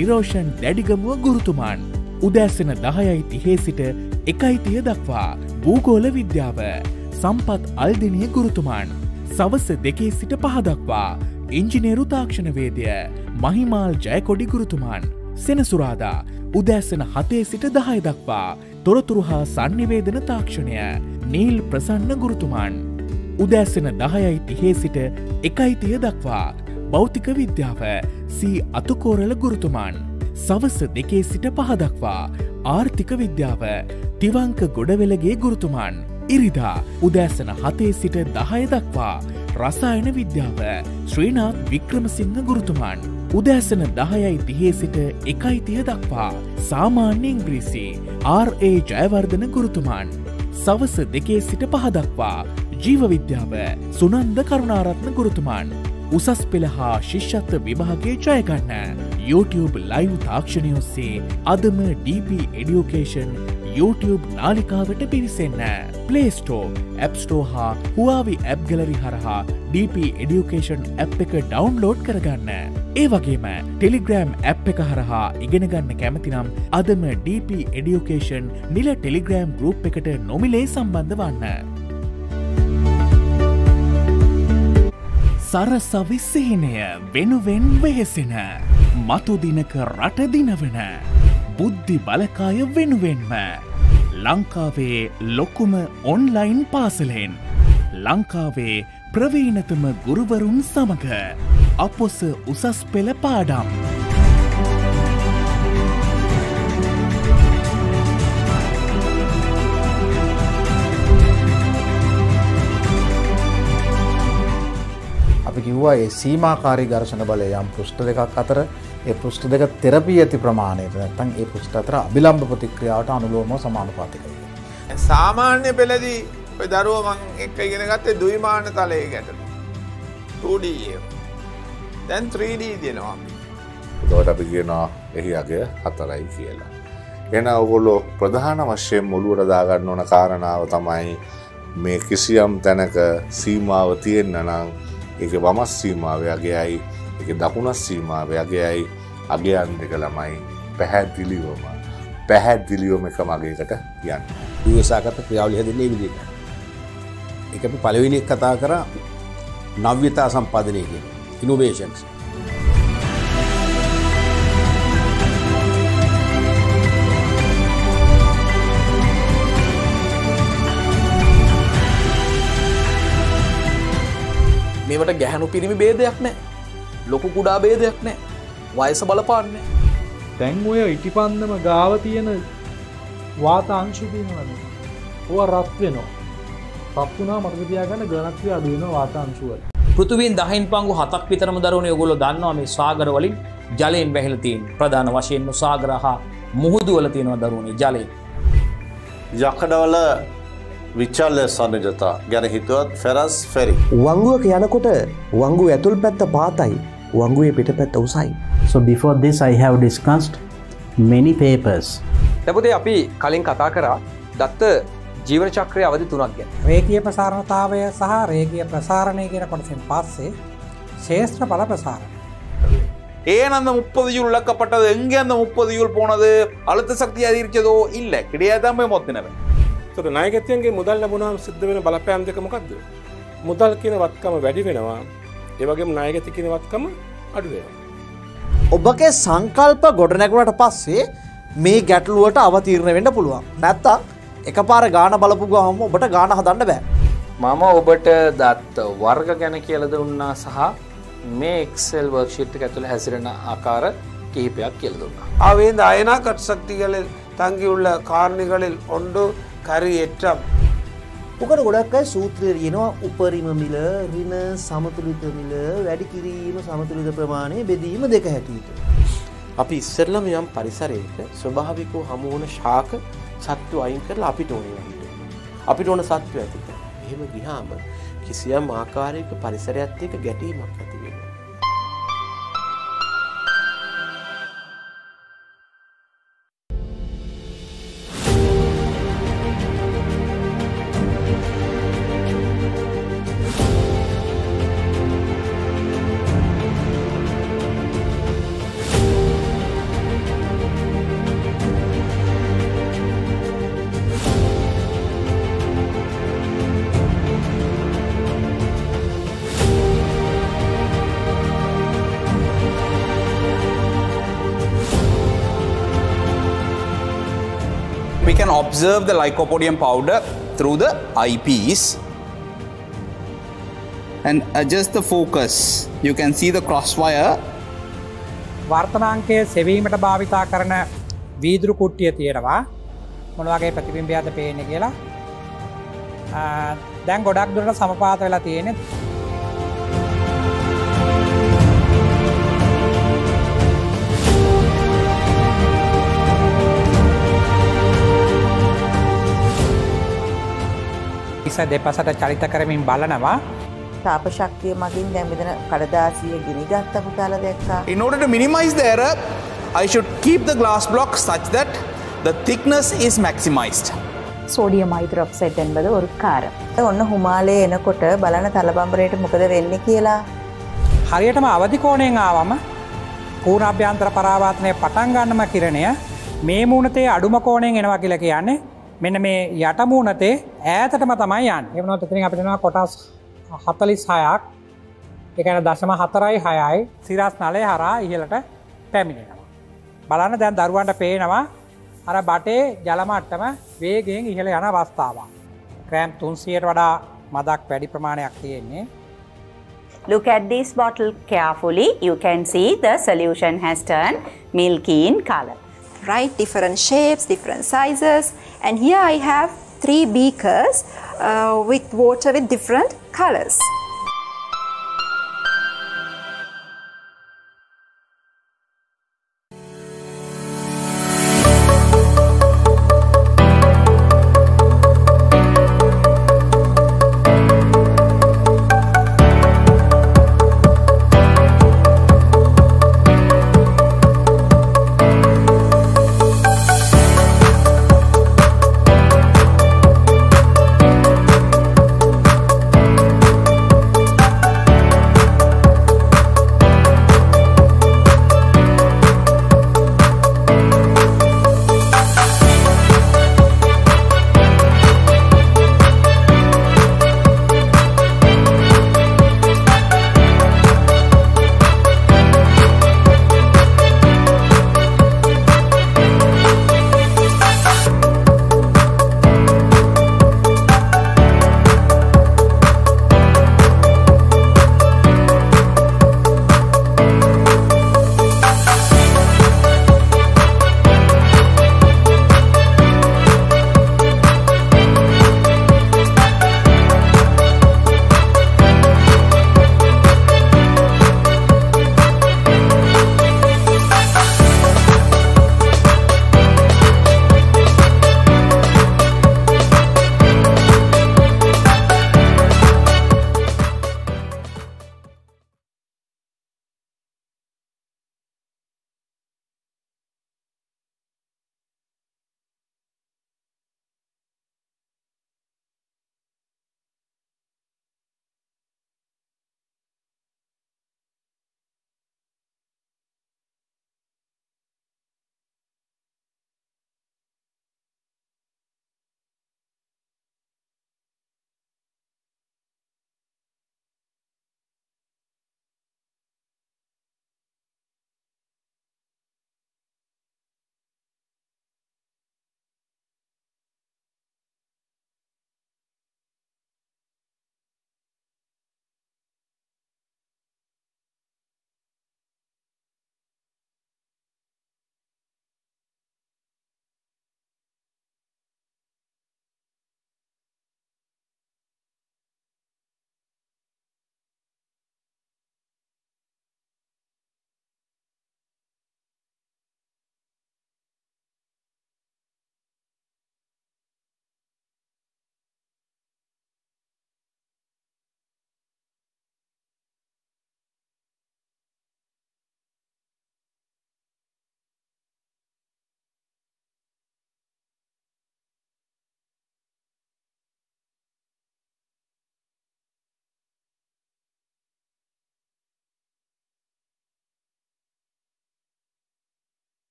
නිරෝෂන් දැඩිගමුව ගුරුතුමන් උදෑසන දහයයි තිහේ සිට එකයිතිය දක්වා භූගෝල විද්‍යාව සම්පත් අල්දිනිය ගුරුතුමන් සවස දෙකේ සිට පහදක්වා ඉංජිනේරු තාක්ෂණවේදය මහිමාල් ජයකොඩි ගුරුතුමන් සෙනසුරාදා උදෑසන හතේ සිට දහය දක්වා තොරතුරු හා සංනිවේදන තාක්ෂණය නීල් ප්‍රසන්න ගුරුතුමන්. උදෑසන දහයයි තිහේ සිට එකයිතිය දක්වා භෞතික විද්‍යාව සී අතුකෝරල ගුරුතුමන්. සවස දෙකේ සිට පහදක්වා ආර්ථික විද්‍යාව තිවංක ගොඩවෙලගේ ගුරුතුමන්. ඉරිදා උදෑසන හතේ සිට දහය දක්වා රසායන විද්‍යාව ශ්‍රීනාත් වික්‍රමසිංහ ගුරුතුමාන් උදෑසන දහයයි තිහේ සිට එකයිතිය දක්වා සාමාන්‍ය ඉංග්‍රීසි RA ජයවර්ධන ගුරුතුමාන් සවස දෙකේ සිට පහදක්වා ජීවවිද්‍යාව සුනන්ද කරුණාරත්න ගුරුතුමාන් උසස් පෙළ හා ශිෂ්‍යත්ව විභාගේ ජයගන්න YouTube ලයිව් තාක්ෂණයොස්සේ අදම DP එඩියෝකේෂන් YouTube නාලිකාවට පිවිසන්න. Play Store, App Store හා හුවාවි App Gallery හරහා DP Education App එක ඩවුන්ලෝඩ් කරගන්න. ඒ වගේම ටෙලිග්‍රෑම් ඇප් එක හරහා ඉගෙනගන්න කැමතිනම් අදම DP Education නිල ටෙලිග්‍රෑම් ගරුප් එකට නොමිලේ සම්බන්ධ වන්න. සරසවිස්සේනය වෙනුවෙන් වෙහෙසෙන මතුදිනක රටදිනවන බුද්ධි බලකාය වෙනුවෙන්ම ලංකාවේ ලොකුම ඔන්ලයින් පාසලෙන් ලංකාවේ ප්‍රවීණතම ගුරුවරුන් සමඟ අපොස උසස් පෙළ පාඩම් අපි කිව්වා ඒ සීමාකාරී ඝර්ෂණ බලය යම් පෘෂ්ඨ දෙකක් අතර ඒ පෘෂ්ට දෙක තෙරපී ඇති ප්‍රමාණයට නැත්තන් ඒ පෘෂ්ට අතර අභිලම්භ ප්‍රතික්‍රියාවට අනුලෝම සමානුපාතිකය. සාමාන්‍ය පෙළදී ඔය දරුවමං එක්ක ඉගෙන ගත්තේ දුයිමාන තලය ගැටලු. 2D දැන් 3D දෙනවා. එතකොට අපි කියනවා එහි අගය හතරයි කියලා. එන ඔගොල්ලෝ ප්‍රධාන වශයෙන් මුළුවට දාගන්න ඕන කාරණාව තමයි මේ කිසියම් තැනක සීමාව තියෙන්න නම් ඒක වමස් සීමාවයගේයි එක දකුණස් සීමාවයගේයි අගයන් දෙක ළමයි පැහැදිලිවම පැහැදිලිවම එක මගේකට කියන්න. දසාකත ක්‍රියාවලි හැදන්නේ විදිට. එක පලවිනික් කතා කර නව්‍යතා සම්පාදනය කියෙන ඉනොවේෂන්ස්. මේට ගැහැනු පිරිමි බේදයක් නෑ ලොකු කුඩා බේදයක් නෑ වයස බලපාන්නේ. දැන් ඔය ඉටිපන්දම ගාව තියෙන වාතාංශුතියවද ඔව රත් වෙනවා පක්වුණා මර්ගතියාගන්න ගණත්‍රය අඩුවන වාතාංශුව පෘතුවන් දහින් පංගු හතක් විතරම දරුණ යොගොල දන්නවා මේ සාගරවලින් ජලයෙන් බැහිලතින් ප්‍රධාන වශයෙන්ම සාගරහා මුහුදුවල තියෙනවා දරුණේ ජලය යකඩවල විචල්ල සන්නජතා ගැන හිතුවත් ෆෙරස් ෆෙරි. වංගුවක යනකොට වංගු ඇතුල් පැත්ත පාතයි වංගුවේ පිට පැත් ඔවසයි. So before this I have discussed many papers. තැපුදේ අපි කලින් කතා කරා දත්ත ජීවන චක්‍රය අවධි තුනක් ගැන. රේකිය ප්‍රසාරණතාවය සහ රේකිය ප්‍රසාරණය ගෙන කොටසෙන් පස්සේ ශේෂත්‍ර පල ප්‍රසාර. ஏனந்த முப்பதியூல் இழக்கப்பட்டது எங்கே அந்த முப்பதியூல் போனது அழுத்த சக்தி அதிகரிச்சதோ இல்லை கிடையாதாமே மொத்தினவை நாயகத்தியන්ගේ මුදල් ලැබුණාම සිද්ධ වෙන බලපෑම් දෙක මොකක්ද? මුදල් කියන වත්කම වැඩි වෙනවා ඒවගේ නායගත කෙනවත්කම අඩුවේ. ඔබගේ සංකල්ප ගොඩනැගුණට පස්සේ මේ ගැටලුවට අවතීරණ වෙන්න පුළුවන් නැත්තා එක පාර ගාන බලපු ගහම ඔබට ගාන හදන්න බෑ. මම ඔබට දත් වර්ග ගැන කියලද උන්නා සහ මේ එක්සෙල් වර්ක්ෂිට් ඇතුළ හැසිරෙන ආකාර කිහිපයක් කියලදුන්න. அவை இந்த அயனா கட்சக்திகளில் தங்கியுள்ள காரணிகளில் ஒன்று கரி எற்றம் මොකට ගොඩක් අයි සූත්‍රය යෙනවා උපරිම මිල රින සමතුලිත මිල වැඩි කිරීම සමතුලිත ප්‍රමාණය බෙදීම දෙක හැටියට. අපි ඉස්සරලම යම් පරිසරයක ස්වභාවිකෝ හමුවන ශාක සත්තු අයින් කරලා අපිට ඕන වට. අපිට ඕන සත්ව ඇතික. එහෙම ගිහාම කිසියම් ආකාරයක පරිසරයත් එක ගැටීමක්. observe the lycopodium powder through the eyepiece and adjust the focus. You can see the crosswire. වර්තනාංකය සෙවීමට භාවිතා කරන වීදුරු කුට්ටිය තියෙනවා මොනවගේ ප්‍රතිබිම්බියද පේන කියලා දැන් ගොඩක් දුරට සමපාත වෙලා තියෙනෙත් පිස දෙපසට චරිත කරමින් බලනවා. තාප ශක්තිය මගින් දැමිදන කඩදාසිය ගිනිගත්තපු කල දෙක්සා. In order to minimize the error, I should keep the glass block such that the thickness is maximized. සෝඩියම අයිතරොක්සයිට් එන්බද ஒரு කාරම්. ඔන්න හුමාලේ එනකොට බලන තලබම්බරයට මොකද වෙන්නේ කියලා. හරියටම අවදි කෝණයෙන් ආවම පූර්ණාභ්‍යන්තර පරාවර්තනය පටන් ගන්නම කිරණය මේ මූණතේ අඩුම කෝණයෙන් එනවා කියලා කියන්නේ මෙන්න මේ යටමූනතේ ඈතටම තමයි යන් එමනොත් ඉතින් අපිටනවා කොටස් හතලිස් හයක් එකන දශම හතරයි හයයි සිරස් නලය හරා ඉහලට පැමිණෙනවා. බලන්න දැන් දරුවන්ට පේනවා අර බටේ ජලමට්ටම වේගෙන් ඉහළ යන අවස්ථාවක්. ක්‍රෑම් තුන්සියට වඩා මදක් වැඩි ප්‍රමාණයක් තියෙන්නේ. Look at this bottle carefully. You can see the solution has turned milky in color. right? Different shapes, different sizes. And here I have three beakers uh, with water with different colors.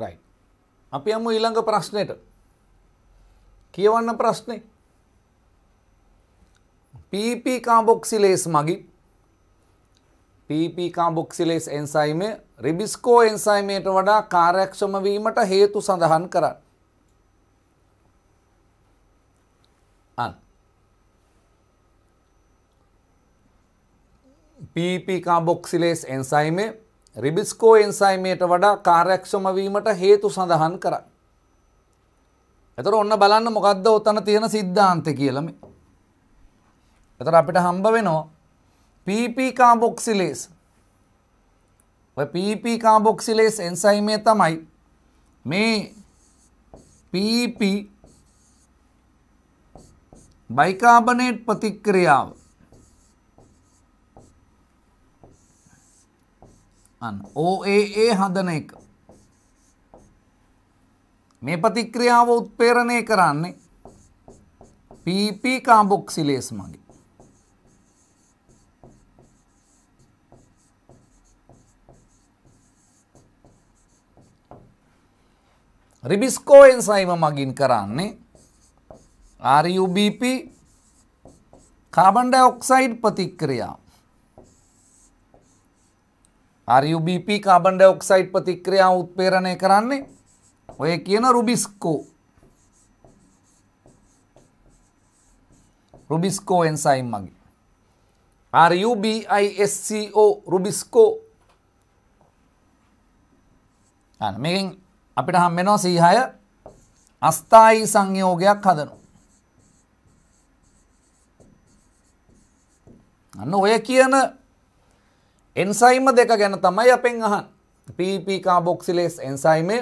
රයි. අපි අම ඊළඟ ප්‍රශ්නයට කියවන්න ප්‍රශ්නේ PP carboxylase මගින් PP කාබොක්සිලේස් එන්සයිමය රිබිස්කෝ එන්සයිමයට වඩා කාර්යක්ෂම වීමට හේතු සඳහන් කරන්න. අන් PP කාබොක්සිලේස් එන්සයිමේ රිබිස්කෝ එන්සයිමයට වඩා කාර්යක්ෂම වීමට හේතු සඳහන් කරයි. එතකොට ඔන්න බලන්න මොකද්ද ඔතන තියෙන સિદ્ધාන්තය කියලා මේ. එතකොට අපිට හම්බ වෙනවා PP කාබොක්සිලේස්. ඔය PP කාබොක්සිලේස් එන්සයිමය තමයි මේ PP බයිකාබනේට් ප්‍රතික්‍රියාව අන්න OAA හදන එක. මේ ප්‍රතික්‍රියාව උත්පේරණය කරන්නේ PP කාබොක්සිලේස් මගින්. රිබිස්කෝ එන්සයිම මගින් කරන්නේ RUBP කාබන් ඩයොක්සයිඩ් ප්‍රතික්‍රියාව. RUBP කාබන් ඩයොක්සයිඩ් ප්‍රතික්‍රියාව උත්පේරණය කරන්නේ ඔය කියන රුබිස්කෝ රුබිස්කෝ එන්සයිම් මගේ RUBISCO රුබිස්කෝ අන්න මේකෙන් අපිට හම් වෙනවා 106 අස්ථායි සංයෝගයක් හදනවා අන්න ඔය කියන එන්සයිම දෙක ගැන තමයි අපෙන් අහන් PP කාබොක්සිලේස් එන්සයිමේ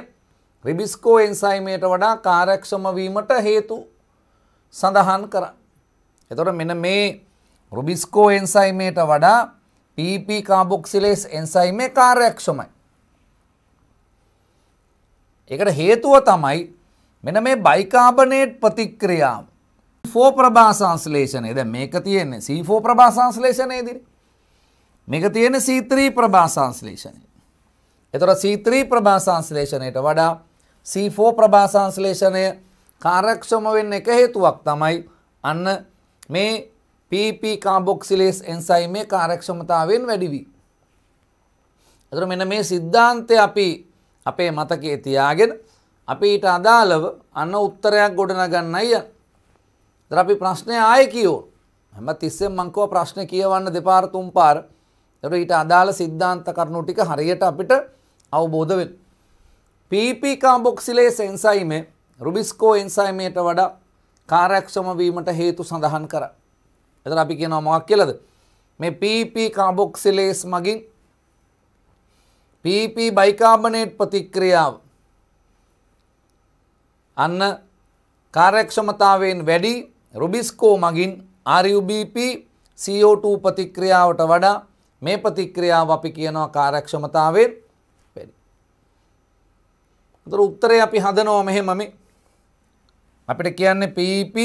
රිබිස්කෝ එන්සයිමයට වඩා කාරක්ෂමවීමට හේතු සඳහන් කර. එතොට මෙන මේ රුබිස්කෝ එන්සයිමයට වඩා PP කාබොක්සිලේස් එන්සයිමේ කාර්යක්ෂමයි. එකට හේතුව තමයි මෙන මේ බයිකාබනේට් ප්‍රතික්‍රියාව. ෆෝ ප්‍රභාසංස්ලේෂනය ද මේක තියෙන්නේ සීෆෝ ප්‍රභාසංස්ලේෂනයේදිරි මේක තියෙන C3 ප්‍රභා සංශ්ලේෂණය. එතකොට C3 ප්‍රභා සංශ්ලේෂණයට වඩා C4 ප්‍රභා සංශ්ලේෂණය කාර්යක්ෂම වෙන්න එක හේතුවක් තමයි අන්න මේ PP කාබොක්සිලේස් එන්සයිමේ කාර්යක්ෂමතාවයෙන් වැඩි වී. එතකොට මෙන්න මේ સિદ્ધාන්තය අපි අපේ මතකයේ තියාගෙන අපි ඊට අදාළව අන්න උත්තරයක් ගොඩනගන්නයි යන්නේ. අපි ප්‍රශ්නය ආය කියෝ හැම තිස්සෙන් මංකව ප්‍රශ්න කියවන්න දෙපාර තුම් පාර එතකොට ඊට අදාළ સિદ્ધාන්ත කරුණු ටික හරියට අපිට අවබෝධ වෙනවා. PP කාබොක්සිලේස් එන්සයිමේ රුබිස්කෝ එන්සයිමේට වඩා කාර්යක්ෂම වීමට හේතු සඳහන් කරා. එතන අපි කියනවා මොකක් කියලාද? මේ PP කාබොක්සිලේස් මගින් PP බයිකාබනේට් ප්‍රතික්‍රියාව අන්න කාර්යක්ෂමතාවයෙන් වැඩි රුබිස්කෝ මගින් RUBP CO2 ප්‍රතික්‍රියාවට වඩා මේ ප්‍රතික්‍රියාව අපි කියනවා කාර්යක්ෂමතාවෙන් වැඩි. උතර උත්තරේ අපි හදනවා මෙහෙමම. අපිට කියන්නේ PP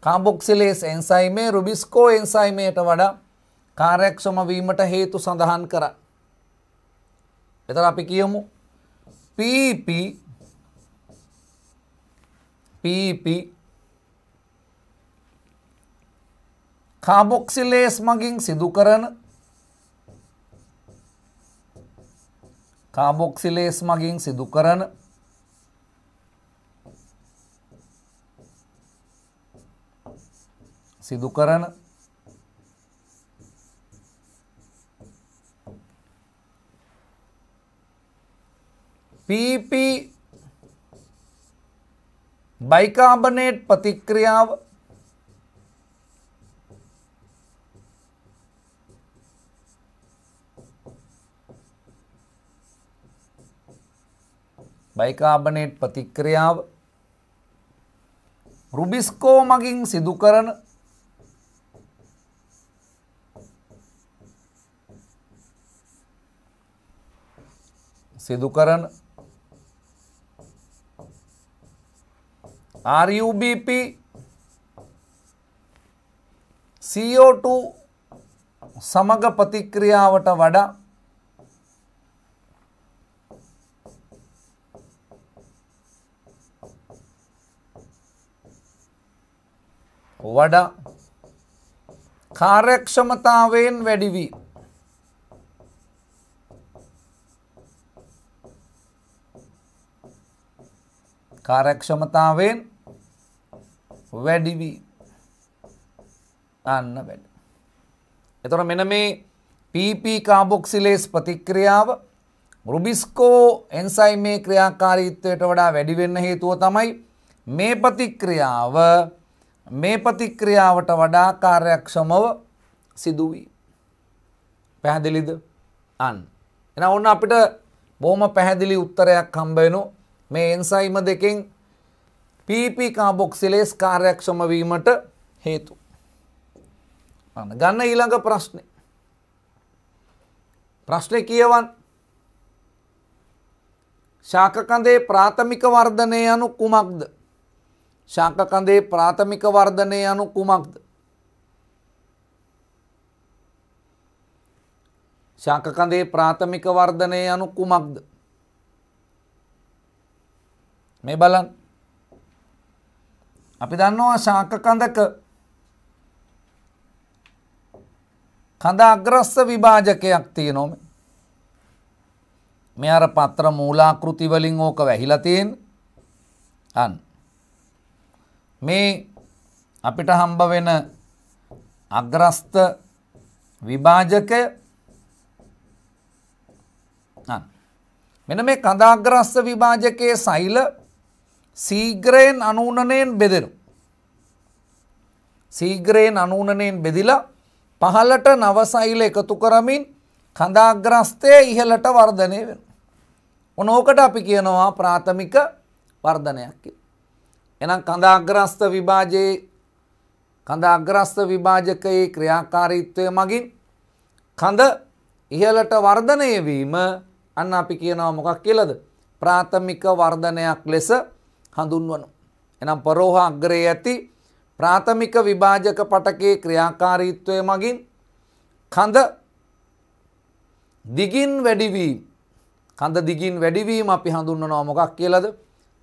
කාබොක්සිලේස් එන්සයිමේ රුබිස්කෝ එන්සයිමේට වඩා කාර්යක්ෂම වීමට හේතු සඳහන් කරා. එතන අපි කියමු PP PP කාබොක්සිලේස් මගින් සිදු කරන කාබොක්සිලේස් මගින් සිදු කරන සිදු කරන PP බයිකාබනේට් ප්‍රතික්‍රියාව බයිකාබනේට් ප්‍රතික්‍රියාව රුබිස්කෝ මගින් සිදුකරන සිදුකරන RUBP CO2 සමග ප්‍රතික්‍රියාවට වඩා වඩා කාර්යක්ෂමතාවයෙන් වැඩිවී. කාරක්ෂමතාවෙන් වැඩිවී අන්න වැඩ. එතොට මෙන මේ PP කාබොක්සිලේස් ප්‍රතික්‍රියාව රුබිස්කෝ එන්සයි මේ ක්‍රියාකාරීත්වයට වඩා වැඩිවෙන්න හේතුව තමයි මේ ප්‍රතික්‍රියාව මේ ප්‍රතික්‍රියාවට වඩා කාර්යක්ෂමව සිදුවී. පැහැදිලිද? අන්. එහෙනම් ඕන්න අපිට බොහොම පැහැදිලි උත්තරයක් හම්බ වෙනවා. මේ එන්සයිම දෙකෙන් PP කාබොක්සිලේස් කාර්යක්ෂම වීමට හේතු. අන්න ගන්න ඊළඟ ප්‍රශ්නේ. ප්‍රශ්නේ කියවන්න. ශාක කඳේ ප්‍රාථමික වර්ධනය anu කුමක්ද? ශංකකන්දේ ප්‍රාථමික වර්ධනය යනු කුමක්ද. ශංකකන්දේ ප්‍රාථමික වර්ධනය යනු කුමක්ද. මේ බලන් අපි දන්නවා ශාකකඳක කඳ අග්‍රස්ස විභාජකයක් තියෙනොම මේ අර පත්‍ර මූලාකෘති වලින් ඕක වැහිලා තියෙන අන්න මේ අපිට හම්බ වෙන අග්‍රස්ත විභාජකය මෙන මේ කඳාග්‍රස්ත විභාජකයේ සෛල සීග්‍රයෙන් අනූනනයෙන් බෙදෙනු. සීග්‍රයෙන් අනූනනයෙන් බෙදිලා පහලට නවසෛල එකතු කරමින් කඳාග්‍රස්තය ඉහලට වර්ධනය වෙන. ඔනෝකට අපි කියනවා ප්‍රාථමික වර්ධනයක් කියලා. එනම් කඳ අග්‍රස්ථ විභාජයේ කඳ අග්‍රස්ථ විභාජකයේ ක්‍රියාකාරීත්වය මගින් කඳ ඉහළට වර්ධනය වීම අන්න අපි කියනවා මොකක් කියලාද ප්‍රාථමික වර්ධනයක් ලෙස හඳුන්වනවා. එනම් පරෝහ අග්‍රයේ ඇති ප්‍රාථමික විභාජක පටකයේ ක්‍රියාකාරීත්වය මගින් කඳ දිගින් වැඩිවීම කඳ දිගින් වැඩිවීම අපි හඳුන්වනවා මොකක් කියලාද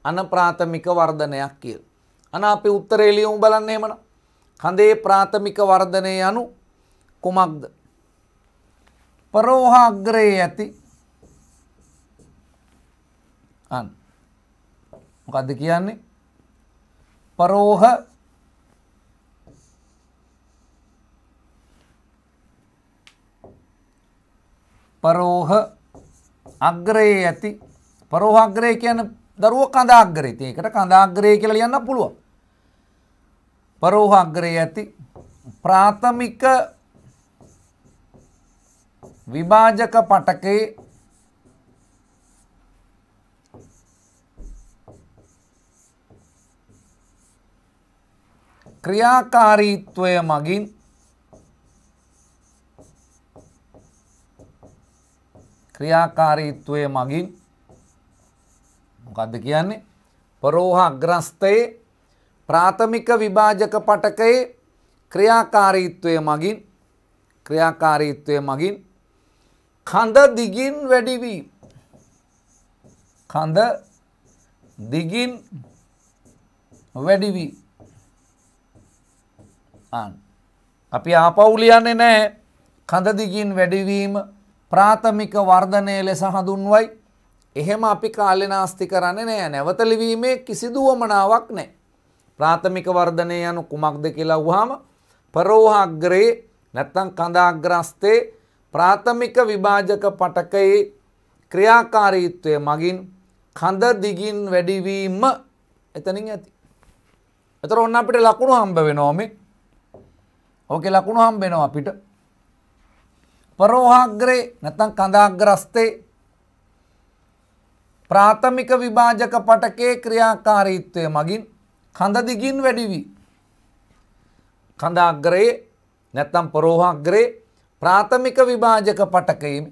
අනප්‍රාථමික වර්ධනයක් කියල. අන අපි උත්තරේ ලියුම් බලන්න එමන. කඳේ ප්‍රාථමික වර්ධනය යනු කුමක්ද. පරෝහාග්‍රයේ ඇති අන් මොකද කියන්නේ පරෝහ පරෝහ අග්‍රයේ ඇති පරෝහාග්‍රය කියන දරුව කඳාග්‍රේ ඒකට කඳාග්‍රය කියලා ලියන්න පුළුවන්. පරෝහග්‍රයේ ඇති ප්‍රාථමික විභාජක පටකේ ක්‍රියාකාරීත්වය මගින් ක්‍රියාකාරීත්වය මගින් මොකක්ද කියන්නේ පරෝහ අග්‍රස්ථයේ ප්‍රාථමික විභාජක පටකයේ ක්‍රියාකාරීත්වය මගින් ක්‍රියාකාරීත්වය මගින් කඳ දිගින් වැඩිවී කඳ දිගින් වැඩිවී අපි ආපවුලියන්නේ නෑ කඳ දිගින් වැඩිවීම ප්‍රාථමික වර්ධනය ලෙස හඳුන්වයි එහෙම අපි කාලේ නාස්ති කරන්නේ නැහැ. නැවත ලිවීමේ කිසිදු වමනාවක් නැහැ. ප්‍රාථමික වර්ධනය යනු කුමක්ද කියලා වහම පරෝහාග්‍රේ නැත්නම් කඳාග්‍රස්තේ ප්‍රාථමික විභාජක පටකයේ ක්‍රියාකාරීත්වය මගින් කඳ දිගින් වැඩිවීම එතනින් ඇති. එතකොට ඔන්න අපිට ලකුණු හම්බ වෙනවා මේ. ඕකේ ලකුණු හම්බ වෙනවා අපිට. පරෝහාග්‍රේ නැත්නම් කඳාග්‍රස්තේ ප්‍රාථමික විභාජක පටකේ ක්‍රියාකාරීත්වය මගින් කඳ දිගින් වැඩිවී. කඳ අග්‍රයේ නැත්තම් පරෝහග්‍රේ ප්‍රාථමික විභාජක පටකයෙන්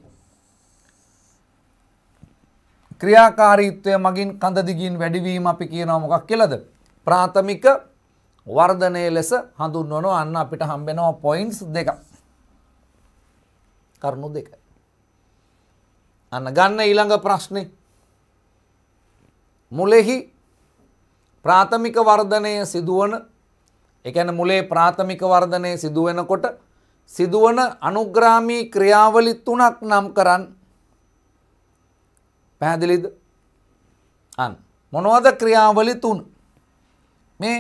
ක්‍රියාකාරීත්වය මගින් කඳ දිගින් වැඩිවීම අපි කියනවා මොකක් කියලාද ප්‍රාථමික වර්ධනය ලෙස හඳුන්වන අන්න අපිට හම්බෙනවා පොයින්ස් දෙක කරුණු දෙක අන්න ගන්න ඊළඟ ප්‍රශ්නේ මුලෙහි ප්‍රාථමික වර්ධනය සිදුවන එකන මුලේ ප්‍රාථමික වර්ධනය සිදුවෙනකොට සිදුවන අනුග්‍රාමී ක්‍රියාවලි තුනක් නම් කරන්න පැහැදිලිද අන් මොනවද ක්‍රියාවලි තුන් මේ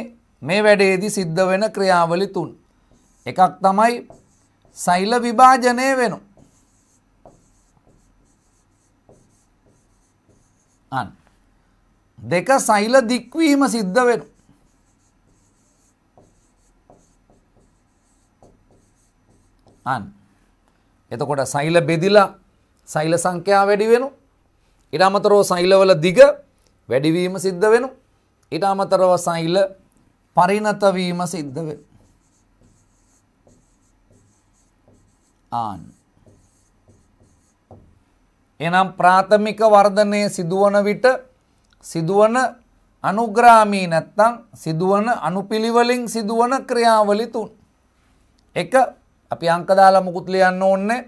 මේ වැඩේදි සිද්ධ වෙන ක්‍රියාවලි තුන් එකක් තමයි සෛල විභාජනය වෙනවා අන්න දෙක සෛල දික්වීම සිද්ධ වෙන. අන් එතකොට සෛල බෙදිලා සෛල සංඛ්‍යා වැඩි වෙනු ඉට අමතරව සෛලවල දිග වැඩිවීම සිද්ධ වෙනු ඉට අමතරව සෛල පරිණතවීම සිද්ධ වෙන. ආන් එනම් ප්‍රාථමික වර්ධනය සිදුවන විට සිදුවන අනුග්‍රාමී නැත්තං සිදුවන අනුපිළිවලින් සිදුවන ක්‍රියාවලි තුන්. එක අපි අංකදාලා මුකුත් ලියන්න ඕන්නේ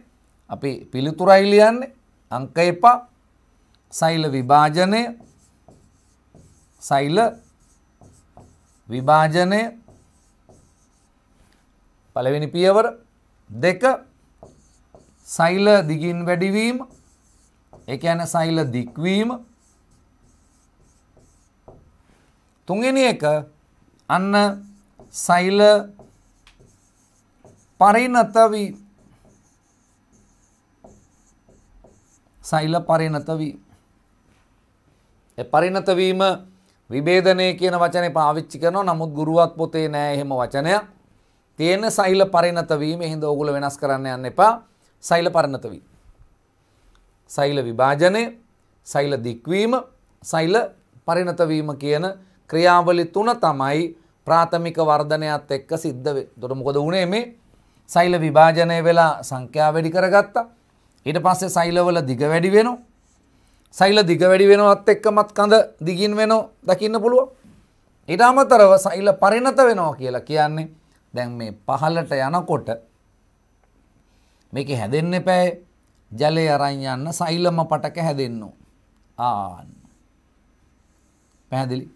අපි පිළිතුරයි ලියන්නේ අංක එපා සෛල විභාජනය සෛල විභාජනය පළවෙනි පියවර දෙක සෛල දිගින් වැඩිවීම ඒ කියන්නේ සෛල දික්වීම තුන්වෙනි එක අන්න සෛල පරිණත වී සෛල පරිණත වී ඒ පරිණත වීම විභේදනය කියන වචනේ පාවිච්චි කරනවා නමුත් ගුරුවත් පොතේ නෑ එහෙම වචනයක් තියෙන සෛල පරිණත වීම හින්දා ඕගොල්ලෝ වෙනස් කරන්න යන්න එපා සෛල පරිණත වී සෛල විභාජනය සෛල දික්වීම සෛල පරිණත වීම කියන ක්‍රියාවලි තුන තමයි ප්‍රාථමික වර්ධනයත් එක්ක සිද්ධ වෙන්නේ. එතකොට මොකද වුනේ මේ සෛල විභාජනය වෙලා සංඛ්‍යා වැඩි කරගත්තා. ඊට පස්සේ සෛලවල දිග වැඩි වෙනවා. සෛල දිග වැඩි වෙනවත් එක්කමත් කඳ දිගින් වෙනවා දකින්න පුළුවන්. ඊට අමතරව සෛල පරිණත වෙනවා කියලා කියන්නේ දැන් මේ පහළට යනකොට මේක හැදෙන්න එපෑ ජලය අරන් යන්න සෛලම පටක හැදෙන්නෝ. ආන්න. පැහැදිලි.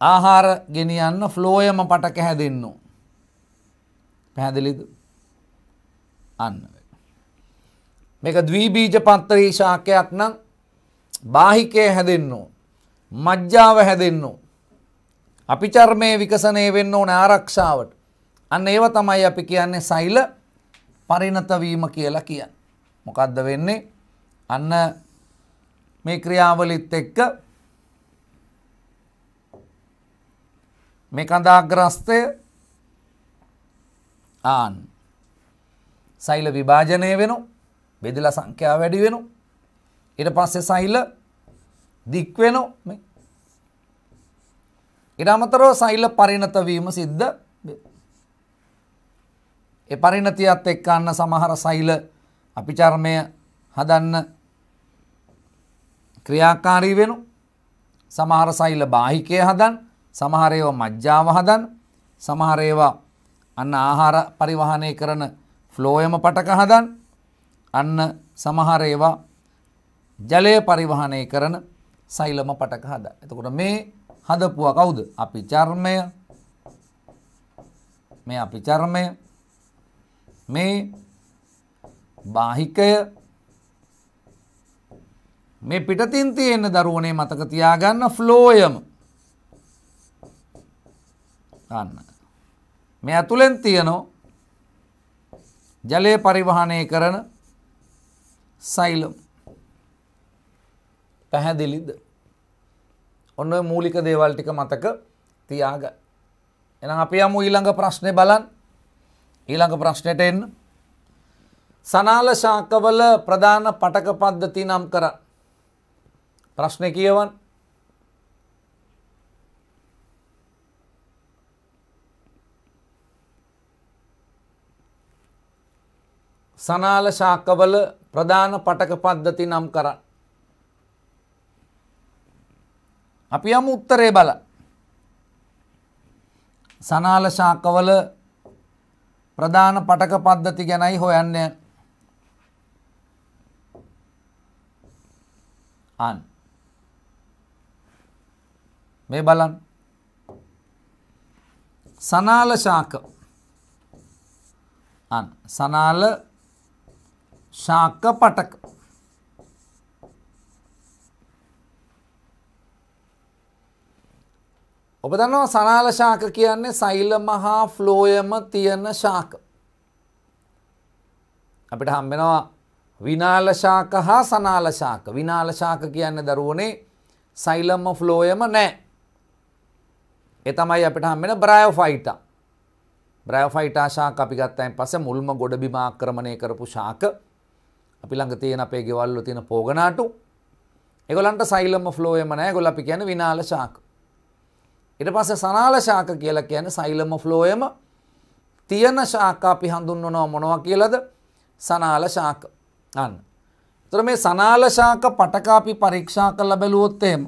ආහාර ගෙනියන්න ෆ්ලෝයම පටක හැදෙන්නු. පැහැදිලිද අන්න. මේක දවීබීජ පත්තරී ශාකයක් නම් බාහිකය හැදෙන්නු. මජ්ජාව හැදෙන්නු. අපි චර්මය විකසනය වෙන්න ඕන ආරක්ෂාවට. අන්න ඒව තමයි අපි කියන්නේ සෛල පරිණතවීම කියලා කියන්න. මොකක්ද වෙන්නේ අන්න මේ ක්‍රියාවලිත් එක්ක මේ කඳාග්‍රස්තය ආන් සෛල විභාජනය වෙනු බෙදිල සංඛ්‍යා වැඩි වෙනු ඉට පස්සේ සෛල දික්වෙනු ඉට අමතරෝ සෛල පරිණතවීම සිද්ධ එ පරිණතියත් එක්ක අන්න සමහර සෛල අපි චර්මය හදන්න ක්‍රියාකාරී වෙනු සමහර සෛල බාහිකය හදන් සමහර ඒවා මජ්ජාව හදන්න සමහර ඒවා අන්න ආහාර පරිවහනය කරන ෆ්ලෝයම පටක හදන්න අන්න සමහර ඒවා ජලය පරිවහනය කරන සෛලම පටක හද. එතකොට මේ හදපුුව කවුද අපි චර්මය මේ අපි චර්මය මේ බාහිකය මේ පිටතින් තියෙන දරුවනේ මතක තියාගන්න ෆ්ලෝයම අන්න. මේ ඇතුළෙන් තියනෝ ජලය පරිවහනය කරන සයිලම් පැහැදිලිද ඔන්න මූලික දේවල් ටික මතක තියාග එනම් අපි යමු ඊළඟ ප්‍රශ්නය බලන් ඊළඟ ප්‍රශ්නයට එන්න සනාල ශාකවල ප්‍රධාන පටක පද්ධති නම් කර ප්‍රශ්නය කියවන් සනාල ශාකවල ප්‍රධාන පටක පද්ධති නම් කරන්න. අපි යමු උත්තරේ බල. සනාල ශාකවල ප්‍රධාන පටක පද්ධති ගැනයි හොයන්න. අන් මේ බලන් සනාල ශාක අන් සනාල ශාක පටක ඔබ දන්නවා සනාල ශාක කියන්නේ සෛලම හා ෆ්ලෝයම තියෙන ශාක. අපිට හම්බෙනවා විනාල ශාක හා සනාල ශාක. විනාල ශාක කියන්නේ දරුවනේ සෛලම ෆ්ලෝයම නැහැ. ඒ තමයි අපිට හම්බෙන බ්‍රයෝෆයිටා. බ්‍රයෝෆයිටා ශාක අපි ගත්තයින් පස්සේ මුල්ම ගොඩබිම ආක්‍රමණය කරපු ශාක අපි ළඟ තියෙන අපේ ගෙවල්ල තියෙන පෝගනාටු ඒගොල්ලන්ට සයිලම් ෆ්ලෝ එම නැහැ ඒගොල්ලෝ අපි කියන්නේ විනාල ශාක ඊට පස්සේ සනාල ශාක කියලා කියන්නේ සයිලම් ෆ්ලෝ එම තියෙන ශාක අපි හඳුන්වනවා මොනවා කියලාද සනාල ශාක අන්න එතකොට මේ සනාල ශාක පටක අපි පරීක්ෂා කරලා බැලුවොත් එහෙම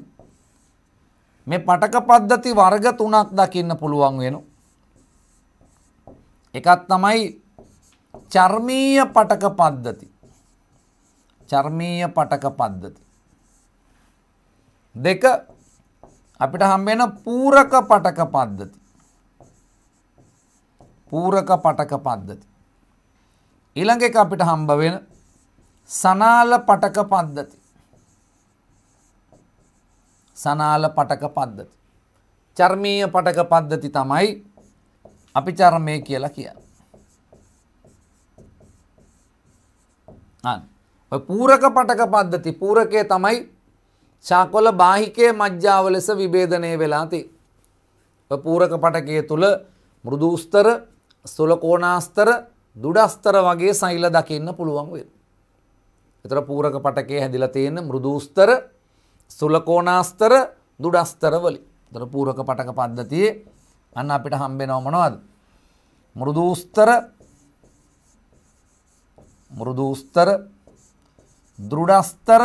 මේ පටක පද්ධති වර්ග තුනක් දකින්න පුළුවන් වෙනවා එකක් තමයි චර්මීය පටක පද්ධති චර්මීය පටක පද්ධති. දෙක අපිට හම්බෙන පූරක පටක පද්ධති. පූරක පටක පද්ධති. ඊළඟ එක අපිට හම්බ වෙන සනාල පටක පද්ධති. සනාල පටක පද්ධති. චර්මීය පටක පද්ධති තමයි අපි චර්මය කියලා කියන්න. අන්න පූරක පටක පද්ධති පූරකය තමයි ශාකොල බාහිකය මජ්ජාව ලෙස විභේදනය වෙලාති. පූරක පටකය තුළ මෘදූස්තර ස්තුලකෝනාස්තර දුඩස්තර වගේ සෛල දකින්න පුළුවන් වෙන. එතර පූරක පටකේ හැදිලා තියෙන මෘදූස්තර සුලකෝනාස්තර දුඩස්තර වලි තර පූරක පටක පද්ධතියේ අන්න අපිට හම්බෙනව මොනවද. මෘදූස්තර මෘදූස්තර දෘඩස්තර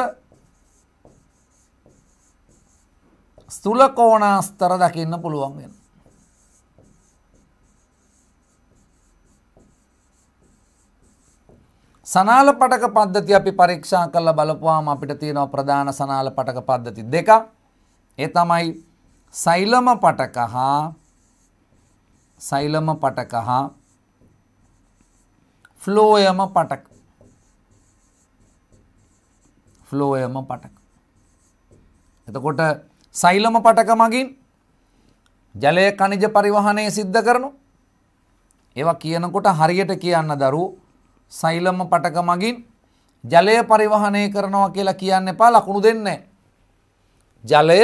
ස්තුලකෝනාස්තර දකින්න පුළුවන් වෙන. සනාල පටක පද්ධති අපි පරීක්ෂා කරලා බලපුවාම අපිට තියෙනවා ප්‍රධාන සනාල පටක පද්ධති දෙක. ඒ තමයි සෛලම පටක හා සෛලම පටක හා ෆ්ලෝයම පටක. ෆ්ලෝයම පටක. එතකොට සෛලම පටක මගින් ජලය කනිජ පරිවහනය සිද්ධ කරනු. ඒවා කියනකොට හරියට කියන්න දරු සෛලම පටක මගින් ජලය පරිවහනය කරනවා කියලා කියන්න එපා ලකුණු දෙන්නේ. ජලය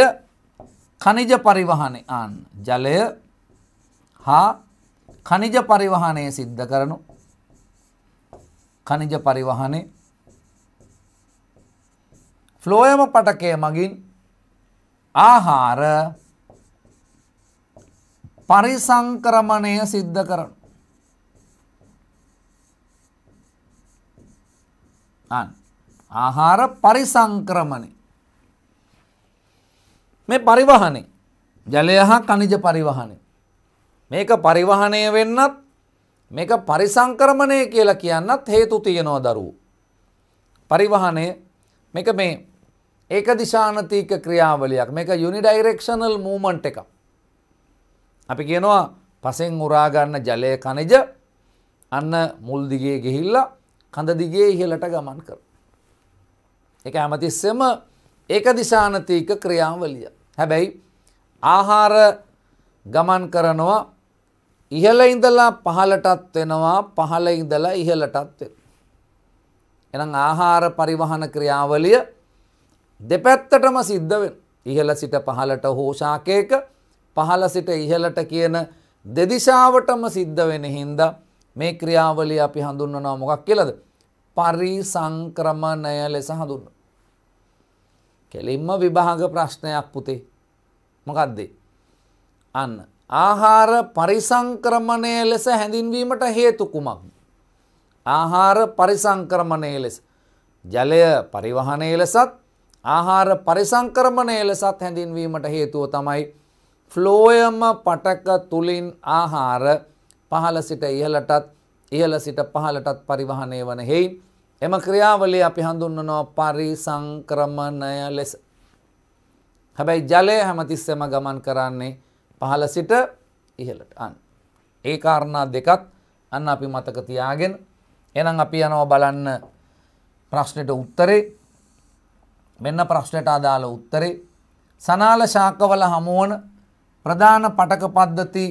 කනිජ පරිවහනය අන් ජලය හා කනිජ පරිවහනය සිද්ධ කරනු කනිජ පරිවහනේ ෆ්ලෝයම පටකය මගින් ආහාර පරිසංක්‍රමණය සිද්ධ කරන. ආහාර පරිසංක්‍රමණය මේ පරිවහනේ ජලය හා කනිජ පරිවහනය. මේක පරිවහනය වෙන්නත් මේක පරිසංක්‍රමණය කියලා කියන්නත් හේතු තියෙනවා දරුවෝ. පරිවහනය මේක මේ ඒක දිශානතික ක්‍රියාවලියක් මේක යුනිඩයිරෙක්ෂනල් මූමන්ට් එක. අපි කියනවා පසෙන් උරාගන්න ජලය කනිජ අන්න මුල්දිගේ ගිහිල්ලා කඳදිගේ ඉහලට ගමන් කර. එක ඇමතිස්සෙම ඒක දිශානතික ක්‍රියාවලිය. හැබැයි ආහාර ගමන් කරනවා ඉහල ඉඳලා පහලටත් වෙනවා පහල ඉඳලා ඉහලටත් වෙන. එනම් ආහාර පරිවහන ක්‍රියාවලිය දෙපැත්තටම සිද්ධ වෙන. ඉහළ සිට පහළට හෝෂාකයක පහළ සිට ඉහළට කියන දෙදිශාවටම සිද්ධ වෙන හින්දා මේ ක්‍රියාවලිය අපි හඳුන්වනවා මොකක් කියලාද? පරිසංක්‍රමණය ලෙස හඳුන්වනවා. කෙලින්ම විභාග ප්‍රශ්නයක් පුතේ. මොකද්ද? අන්න ආහාර පරිසංක්‍රමණය ලෙස හැඳින්වීමට හේතු කුමක්ද? ආහාර පරිසංක්‍රමණය ලෙස ජලය පරිවහනය ලෙසත් ආහාර පරිසංක්‍රමණය ලෙසත් හැඳින්වීමට හේතුව තමයි ෆ්ලෝයම පටක තුලින් ආහාර පහළ සිට ඉහළටත් ඉහළ සිට පහළටත් පරිවහනය වන හේයි එම ක්‍රියාවලිය අපි හඳුන්වනවා පරිසංක්‍රමණය ලෙස. හැබැයි ජලය හැමතිස්සෙම ගමන් කරන්නේ පහළ සිට ඉහළට අන්න. ඒ කාරණා දෙකත් අන්න අපි මතක තියාගෙන එහෙනම් අපි යනවා බලන්න ප්‍රශ්නෙට උත්තරේ. මෙන්න ප්‍රශ්නෙට අදාළ උත්තරේ. සනාල ශාකවල හමුවන ප්‍රධාන පටක පද්ධති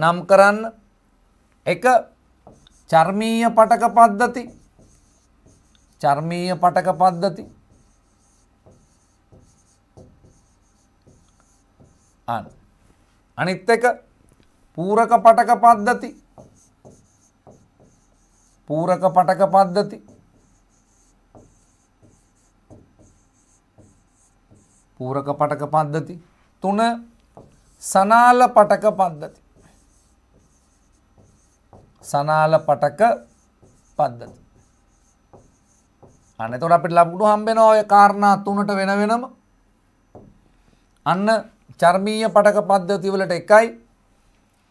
නම් කරන්න. එක චර්මීය පටක පද්ධති. චර්මීය පටක පද්ධති. අනිත් එක පූරක පටක පද්ධති පූරක පටක පද්ධති පූරක පටක පද්ධති තුන සනාල පටක පද්ධති සනාල පටක පද්ධති අනතොට අපිට ලබුණු හම්බෙන ඔය කාරණා තුනට වෙන වෙනම අන්න චර්මීය පටක පද්ධතිවලට එකයි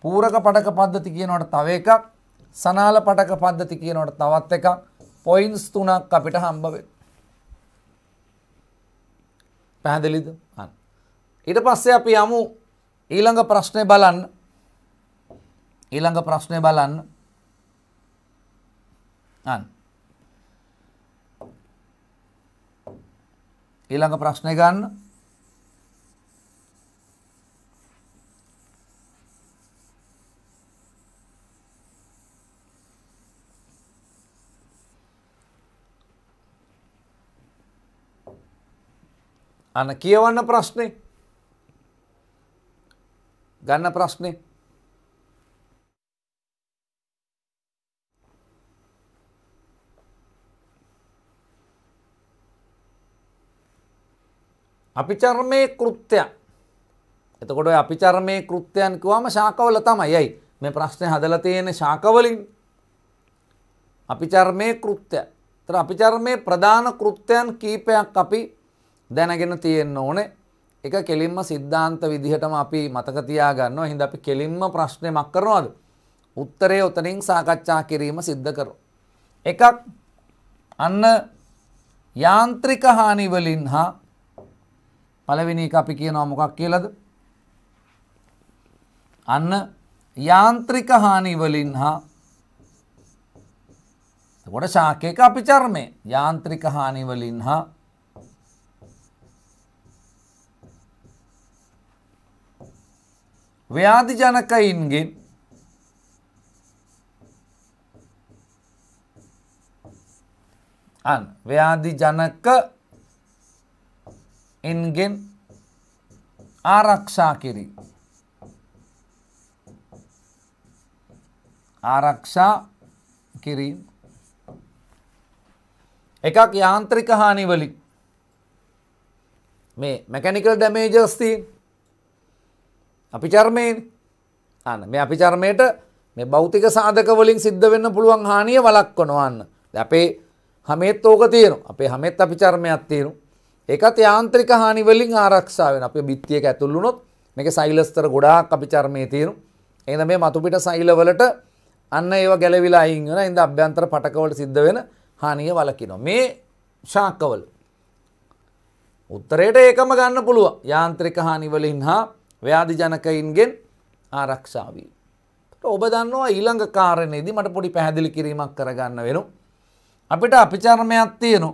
පූරක පටක පද්ධති කියනවට තව එකක් සනාල පටක පද්ධති කියනවට තවත් එකක් පොයින්ස් තුනක් අපිට හම්බවෙ. පැහැදිලිද අන්න. ඊට පස්සේ අපි යමු ඊළඟ ප්‍රශ්නය බලන්න ඊළඟ ප්‍රශ්නය බලන්න අන්න. ඊළඟ ප්‍රශ්නය ගන්න අන කියවන්න ප්‍රශ්නේ ගන්න ප්‍රශ්නේ අපි චර්මයේ කෘත්‍යයන් එතකොට අපි චර්මයේ කෘත්‍යයන් කිව්වම ශාකවල තමයි යයි මේ ප්‍රශ්නේ හදලා තියෙන ශාකවලින් අපි චර්මයේ කෘත්‍ය. ඒතර අපි චර්මයේ ප්‍රධාන කෘත්‍යයන් කීපයක් අපි දැනගෙන තියෙන්න ඕනේ එක කෙලින්ම සිද්ධාන්ත විදිහටම අපි මතක තියාගන්නවා හින්දා අපි කෙලින්ම ප්‍රශ්නේ මක් කරනවද උත්තරය උතනින් සාකච්ඡා කිරීම සිද්ධ කරමු එකක් අන්න යාන්ත්‍රික හානි වලින් හා පළවෙනි එක අපි කියනවා මොකක් කියලාද අන්න යාන්ත්‍රික හානි වලින් හා එතකොට ශාකයක අපි චර්මය යාන්ත්‍රික හානි වලින් හා ව්‍යාධිජනකයින්ගෙන් අන් ව්‍යාධිජනක එන්ගෙන් ආරක්ෂා කිරි ආරක්ෂා කිරීම එකක් යාන්ත්‍රික හානිවලින් මේ මැකැනිකල් ඩැමේජස්තිී අපි චර්මයෙන් අන්න මේ අපි චර්මයට මේ බෞතික සාධකවලින් සිද්ධ වෙන්න පුළුවන් හානිය වලක්වනවන්න අපේ හමේත් ඕක තියෙන අපේ හමෙත් අපි චර්මයක් තියෙනු ඒකත් යාන්ත්‍රික හානිවලින් ආරක්ෂාවෙන් අප බිත්තියක ඇතුල්ලුනොත් මේක සයිලස්තර ගොඩාක් අපි චර්මය තියෙනු එන මේ මතුපිට සයිලවලට අන්න ඒව ගැලවිලා අයිංගෙන ඉඳ අභ්‍යන්තර පටකවලට සිද්ධ වෙන හානිය වලකිනවා මේ ශාකවල උත්තරයට ඒකම ගන්න පුළුව යාන්ත්‍රික හානිවලින් හා ව්‍යාධිජනකයින්ගෙන් ආරක්ෂාවී. ඔබ දන්නවා ඊළඟ කාරණයේදි මට පොඩි පැහැදිලි කිරීමක් කරගන්න වෙනු. අපිට අපිචර්මයක් තියෙනු.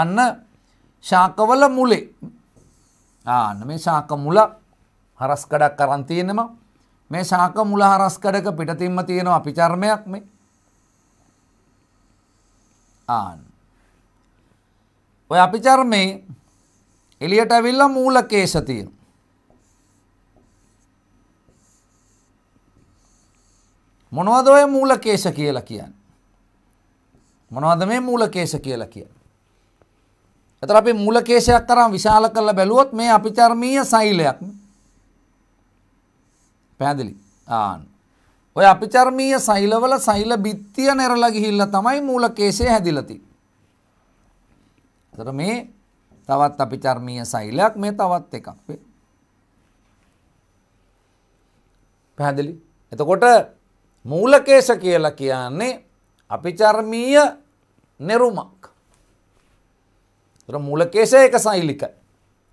අන්න ශාකවල මුලේ ආන්න මේ ශාක මුල හරස්කඩක් කරන් තියෙනම මේ ශාක මුල හරස්කඩක පිටතින්ම තියෙනවා අපිචර්මයක් මේ ආන්න. ඔය අපිචර්මේ එලියට ඇවිල්ලා මූලකේශ තියෙනවා. මොනවද ඔය මූලකේශ කියලා කියන්න. මොනවද මේ මූලකේශ කියලා කියන්න. එතර අපි මූලකේශයක් තරම් විශාල කරලා බැලුවොත් මේ අපිචර්මීය සෛලයක්. පැහැදිලි. ආන්න. ඔය අපිචර්මීය සෛලවල සෛල බිත්තිය නෙරලා ගිහිල්ලා තමයි මූලකේශය හැදිලා තියෙන්නේ. එතකොට මේ තවත් අපිචර්මීය සෛලයක් මේ තවත් එකක් වේ. පැහැදිලි. එතකොට මූලකේශ කියලා කියන්නේ අපිචර්මීය නෙරුමක්. මූලකේශ එක සෛලිකයි.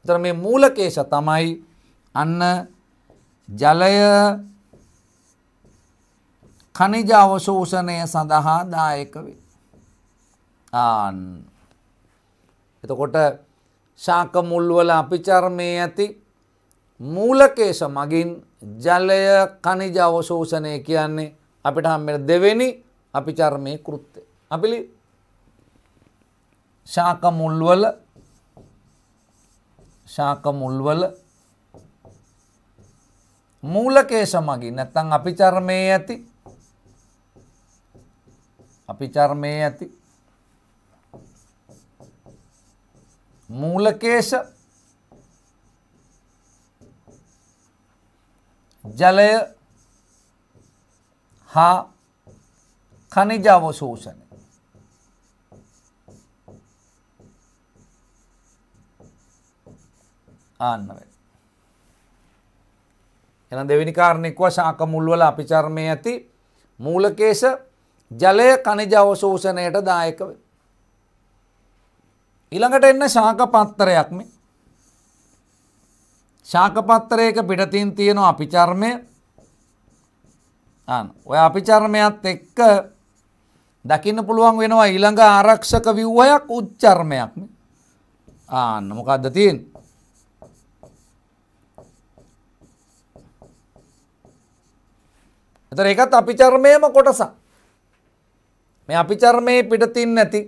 තර මේ මූලකේශ තමයි අන්න ජලය කනිජ අවශෝෂණය සඳහා දායක වේ. ආන් එතකොට ශාක මුල් වල අපිචර්මයේ ඇති මූලකේශ මගින් ජලය කනිජ අවශෝෂණය කියන්නේ අපිට හම්බෙන දෙවෙනි අපි චර්මයේ කෘත්‍ය. අපිලි ශාක මුල්වල ශාක මුල්වල මූලකේශ මගින් නැත්නම් අපි චර්මයේ ඇති අපි චර්මයේ ඇති මූලකේශ ජලය හා කනිජාවශෝෂණය. ආන්න වෙන. එන දෙවෙනි කාරණෙක් වශයෙන් අකමුල් වල අපිචර්මයේ ඇති මූලකේශ ජලය කනිජාවශෝෂණයට දායක වේ. ඊළඟට එන්න ශාක පත්තරයක් මේ. ශාක පත්තරයක පිටතින් තියෙන අපිචර්මයේ ඔය අපිචර්මයත් එක්ක දකින්න පුළුවන් වෙනවා ඊළඟ ආරක්ෂක විව්වයක් උච්චර්මයක් ආන්න මොකක්ද තියෙන් එතර එකත් අපිචර්මයම කොටසක් මේ අපිචර්මයේ පිටතින් නැති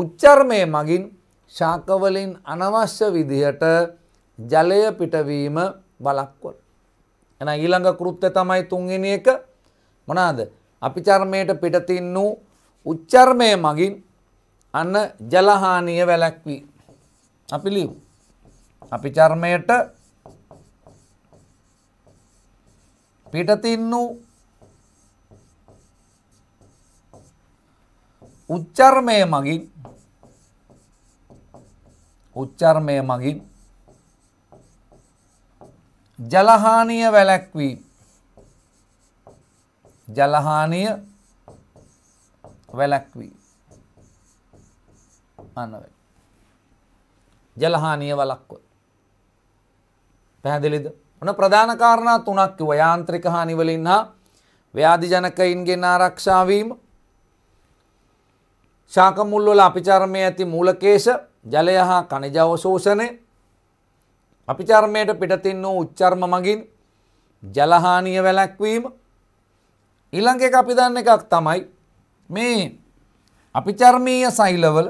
උච්චර්මය මගින් ශාකවලින් අනවශ්‍ය විදිහට ජලය පිටවීම බලක්වල එන ඊළඟ කෘත්‍ය තමයි තුන්ගෙන එක මොනාද අපි චර්මයට පිටතින් වූ උච්චර්මය මගින් අන්න ජලහානිය වැලැක්වී. අපි ලිව්. අපි චර්මයට පිටතින් වූ උච්චර්මය මගින් උච්චර්මය මගින් ජලහානිය වැලැක්වී ජලහානිය වැලැක්වී අන්නවැ ජලහානිය වලක්ව පැහැදිලිද ඔන ප්‍රධාන කාරණා තුනක් කිව්ව යාන්ත්‍රික හානිවලින් හා ව්‍යාධිජනකයින්ගෙන් ආරක්ෂාවීම ශාකමුල්වල අපිචර්මය ඇති මූලකේශ ජලය හා කනිජවශෝෂණය අපිචර්මයට පිටතින් වූ උච්චර්ම මගින් ජලහානිය වැලැක්වීම ඊළඟ එක අපි දන්න එකක් තමයි මේ අපිචර්මීය සෛලවල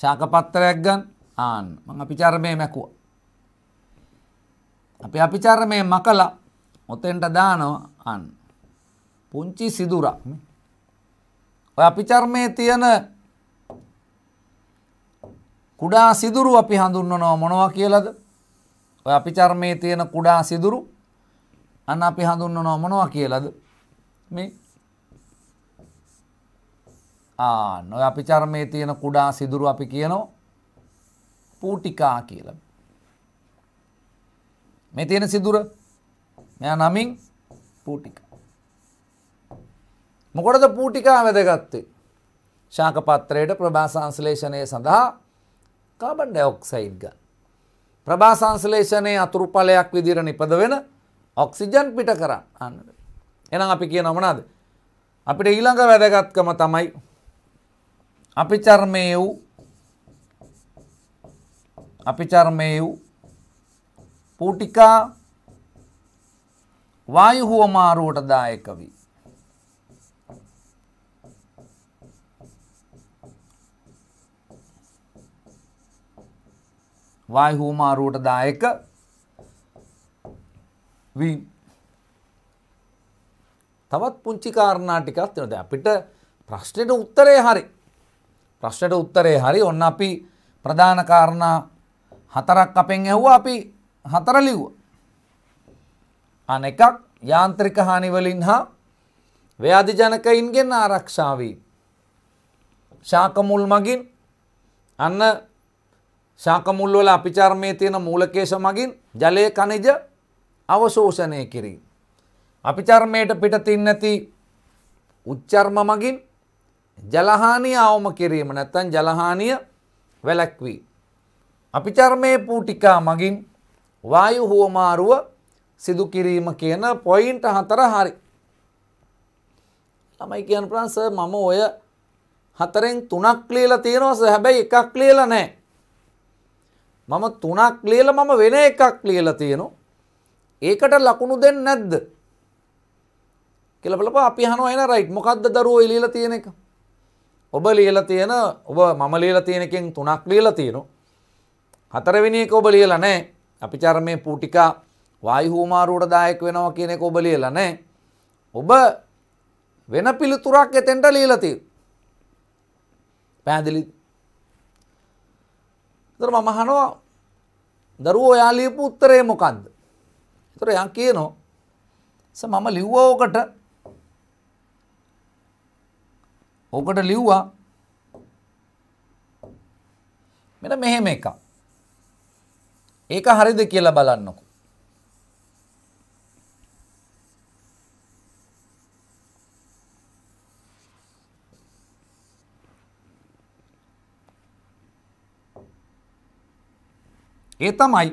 ශාකපත්තරයක් ගන්න ආන්න මං අපිචර්මය මැකුවා. අපි අපිචර්මය මකලා ඔතෙන්ට දානවා අන්න. පුංචි සිදුරක් ඔය අපිචර්මයේ තියෙන කුඩා සිදුරු අපි හඳුන්වනවා මොනවා කියලද? ඔය අපිචර්මයේ තියෙන කුඩා සිදුරු අන්න අපි හඳුන්වනවා මොනවා කියලාද මේ ආන්න ඔය අපි චර්මයේ තියෙන කුඩා සිදුරු අපි කියනවා පූටිකා කියලා. මේ තියෙන සිදුර මෙයා නමින් පූටිකා. මොකටද පූටිකා වැදගත්තේ? ශාක පත්‍රයේ ප්‍රභා සංශ්ලේෂණය සඳහා කාබන් ඩයොක්සයිඩ් ගන්න. ප්‍රභා සංශ්ලේෂණයේ අතුරුඵලයක් විදිහට නිපද වෙන ඔක්සිජන් පිට කරන්න අන්න. එනම් අපි කියන මොනද. අපිට ඊළඟ වැදගත්කම තමයි අපි චර්මය වූ අපි චර්මය වූ පූටිකා වායු හුවමාරුවට දායක වී. වායු හුවමාරුවට දායක වීම. තවත් පුංචි කාරණා ටිකක් තියෙනවා. දැන් අපිට ප්‍රශ්නෙට උත්තරේ හරි. ප්‍රශ්නෙට උත්තරේ හරි. ඔන්න අපි ප්‍රධාන කාරණා හතරක් අපෙන් ඇහුවා අපි හතර ලිව්වා. අන එකක් යාන්ත්‍රික හානි වලින් හා ව්‍යාධිජනකයින්ගෙන් ආරක්ෂා වීම. ශාක මුල් මගින් අන්න ශාක මුල් වල අපිචර්මයේ තියෙන මූලකේශ මගින් ජලයේ කනිජ අවශෝෂණය කිරීම. අපි චර්මයට පිටතින් නැති උච්චර්ම මගින් ජලහානිය අවම කිරීම නැත්තන් ජලහානිය වැලැක්වී. අපි චර්මය පූටිකා මගින් වායු හුවමාරුව සිදුකිරීම කියන පොයින්ට හතර හරි. ළමයි කියන ප්‍රන්ස මම ඔය හතරෙන් තුනක් ලියලා තියෙනවස හැබැයි එකක් ලියලා නෑ. මම තුනක් ලියලා මම වෙන එකක් ලියලා තියෙනවා. ඒකට ලකුණු දෙන්න නැද්ද කියලබලප අපි හනෝ එන රයිට් මොකක්ද දරුවෝ එලීලා තියෙන එක ඔබ ලියලා තියෙන ඔබ මම ලියලා තියෙන එකෙන් තුනක් ලියලා තියෙනවා හතරවෙනි එක ඔබ ලියලා නැහැ අපි චර මේ පූටිකා වායු හුමාරුවට දායක වෙනවා කියන එක ඔබ ලියලා නැහැ ඔබ වෙන පිළිතුරක් එතෙන්ට ලියලා තියෙනවා පැහැදිලිද එතකොට මම අහනවා දරුවෝ ඔයා ලියපු උත්තරේ මොකද්ද තොර යා කියනෝ ස මම ලිව්වා ඕකට ඕකට ලිව්වා මෙට මෙහෙම එක ඒක හරිද කියලා බලන්නකු ඒ තමයි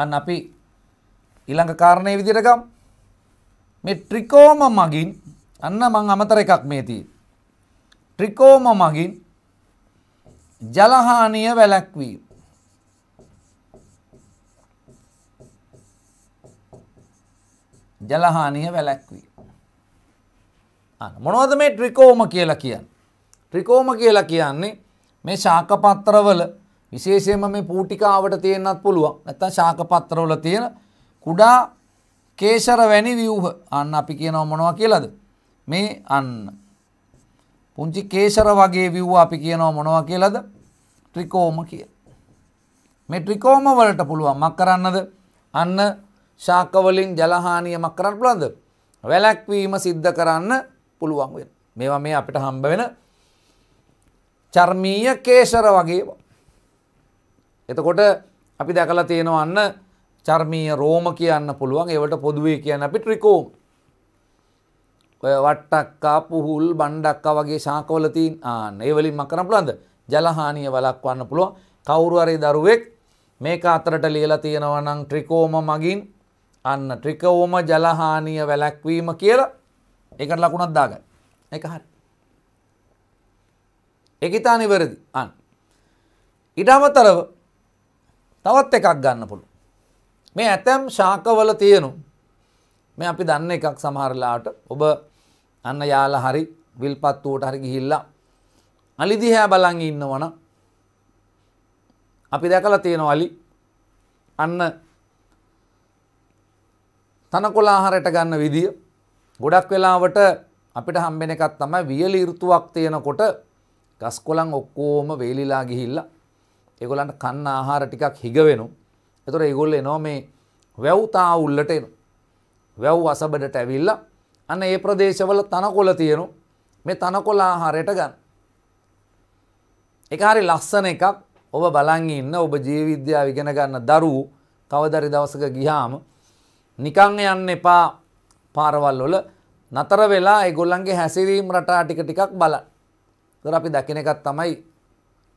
අන්න අපි ඊළඟ කාරණය විදිරකම් මේ ට්‍රිකෝම මගින් අන්න මං අමතර එකක් මේතිී. ට්‍රිකෝම මගින් ජලහානිය වැලැක්වීම. ජලහානිය වැලැක්වී. මොනවද මේ ට්‍රිකෝම කියලා කියන්න. ට්‍රිකෝම කියලා කියන්නේ මේ ශාකපත්‍රවල විශේෂයම මේ පූටිකාවට තියෙන්න්නත් පුළුවන් ඇත ශාකපත්‍රවල තියෙන කුඩා කේශර වැනි ව්‍යූහ අන්න අපි කියනව මොනවා කියලාද මේ අන්න පුංචි කේශර වගේ ව්‍යූහ අපි කියනව මොනවා කියලාද ත්‍රිකෝම කිය මේ ත්‍රිකෝම වලට පුළුවන් මක් කරන්නද අන්න ශාක වලින් ජලහානිය මක් කරන්න පුළුවන්ද වැළැක්වීම සිද්ධ කරන්න පුළුවන් වෙන මේවා මේ අපිට හම්බ වෙන චර්මීය කේශර වගේ එතකොට අපි දැකලා තියෙනවා අන්න චර්මීය රෝම කියන්න පුළුවන් ඒවට පොදුවේ කියන්න අපි ට්‍රිකෝම් ඔය වට්ටක්කා පුහුල් බණ්ඩක්කා වගේ ශාකවලතින් ආන්න ඒවලින් මකන පුළන්ද ජලහානිය වලක්වන්න පුළුවන් කවුරුවරේ දරුවෙක් මේක අතරට ලියලා තියෙනවා නම් ට්‍රිකෝම මගින් අන්න ට්‍රිකෝම ජලහානිය වැලැක්වීම කියලා ඒකට ලකුණක් දාගන්න ඒක හරි ඒක ඉතාලි වැරදි අන්න ඊට අමතරව තවත් එකක් ගන්න පුළුවන් මේ ඇතැම් ශාකවල තියෙනු. මේ අපි දන්න එකක් සමහරලාට ඔබ අන්න යාල හරි විල්පත් වූට හරි ගිහිල්ලා අලිදිහා බලන් ඉන්නවන අපි දැකලා තියෙනවා අලි අන්න තනකොලාහරට ගන්න විදිය ගොඩක් වෙලාවට අපිට හම්බෙන එකක් තමයි වියලි ඍතුවක් තියෙනකොට ගස් කොළන් ඔක්කොම වේලිලා ගිහිල්ලා ඒගොල්ලන්ට කන්න ආහාර ටිකක් හිග වෙනවා එතොට ඒගොල්ලෙනවා මේ වැව්තා උල්ලටෙන. වැව් අසබඩට ඇවිල්ල අන්න ඒ ප්‍රදේශවල තනකොල තියෙනු මේ තනකොල ආහාරයට ගන්න. එක හරි ලස්සන එකක් ඔබ බලන් ඉන්න ඔබ ජීවිද්‍යාව ඉගෙන ගන්න දරුවෝ කවදරි දවසක ගියාම නිකං යන්න එපා පාරවල් වල නතර වෙලා ඒගොල්ලන්ගේ හැසිරීම් රටා ටික ටිකක් බලන්න. ඒතර අපි දකින එකක් තමයි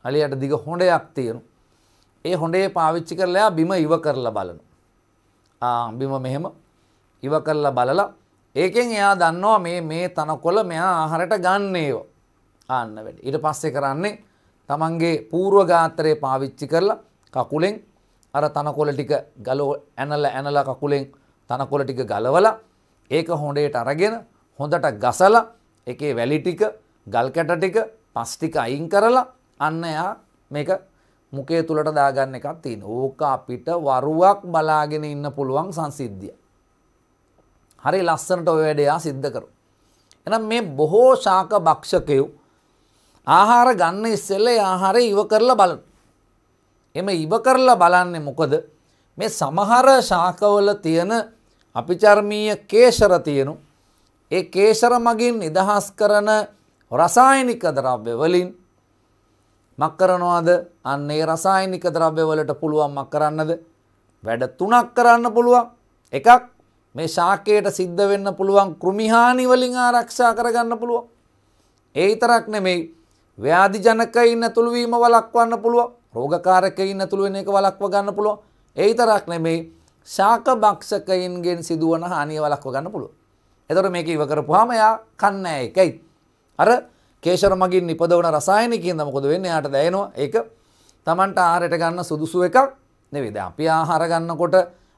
අලියට දිග හොඬයක් තියෙනවා. ඒ හොඳේ පාවිච්චි කරලා බිම ඉව කරලා බලන. බිම මෙහෙම ඉව කරලා බලලා ඒකෙන් එයා දන්නවා මේ මේ තනකොළ මෙයා ආහාරට ගන්න ඒවා. ආන්න වැඩ. ඊට පස්සේ කරන්නේ තමන්ගේ පූර්ව ගාත්‍රය පාවිච්චි කරලා කකුලෙන් අර තනකොළ ටික ගලෝ ඇනලා ඇනලා කකුලෙන් තනකොළ ටික ගලවලා ඒක හොඳේට අරගෙන හොඳට ගසලා එකේ වැලි ටික ගල් කැට ටික පස් ටික අයින් කරලා අන්න එයා මේක මුකේ තුළට දාගන්න එකක් තියෙන. ඕක අපිට වරුවක් බලාගෙන ඉන්න පුළුවන් සංසිද්ධිය. හරි ලස්සනට ඔය වැඩයා සිද්ධ කරු. එනම් මේ බොහෝ ශාක භක්ෂකයෝ ආහාර ගන්න ඉස්සෙල්ල ආහාරය ඉව කරලා බලන. එම ඉව කරලා බලන්නේ මොකද මේ සමහර ශාකවල තියෙන අපිචර්මීය කේශර තියෙනු ඒ කේශර මගින් නිදහස් කරන රසායනික ද්‍රව්‍ය වලින් මක් කරනවාද අන්න ඒ රසායනික ද්‍රව්‍යවලට පුළුවන් මක් කරන්නද වැඩ තුනක් කරන්න පුළුවන් එකක් මේ ශාකයට සිද්ධ වෙන්න පුළුවන් කෘමිහානි වලින් ආරක්ෂා කරගන්න පුළුවන් ඒ විතරක් නෙමෙයි ව්‍යාධිජනකයින් ඇතුළු වීම වළක්වන්න පුළුවන් රෝගකාරකයින් ඇතුළු වෙන එක වළක්ව ගන්න පුළුවන් ඒ විතරක් නෙමෙයි ශාක භක්ෂකයින්ගෙන් සිදුවන හානිය වළක්ව ගන්න පුළුවන් එතකොට මේක ඉව කරපුවාම එයා කන්නේ එකයි අර කේශර මගින් නිපදවන රසායනිකයෙන්ද මොකද වෙන්නේ? යාට දැනෙනවා. ඒක Tamanට ආහාරයට ගන්න සුදුසු එකක් නෙවෙයි. දැන් අපි ආහාර ගන්නකොට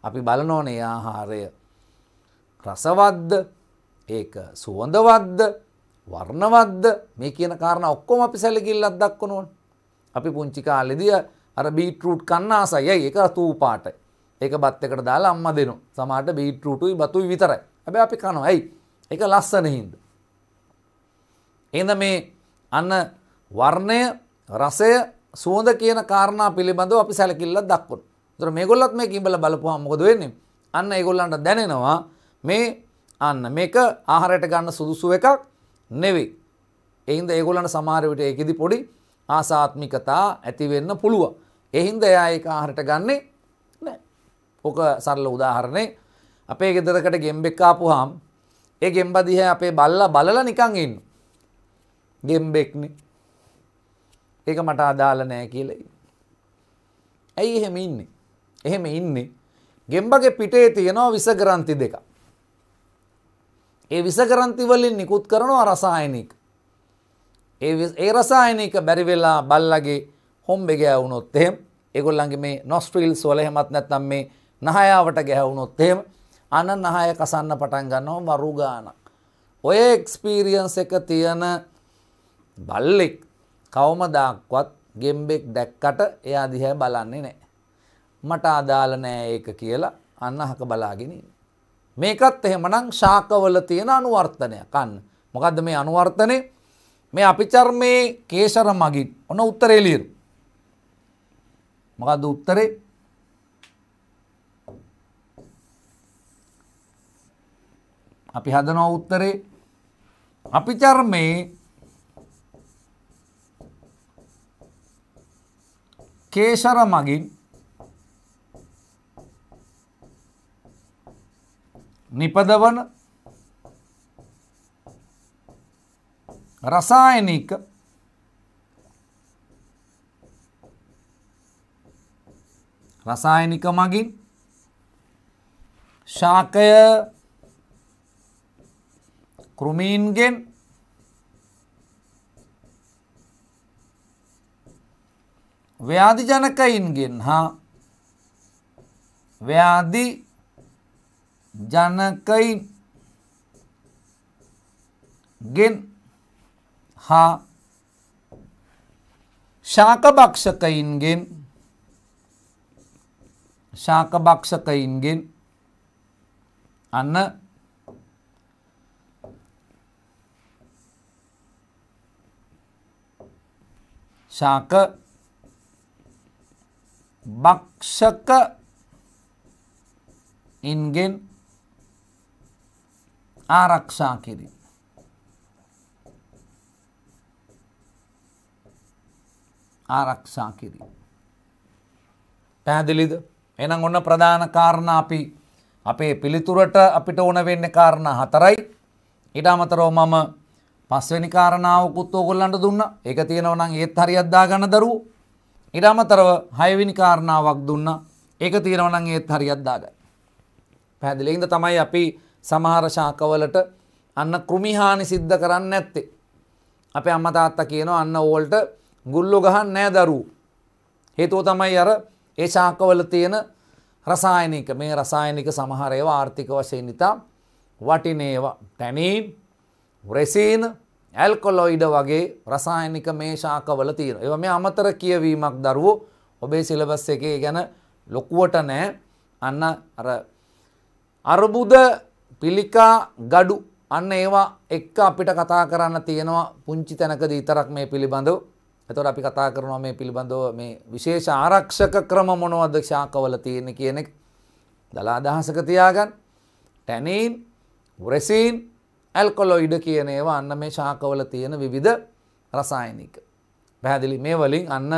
අපි බලනෝනේ ආහාරය රසවත්ද? ඒක සුවඳවත්ද? වර්ණවත්ද? මේ කියන කාරණා ඔක්කොම අපි සැලකිල්ලක් දක්වනෝනේ. අපි පුංචි කාලෙදී අර බීට්‍රූට් කන්න ආසයි. ඇයි? ඒක අතූ පාට. ඒක බත් එකට දාලා අම්මා දෙනවා. සමහරට බීට්‍රූටුයි බතුයි විතරයි. හැබැයි අපි කනවා. ඇයි? ඒක ලස්සනින්ද. එඳ මේ අන්න වර්ණය රසය සුවඳ කියන කාරණා පිළිබඳව අපි සැලකිල්ලක් දක්වන. ඒතර මේගොල්ලත් මේක ඉඹල බලපුවාම මොකද වෙන්නේ? අන්න ඒගොල්ලන්ට දැනෙනවා මේ අන්න මේක ආහාරයට ගන්න සුදුසු එකක් නෙවෙයි. එහින්ද ඒගොල්ලන්ට සමහර විට ඒකෙදි පොඩි ආසාත්මිකතා ඇති වෙන්න පුළුවන්. එහින්ද එයා ඒක ආහාරයට ගන්නෙ නැහැ. ඔක සරල උදාහරණේ අපේ ගෙදරකට ගෙම්බෙක් ආපුවාම ඒ ගෙම්බ දිහා අපේ බල්ලා බලලා නිකන් ඉන්නවා. ගෙම්බෙක්නේ ඒක මට අදාළ නෑ කියලා. ඇයි එහෙම ඉන්නේ? එහෙම ඉන්නේ ගෙම්බගේ පිටේ තියෙනවා විසග්‍රන්ථි දෙක. ඒ විසග්‍රන්ථි වලින් නිකුත් කරනවා රසායනික. ඒ ඒ රසායනික බැරි වෙලා බල්ලගේ හොම්බේ ගෑවුනොත් එහෙම ඒගොල්ලන්ගේ මේ නොස්ට්‍රිල්ස් වල එහෙමත් නැත්නම් මේ නහයාවට ගැහවුනොත් එහෙම අන නහය කසන්න පටන් ගන්නවා වරු ගානක්. ඔය එක්ස්පීරියන්ස් එක තියෙන බල්ලෙක් කවමදක්වත් ගෙම්බෙක් දැක්කට එයා දිහැ බලන්නේ නෑ. මට අදාල නෑ ඒක කියලා අන්න හක බලාගෙන. මේකත් එහෙමනං ශාකවල තියෙන අනුවර්තනය කන්න. මොකද මේ අනුවර්තනය මේ අපි චර්මයේ කේශර මගින් ඔන උත්තරේලියරු. මොකද උත්තරේ අපි හදනෝ උත්තරේ අපි චර්මයේ කේශර මගින් නිපදවන රසායනික රසායනික මගින් ශාකය කෘමීන්ගෙන් ව්‍යාධිජනකයින්ගෙන් හා ව්‍යාධි ජනකයින් ගෙන් හා ශාකභක්ෂකයින්ගෙන් ශාකභක්ෂකයින්ගෙන් අන්න ශාක භක්ෂක ඉන්ගෙන් ආරක්ෂා කිරීම. ආරක්ෂා කිරීම. පැහැදිලිද එනම් ඔන්න ප්‍රධාන කාරණ අපි අපේ පිළිතුරට අපිට ඕන වෙන්න කාරණ හතරයි ඉට අමතරෝ මම පස්වැනි කාරණාවකුත් ඕගොල්ලන්ට දුන්න එක තියෙනවනම් ඒත් හරියත්දා ගන්න දරුවෝ ඊට අමතරව හයවෙනි කාරණාවක් දුන්නා. ඒක තියෙනවා නම් ඒත් හරියක් දාගන්න. පැහැදිලි. ඒකින්ද තමයි අපි සමහර ශාකවලට අන්න කෘමි හානි සිද්ධ කරන්නේ නැත්තේ. අපේ අම්මා තාත්තා කියනවා අන්න ඕල්ට ගුල්ලෝ ගහන්නේ නැහැ දරුවෝ. හේතුව තමයි අර ඒ ශාකවල තියෙන රසායනික මේ රසායනික සමහර ඒවා ආර්ථික වශයෙන් ඉතා වටිනේවා. ටැනීන්, රෙසින් ඇල්කොලොයිඩ වගේ රසායනික මේ ශාකවල තියෙන. ඒවා මේ අමතර කියවීමක් දරුවෝ ඔබේ සිලබස් එකේ ගැන ලොකුවට නෑ අන්න අර අර්බුද පිළිකා gadu අන්න ඒවා එක්ක අපිට කතා කරන්න තියෙනවා පුංචි තැනකදී විතරක් මේ පිළිබඳව. එතකොට අපි කතා කරනවා මේ පිළිබඳව මේ විශේෂ ආරක්ෂක ක්‍රම මොනවද ශාකවල තියෙන්නේ කියන එක. දලා අදහසක තියාගන්න. ටැනීන්, උරෙසීන්, ඇල්කොලොයිඩ කියන ඒවා අන්න මේ ශාකවල තියෙන විවිධ රසායනික. පැහැදිලි මේ වලින් අන්න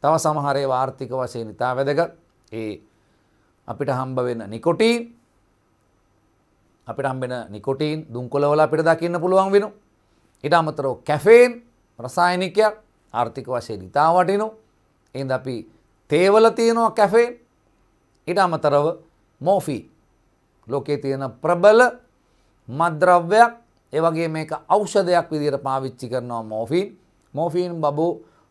තව සමහරේ වාර්ථික වශයෙන් ඉතා වැදගත් ඒ අපිට හම්බ වෙන නිකොටීන් අපිට හම්බෙන නිකොටීන් දුම්කොළවල අපිට දකින්න පුළුවන් වෙනු. ඊට අමතරව කැෆේන් රසායනිකයක් ආර්ථික වශයෙන් ඉතා වටිනු. එහෙනම් අපි තේවල තියෙනවා කැෆේන්. ඊට අමතරව මෝෆී ලෝකයේ තියෙන ප්‍රබල මද්‍රව්‍යයක් ඒ වගේ මේක ඖෂධයක් විදිහට පාවිච්චි කරනවා මෝෆින්. මෝෆින් බබෝ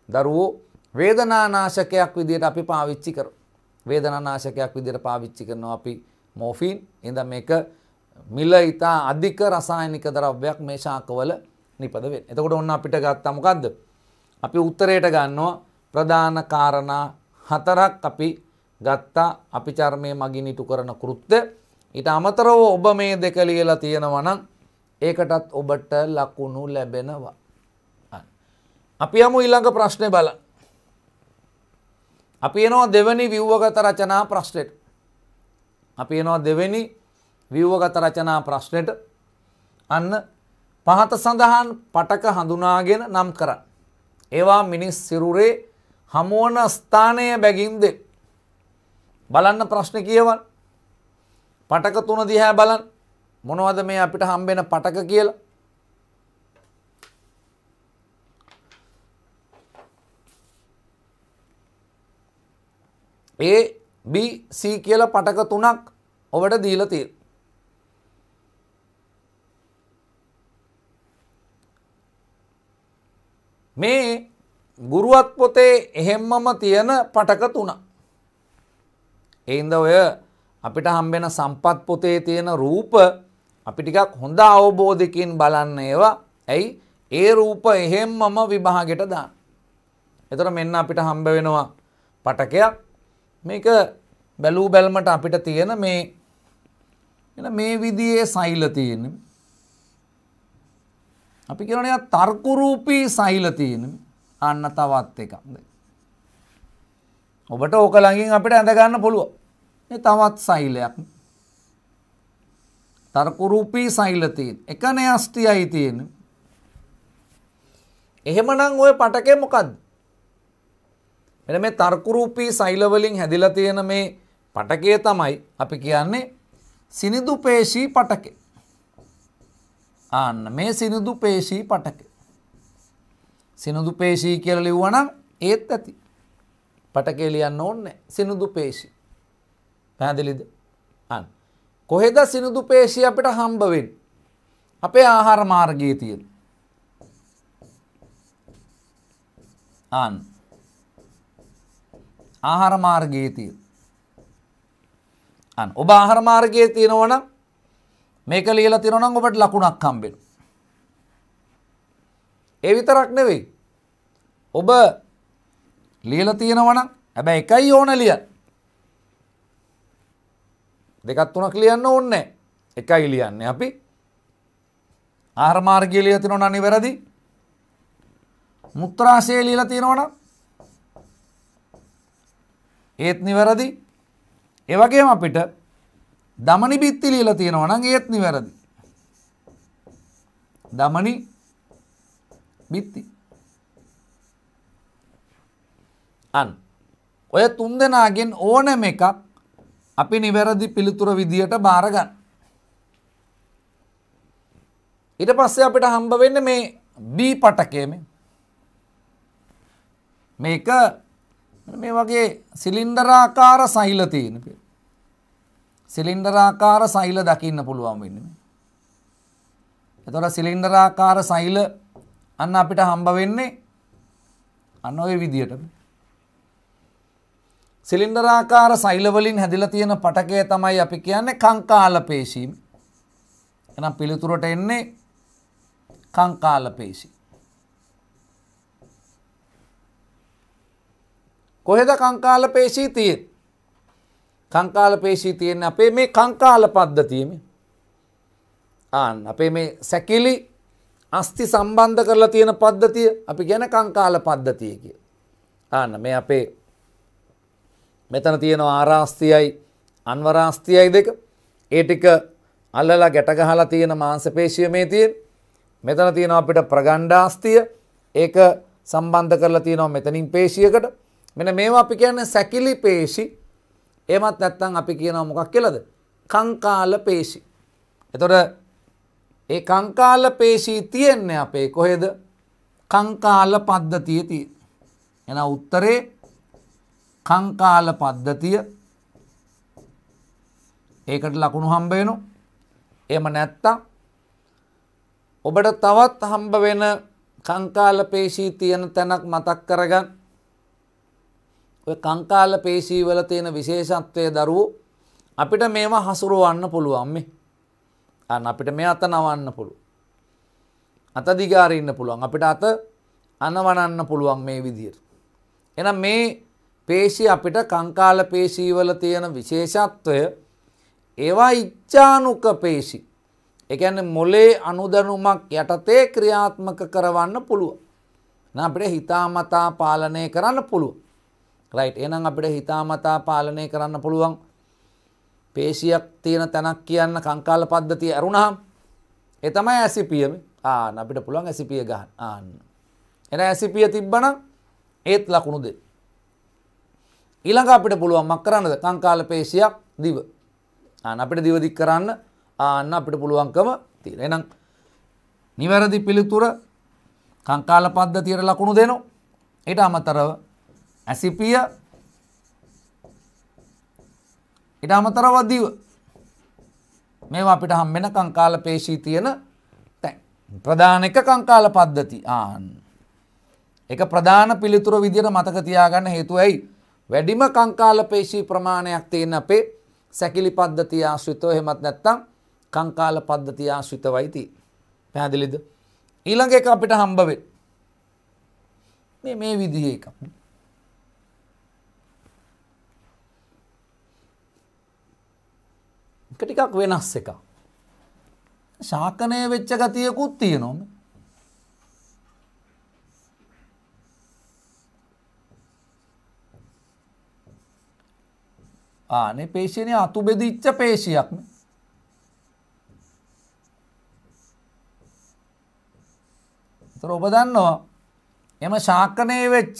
දරුවෝ වේදනානාශකයක් විදිහට අපි පාවිච්චි කරමු. වේදනානාශකයක් විදිහට පාවිච්චි කරනවා අපි මෝෆින්. එඳ මේක මිල ඉතා අධික රසායනික ද්‍රව්‍යයක් මේ ශාකවල නිපද වෙන්නේ. එතකොට ඔන්න අපිට ගත්තා මොකද්ද? අපි උත්තරයට ගන්නවා ප්‍රධාන කාරණා හතරක් අපි ගත්තා අපි චර්මයේ මගින් ඉටු කරන කෘත්‍ය ඊට අමතරව ඔබ මේ දෙක ලියලා තියෙනවා නම් ඒකටත් ඔබට ලකුණු ලැබෙනවා. අපි යමු ඊළඟ ප්‍රශ්නේ බලන්න. අපි එනවා දෙවෙනි ව්‍යුවගත රචනා ප්‍රශ්නෙට. අපි එනවා දෙවෙනි ව්‍යුවගත රචනා ප්‍රශ්නෙට. අන්න පහත සඳහන් පටක හඳුනාගෙන නම් කරන්න. ඒවා මිනිස් සිරුරේ හමුවන ස්ථානය බැගින්ද. බලන්න ප්‍රශ්න කියවන්න. පටක තුන දිහා බලන් මොනවද මේ අපිට හම්බෙන පටක කියලා. A B C කියලා පටක තුනක් ඔබට දීලා තියෙනවා. මේ ගුරුවත් පොතේ එහෙම්මම තියෙන පටක තුන. එයින්ද ඔය අපිට හම්බෙන සම්පත් පොතේ තියෙන රූප අපි ටිකක් හොඳ අවබෝධකින් බලන්න ඒවා. ඇයි? ඒ රූප එහෙම්මම විභාගෙට දාන්න. එතකොට මෙන්න අපිට හම්බ වෙනවා පටකයක්. මේක බැලූ බැල්මට අපිට තියෙන මේ එන මේ විදිහේ සෛල තියෙන්නේ. අපි කියනවා තර්කරූපී සෛල තියෙන්නේ. අන්න තවත් එකක්. ඔබට ඕක ළඟින් අපිට ඇඳ ගන්න පුළුවන්. තවත් සෛලයක් තර්කුරූපී සෛලතියෙන් එකන අස්ටියයි තියෙන එහෙමනම් ඔය පටකේ මොකක්ද මෙ මේ තර්කුරූපී සෛලවලින් හැදිලා තියෙන මේ පටකය තමයි අපි කියන්නේ සිනිදු පේශී පටක ආන්න මේ සිනිදු පේශී පටක සිනුදු පේශී කියල ලිව්වනම් ඒත් ඇති පටකේ ලියන්න ඕන්න සිනුදු පේශී පැහැදිලිද අන්. කොහෙද සිනිදු පේශී අපිට හම්බවෙන්. අපේ ආහාර මාර්ගයේ තියෙන. අන්. ආහාර මාර්ගයේ තියෙන. අන් ඔබ ආහාර මාර්ගයේ තියෙනවන මේක ලියලා තියෙනවනම් ඔබට ලකුණක් හම්බෙනවා. ඒ විතරක් නෙවෙයි. ඔබ ලියලා තියෙනවනම් හැබැයි එකයි ඕන ලියන්න. දෙකත් තුනක් ලියන්න ඕන්නේ එකයි ලියන්නේ අපි ආහාර මාර්ගය ලියලා තිනවනම් නිවැරදි මුත්‍රාශය ලියලා තිනවනම් ඒත් නිවැරදි ඒ වගේම අපිට දමනි බිත්ති ලියලා තිනවනම් ඒත් නිවැරදි දමනි බිත්ති අන් ඔය තුන් දෙනාගෙන් ඕනම එකක් අපි නිවැරදි පිළිතුර විදියට බාරගන්න. ඊට පස්සේ අපිට හම්බ වෙන්න මේ B පටකයම මේක මේ වගේ සිලින්ඩරාකාර සහිල තියෙන සිලින්ඩරාකාර සහිල දකින්න පුළුවන් වෙන්නේ මේ. එතකොට සිලින්ඩරාකාර සහිල අන්න අපිට හම්බ වෙන්නේ අන්න ওই විදියට. සිලින්ඩරාකාර සෛලවලින් හැදිලා තියෙන පටකය තමයි අපි කියන්නේ කංකාල පේශී. එහෙනම් පිළිතුරට එන්නේ කංකාල පේශී. කොහෙද කංකාල පේශී තියෙන්නේ? කංකාල පේශී තියෙන්නේ අපේ මේ කංකාල පද්ධතියේ. ආන් අපේ මේ සැකිලි අස්ති සම්බන්ධ කරලා තියෙන පද්ධතිය අපි කියන කංකාල පද්ධතිය කිය. ආන්න මේ අපේ මෙතන තියෙනවා ආරාස්තියයි අන්වරාස්තියයි දෙක ඒ ටික අල්ලලා ගැටගහලා තියෙන මාංශපේශිය මේ තියෙන. මෙතන තියෙනවා අපිට ප්‍රගණ්ඩාස්තිය. ඒක සම්බන්ධ කරලා තියෙනවා මෙතනින් පේශියකට. මෙන්න මේවා අපි කියන්නේ සැකිලි පේශි. එමත් නැත්නම් අපි කියනවා මොකක් කියලාද? කංකාල පේශි. එතකොට ඒ කංකාල පේශී තියෙන්නේ අපේ කොහෙද? කංකාල පද්ධතියේ තියෙන. එහෙනම් උත්තරේ කංකාල පද්ධතිය ඒකට ලකුණු හම්බේනු එම නැත්තා ඔබට තවත් හම්බ වෙන කංකාල පේශී තියෙන තැනක් මතක් කරගන්න ඔය කංකාල පේශී වල තියෙන විශේෂත්වය දරුවෝ අපිට මේවා හසුරුවන්න පුළුවන් මේ අන්න අපිට මේ අත නවන්න පුළුව අත දිගාරඉන්න පුළුවන් අපිට අත අනවනන්න පුළුවන් මේ විදියට එනම් මේ පේශී අපිට කංකාල පේශීවල තියෙන විශේෂත්වය ඒවා ඉච්ඡානුක පේශි. එකැන මොලේ අනුදනුමක් යටතේ ක්‍රියාත්මක කරවන්න පුළුව. න අපිට හිතාමතා පාලනය කරන්න පුළුව. රයිට් එනම් අපිට හිතාමතා පාලනය කරන්න පුළුවන් පේශියක් තියෙන තැනක් කියන්න කංකාල පද්ධතිය ඇරුණහම් එතමයි ඇසිපියම ආන අපිට පුළුවන් ඇසිපිය ගහන්න ආන්න. එන ඇසිපිය තිබ්බන ඒත් ලකුණු දෙේ. ඊළඟ අපිට පුළුවන් මක් කරන්නද කංකාල පේශියක් දිව. අන්න අපිට දිව දික් කරන්න අන්න අපිට පුළුවන්කම තියෙනවා. එහෙනම් නිවැරදි පිළිතුර කංකාල පද්ධතියට ලකුණු දෙනවා. ඊට අමතරව ඇසිපිය ඊට අමතරව දිව මේවා අපිට හම්බෙන කංකාල පේශී තියෙන තැන්. ප්‍රධාන එක කංකාල පද්ධති ආන්න. එක ප්‍රධාන පිළිතුර විදියට මතක තියාගන්න හේතුව ඇයි? වැඩිම කංකාල පේශී ප්‍රමාණයක් තියෙන අපේ සැකිලි පද්ධතිය ආශ්‍රිතව එහෙමත් නැත්නම් කංකාල පද්ධතිය ආශ්‍රිතවයි තියෙන්නේ. පැහැදිලිද? ඊළඟ එක අපිට හම්බ මේ මේ විදිහේ එකක්. එක ටිකක් වෙනස් එකක්. ශාකනය වෙච්ච ගතියකුත් තියෙනවා. ආනේ පේශයනේ අතු බෙදිච්ච පේශයක්න තර ඔබ දන්නවා එම ශාකනය වෙච්ච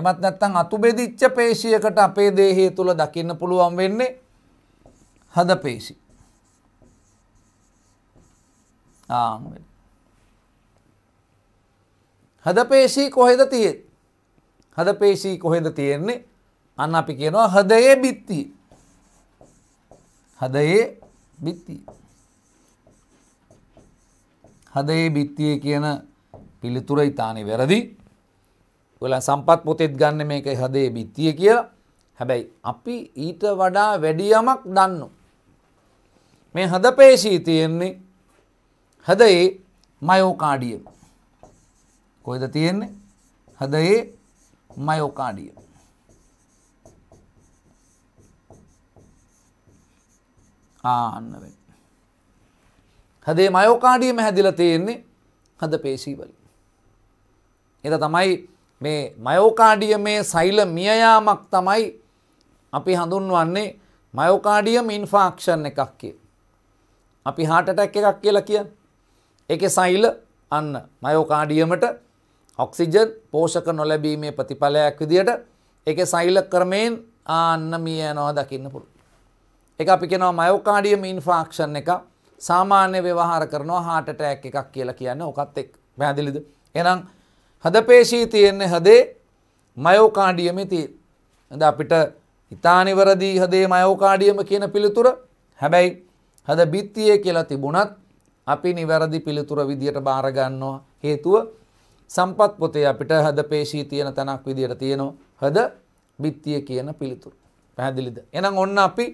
එමත් නැත්තං අතු බෙදිච්ච පේශයකට අපේ දේහය තුළ දකින්න පුළුවන් වෙන්නේ හද පේශි හද පේශී කොහෙද තියෙන් හද පේශී කොහෙද තියෙන්නේ අන්න අපි කියනවා හදයේ බිත්තිය. හදයේ බිත්තිය. හදයේ බිත්තියේ කියන පිළිතුර ඉතානේ වැරදි. ඔයලා සම්පත් පොතෙත් ගන්න මේක හදේ බිත්තිය කියලා. හැබැයි අපි ඊට වඩා වැඩි යමක් දන්නු. මේ හදපේශී තියෙන්නේ හදයේ මයෝකාඩියම. කොහෙද තියෙන්නේ? හදයේ මයෝකාඩියම. ආන්න වෙන්න. හදේ මයෝකාඩියම හැදිල තියෙන්නේ හද පේශීවලින්. එත තමයි මේ මයෝකාඩිය මේ සෛල මියයාමක් තමයි අපි හඳුන්වන්නේ මයෝකාඩියම් ඉන්ෆාක්ෂන් එකක් කිය. අපි හාටටැක් එකක් කියලා කිය. එක සෛල අන්න මයෝකාඩියමට ඔක්සිජන් පෝෂක නොලැබීමේ ප්‍රතිඵලයක් විදියට එක සෛල ක්‍රමයෙන් ආන්න මියනවා දකින්න පුළු. එක අපි කෙනවා මයෝකාඩියම් ඉන්ෆාක්ෂන් එක සාමාන්‍ය ව්‍යවහාර කරනවා හාට ටෑක් එකක් කියලා කියන්න ඕකත් එක් පැදිලිද එනම් හදපේශී තියෙන්නේ හදේ මයෝකාඩියමිති ඇඳ අපිට ඉතානිවරදී හදේ මයෝකාඩියම කියන පිළිතුර හැබැයි හද බිත්තියේ කියලා තිබුණත් අපි නිවැරදි පිළිතුර විදියට බාරගන්නවා හේතුව සම්පත් පොතේ අපිට හද පේශී තියෙන තැනක් විදියට තියෙනවා හද බිත්තිය කියන පිළිතුර පැහැදිලිද එනම් ඔන්න අපි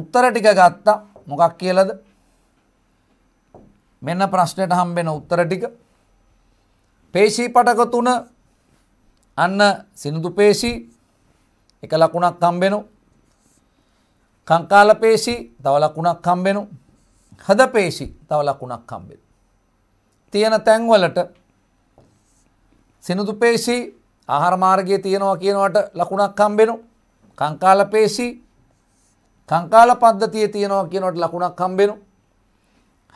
උත්තර ටික ගත්තා මොකක් කියලද මෙන්න ප්‍රශ්නයට හම්බෙන උත්තර ටික පේශී පටක තුන අන්න සිනිදු පේශී එක ලකුණක් හම්බෙනු කංකාල පේශී තව ලකුණක් හම්බෙනු හද පේශී තව ලකුණක් හම්බෙන තියෙන තැන්වලට සිනිදු පේශී ආහාරමාර්ගය තියෙනවා කියනවට ලකුණක් හම්බෙනු කංකාල පේශී කංකාල පද්ධතිය තියෙනවා කියනවට ලකුණක් හම්බෙනු.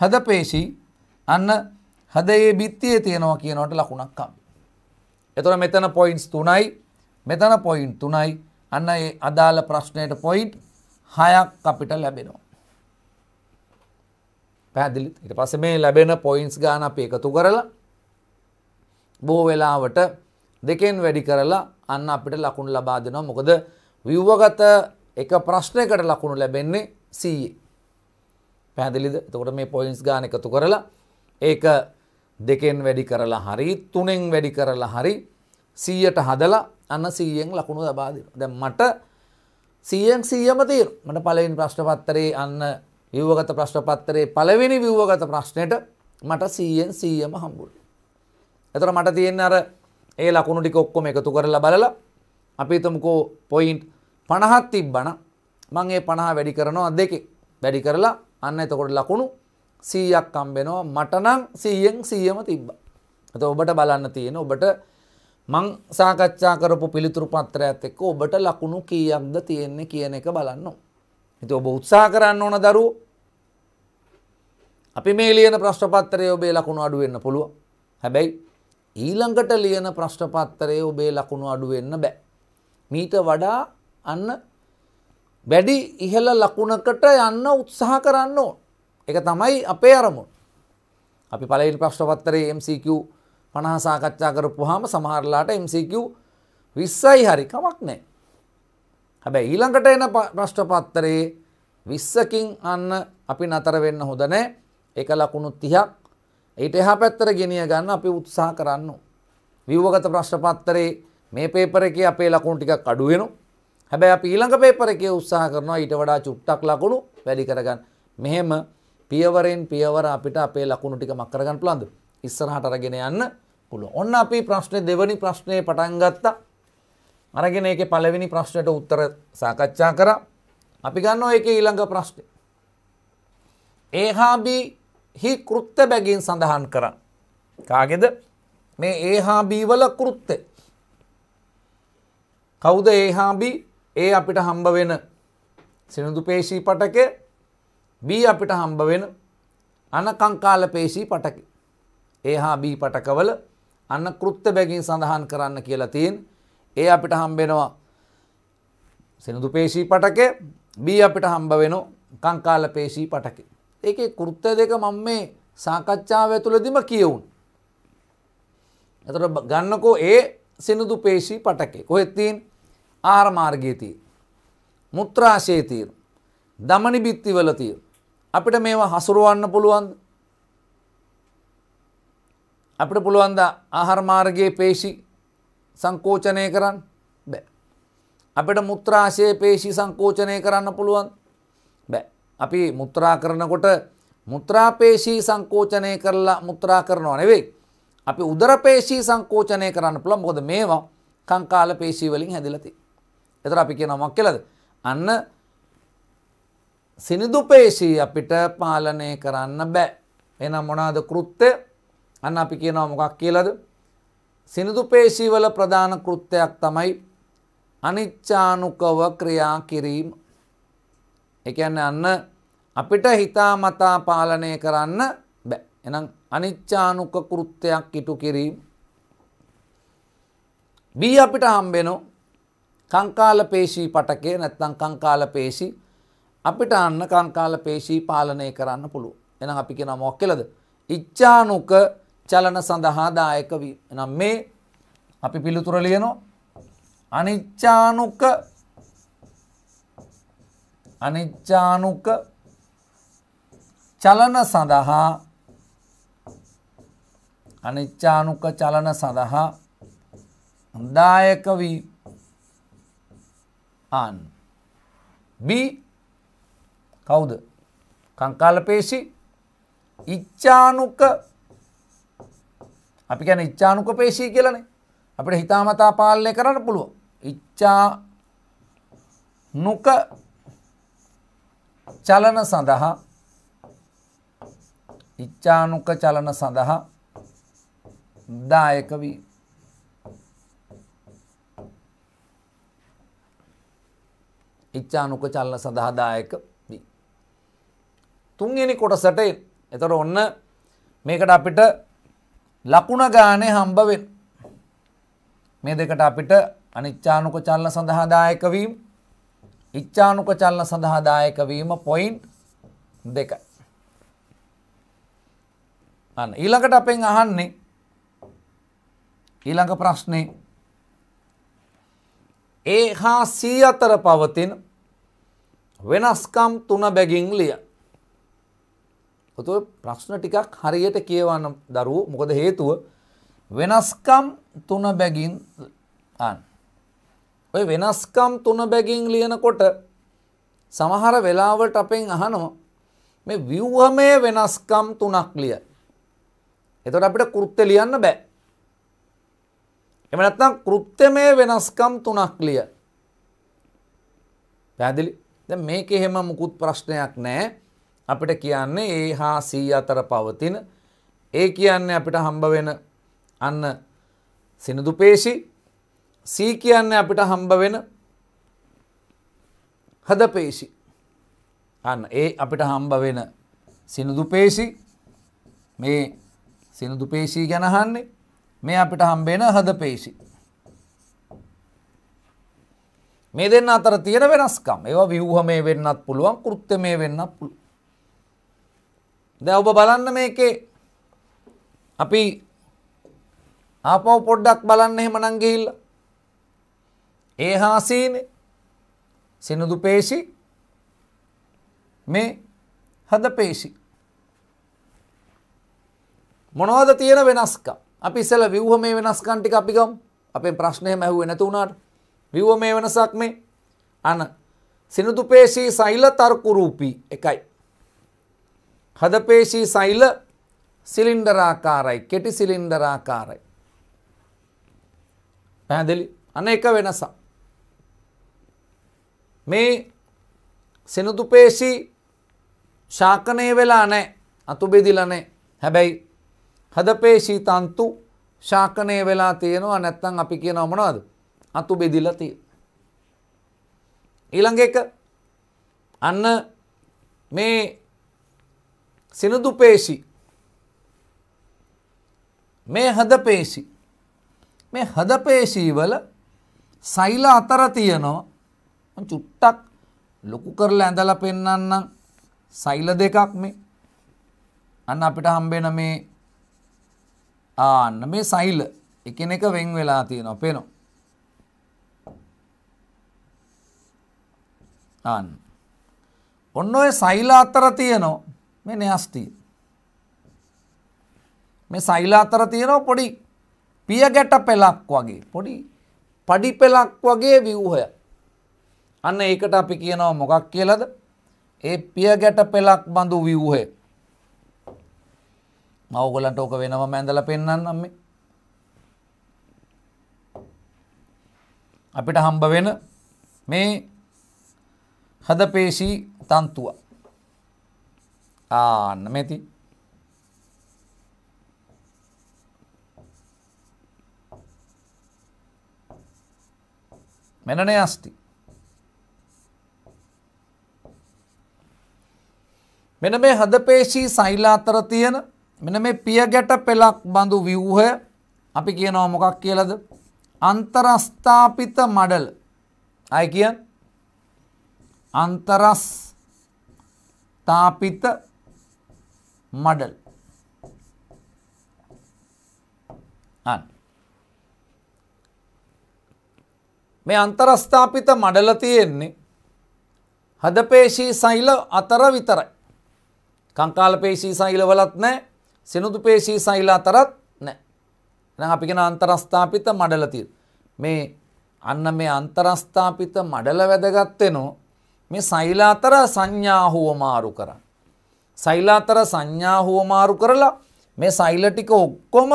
හදපේශී අන්න හදයේ බිත්තියේ තියෙනවා කියනවට ලකුණක් හම්බ. එතොට මෙතන පොයින්ස් තුනයි මෙතන පොයින්් තුනයි අන්න ඒ අදාළ ප්‍රශ්නයට පොයින්් හයක් අපිට ලැබෙනවා. පැදිලි ඉට පස මේ ලැබෙන පොයින්ස් ගාන අප එකතු කරලා බෝ වෙලාවට දෙකෙන් වැඩි කරලා අන්න අපිට ලකුණු ලබා දෙනවා මොකද විව්වගත එක ප්‍රශ්නයකට ලකුණු ලැබෙන්නේ සීයේ. පැහැදිලිද එතකොට මේ පොයින්ස් ගාන එකතු කරලා ඒක දෙකෙන් වැඩි කරලා හරි තුනෙන් වැඩි කරලා හරි සීයට හදලා අන්න සීයෙන් ලකුණු ලබා දෙනවා. දැන් මට සීයෙන් සීයම තියෙනවා. මට පළවෙනි ප්‍රශ්න පත්‍රයේ අන්න ව්‍යුහගත ප්‍රශ්න පත්‍රයේ පළවෙනි ව්‍යුහගත ප්‍රශ්නෙට මට සීයෙන් සීයම හම්බුණා. එතකොට මට තියෙන්නේ අර ඒ ලකුණු ටික ඔක්කොම එකතු කරලා බලලා අපි හිතමුකෝ පොයින්ට් පණහත් තිබ්බන මං ඒ පණහ වැඩි කරනවා දෙකේ වැඩි කරලා අන්න එතකොට ලකුණු සීයක් කම්බෙනවා මටනම් සීයෙන් සීයම තිබ්බ. ඇත ඔබට බලන්න තියෙන ඔබට මං සාකච්ඡා කරපු පිළිතුරු පත්‍රයත් එක්ක ඔබට ලකුණු කීයක්ද තියෙන්නේ කියන එක බලන්න. ඉතින් ඔබ උත්සාහ කරන්න ඕන දරුවෝ අපි මේ ලියන ප්‍රශ්න පත්‍රයේ ඔබේ ලකුණු අඩු වෙන්න පුළුවන්. හැබැයි ඊළඟට ලියන ප්‍රශ්න පත්‍රයේ ඔබේ ලකුණු අඩු වෙන්න බෑ. මීට වඩා අන්න වැඩි ඉහළ ලකුණකට යන්න උත්සාහ කරන්න ඕන එක තමයි අපේ අරමුණ අපි පලහිල් ප්‍රශ්ටපත්තරේ MCQ පණහා සාකච්ඡා කරපු හාම සමහරලාට MCQ විස්සයි හරි කමක් නෑ හැබැ ඊළඟට එන ප්‍රශ්ටපත්තරයේ විස්සකින් අන්න අපි නතර වෙන්න හොඳ නෑ එක ලකුණු තිහක් ඊට එහා පැත්තර ගෙනිය ගන්න අපි උත්සාහ කරන්න. විව්වගත ප්‍රශ්ටපත්තරේ මේ පේපර එක අපේ ලකුණු ටිකක් අඩුවෙනවා හැබැයි අපි ඊළඟ පේපර එකේ උත්සාහ කරනවා ඊට වඩා චුට්ටක් ලකුණු වැඩි කරගන්න. මෙහෙම පියවරෙන් පියවර අපිට අපේ ලකුණු ටික මක් කරගන්න පුළුවන්ද? ඉස්සරහට අරගෙන යන්න පුළුවන්. ඔන්න අපි ප්‍රශ්නේ දෙවෙනි ප්‍රශ්නේ පටන් ගත්තා. අරගෙන ඒකේ පළවෙනි ප්‍රශ්නෙට උත්තර සාකච්ඡා කරා. අපි ගන්නවා ඒකේ ඊළඟ ප්‍රශ්නේ. ඒහා බී හි කෘත්‍ය බැගින් සඳහන් කරන්න. කාගෙද? මේ ඒහා බී වල කෘත්‍ය. කවුද ඒහා බී ඒ අපිට හම්බ වෙන සිනදු පේශී පටකය B අපිට හම්බ වෙන අනකංකාල පේශී පටකි. ඒ හා B පටකවල අන්න කෘත්ත බැගින් සඳහන් කරන්න කියලා තියෙන් ඒ අපිට හම්බෙනවා සිනදු පේශී පටකය B අපිට හම්බ වෙන කංකාල පේශී පටකි. ඒකේ කෘත්ත දෙක මම මේ සාකච්ඡාව ඇතුළදිම කියවුන්. ඇතට ගන්නකෝ ඒ සිනුදු පේශී පටකේ කොහෙත්තින් ආර්මාර්ගයතිය. මුත්‍රාශයතිය. දමනි බිත්තිවලතිය. අපිට මේවා හසුරුවන්න පුළුවන්ද. අපිට පුළුවන්ද ආහර්මාර්ගයේ පේශි සංකෝචනය කරන්න බෑ. අපිට මුත්‍රාශය පේශි සංකෝචනය කරන්න පුළුවන් බෑ. අපි මුත්‍රා කරනකොට මුත්‍රාපේශී සංකෝචනය කරලා මුත්‍රා කරනවා නෙවෙයි. අපි උදරපේශී සංකෝචනය කරන්න පුළුවන් මොකද මේවා කංකාල පේශී වලින් හැදිලා තියෙන්නේ. එතර අපි කියනමක් කියලද. අන්න සිනිදුපේශී අපිට පාලනය කරන්න බෑ. එනම් මොනාද කෘත්‍ය අන්න අපි කියනව මොකක් කියලද. සිනිදුපේශීවල ප්‍රධාන කෘත්‍යයක් තමයි අනිච්චානුකව ක්‍රියා කිරීම. එකන්න අන්න අපිට හිතාමතා පාලනය කරන්න බෑ එනම් අනිච්චානුක කෘත්‍යයක් ඉටු කිරීම. බී අපිට හම්බෙනෝ කංකාලපේශී පටකය නැත්තං කංකාලපේශි අපිට අන්න කංකාලපේශී පාලනය කරන්න පුළුව එන අපි කියෙන මොක්කෙලද. ඉච්චානුක චලන සඳහා දායක වී එනම් මේ අපි පිළිතුර ලියනෝ අනිච්චානුක අනිච්චානුක චලන සඳහා අනිච්චානුක චලන සඳහා දායක වී ආන්. B කවුද? කංකාලපේශි ඉච්ඡානුක අපි කියන ඉච්ඡානුක පේශී කියලනේ අපිට හිතාමතා පාලනය කරන්න පුළුවන් ඉච්ඡා නුක චලන සඳහා ඉච්ඡානුක චලන සඳහා දායක වී ඉච්ඡානුක චලන සඳහා දායක වී. තුන්වෙනි කොටසට එතකොට ඔන්න මේකට අපිට ලකුණ ගානේ හම්බ වෙන. මේ දෙකට අපිට අනිච්ඡානුක චලන සඳහා දායක වීම ඉච්ඡානුක චලන සඳහා දායක වීම පොයින්ට් දෙකයි. අන්න ඊළඟට අපෙන් අහන්නේ ඊළඟ ප්‍රශ්නේ ඒ හා සී අතර පවතින වෙනස්කම් තුන බැගින් ලිය. ඔතෝ ප්‍රශ්න ටිකක් හරියට කියවන්න දරුවෝ මොකද හේතුව වෙනස්කම් තුන බැගින් අන්න. ඔය වෙනස්කම් තුන බැගින් ලියනකොට සමහර වෙලාවට අපෙන් අහනවා මේ ව්‍යුහමය වෙනස්කම් තුනක් ලිය. එතකොට අපිට කෘත්‍ය ලියන්න බෑ. එහෙම නැත්නම් කෘත්‍යමය වෙනස්කම් තුනක් ලිය. පැහැදිලි? දැන් මේක එහෙම මුකුත් ප්‍රශ්නයක් නැහැ. අපිට කියන්නේ A හා C අතර පවතින ඒ කියන්නේ අපිට හම්බ වෙන අන්න සිනිඳු පේශි C කියන්නේ අපිට හම්බ වෙන හද පේශි. අන්න ඒ අපිට හම්බ වෙන සිනිඳු පේශි මේ සිනිඳු පේශී ගැන අහන්නේ මේ අපිට හම්බ වෙන හද පේශි. මේ දෙන්න අතර තියෙන වෙනස්කම් ඒවා ව්‍යූහමය වෙන්නත් පුළුවන් කෘත්‍යමය වෙන්නත් පුළුවන්. දැන් ඔබ බලන්න මේකේ අපි ආපහු පොඩ්ඩක් බලන්න එහෙමනම් ගිහිල්ලා. ඒ හා සීනේ සිනුදු පේශි මේ හද පේශි මොනවද තියෙන වෙනස්කම් අපි ඉස්සෙල්ලා ව්‍යූහමය වෙනස්කම් ටික අපි ගමු. අපේ ප්‍රශ්නේ මැහුවේ නැතුණාට විව්ව මේ වෙනසක් මේ අන සිනදුපේශී සෛල තර්කුරූපී එකයි. හදපේශී සෛල සිලින්ඩරාකාරයි කෙටි සිලින්ඩරාකාරයි. පැහැදිලි අන එක වෙනසක්. මේ සිනදුපේශී ශාකනය වෙලා නෑ අතුබෙදිලනේ හැබැයි හදපේශී තන්තු ශාකනය වෙලා තියෙනවා නැත්තං අපි කියනවමනවද. අතු බෙදිලා තියෙන. ඊළඟ එක අන්න මේ සිනදු පේශි මේ හද පේශි මේ හද පේශී වල සෛල අතර තියෙනවා චුට්ටක් ලොකු කරලා ඇඳලා පෙන්වන්නම් සෛල දෙකක් මේ අන්න අපිට හම්බෙන මේ ආන්න මේ සෛල එකිනෙක වෙන් වෙලා තියෙනවා පේනවා ආන්න. ඔන්න ඔය සෛල අතර තියෙනවා මේ න්‍යස්තිය. මේ සෛල අතර තියෙනවා පොඩි පිය ගැට පෙලක් වගේ පොඩි පඩි පෙලක් වගේ ව්‍යුහය. අන්න ඒකට අපි කියනවා මොකක් කියලාද? ඒ පිය ගැට පෙලක් බඳු ව්‍යුහය. මම ඕගලන්ට ඕක වෙනම ඇඳලා පෙන්වන්නම් මේ. අපිට හම්බ වෙන මේ හදපේශී තන්තුව. ආන්න මෙති. මෙනන යස්ති. මෙන මේ හදපේශී සෛල අතර තියෙන මෙන මේ පියගැට පෙළක් බඳු ව්‍යූහය අපි කියනවා මොකක් කියලද අන්තරස්ථාපිත මඩල් අය කියන් අන්තරස් තාපිත මඩල් අන් මේ අන්තරස්ථාපිත මඩල තියෙන්නේ හදපේශී සෛල අතර විතරයි. කංකාලපේශී සෛලවලත් නෑ සිනුදු පේශී සෛල අතරත් නෑ. එනම් අපි කියන අන්තරස්ථාපිත මඩල තියෙන. මේ අන්න මේ අන්තරස්ථාපිත මඩල වැදගත් වෙනවා මේ සෛලාතර සංඥා හුවමාරු කරන්න. සෛලාතර සංඥා හුවමාරු කරලා මේ සෛල ටික ඔක්කොම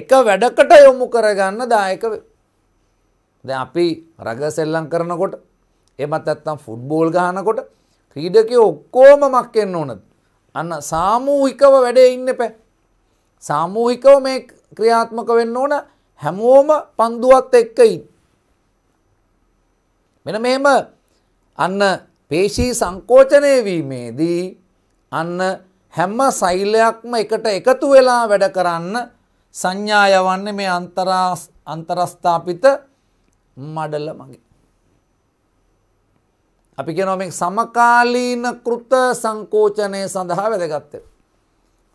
එක වැඩකට යොමු කරගන්න දායක වේ. දැන් අපි රග සෙල්ලම් කරනකොට එමත් නැත්නම් ෆුට්බෝල් ගහනකොට ක්‍රීඩකයෝ ඔක්කොම මක් වෙන්න ඕනද? අන්න සාමූහිකව වැඩේ ඉන්න එපා. සාමූහිකව මේ ක්‍රියාත්මක වෙන්න ඕන හැමෝම පන්දුවත් එක්ක ඉන්න. මෙන්න මෙහෙම අන්න පේශී සංකෝචනය වීමේදී අන්න හැම සෛලයක්ම එකට එකතු වෙලා වැඩ කරන්න සංඥා යවන්නේ මේ අන්තරස්ථාපිත මඩල මගේ. අපි කියනවා මේ සමකාලීන කෘත සංකෝචනය සඳහා වැදගත්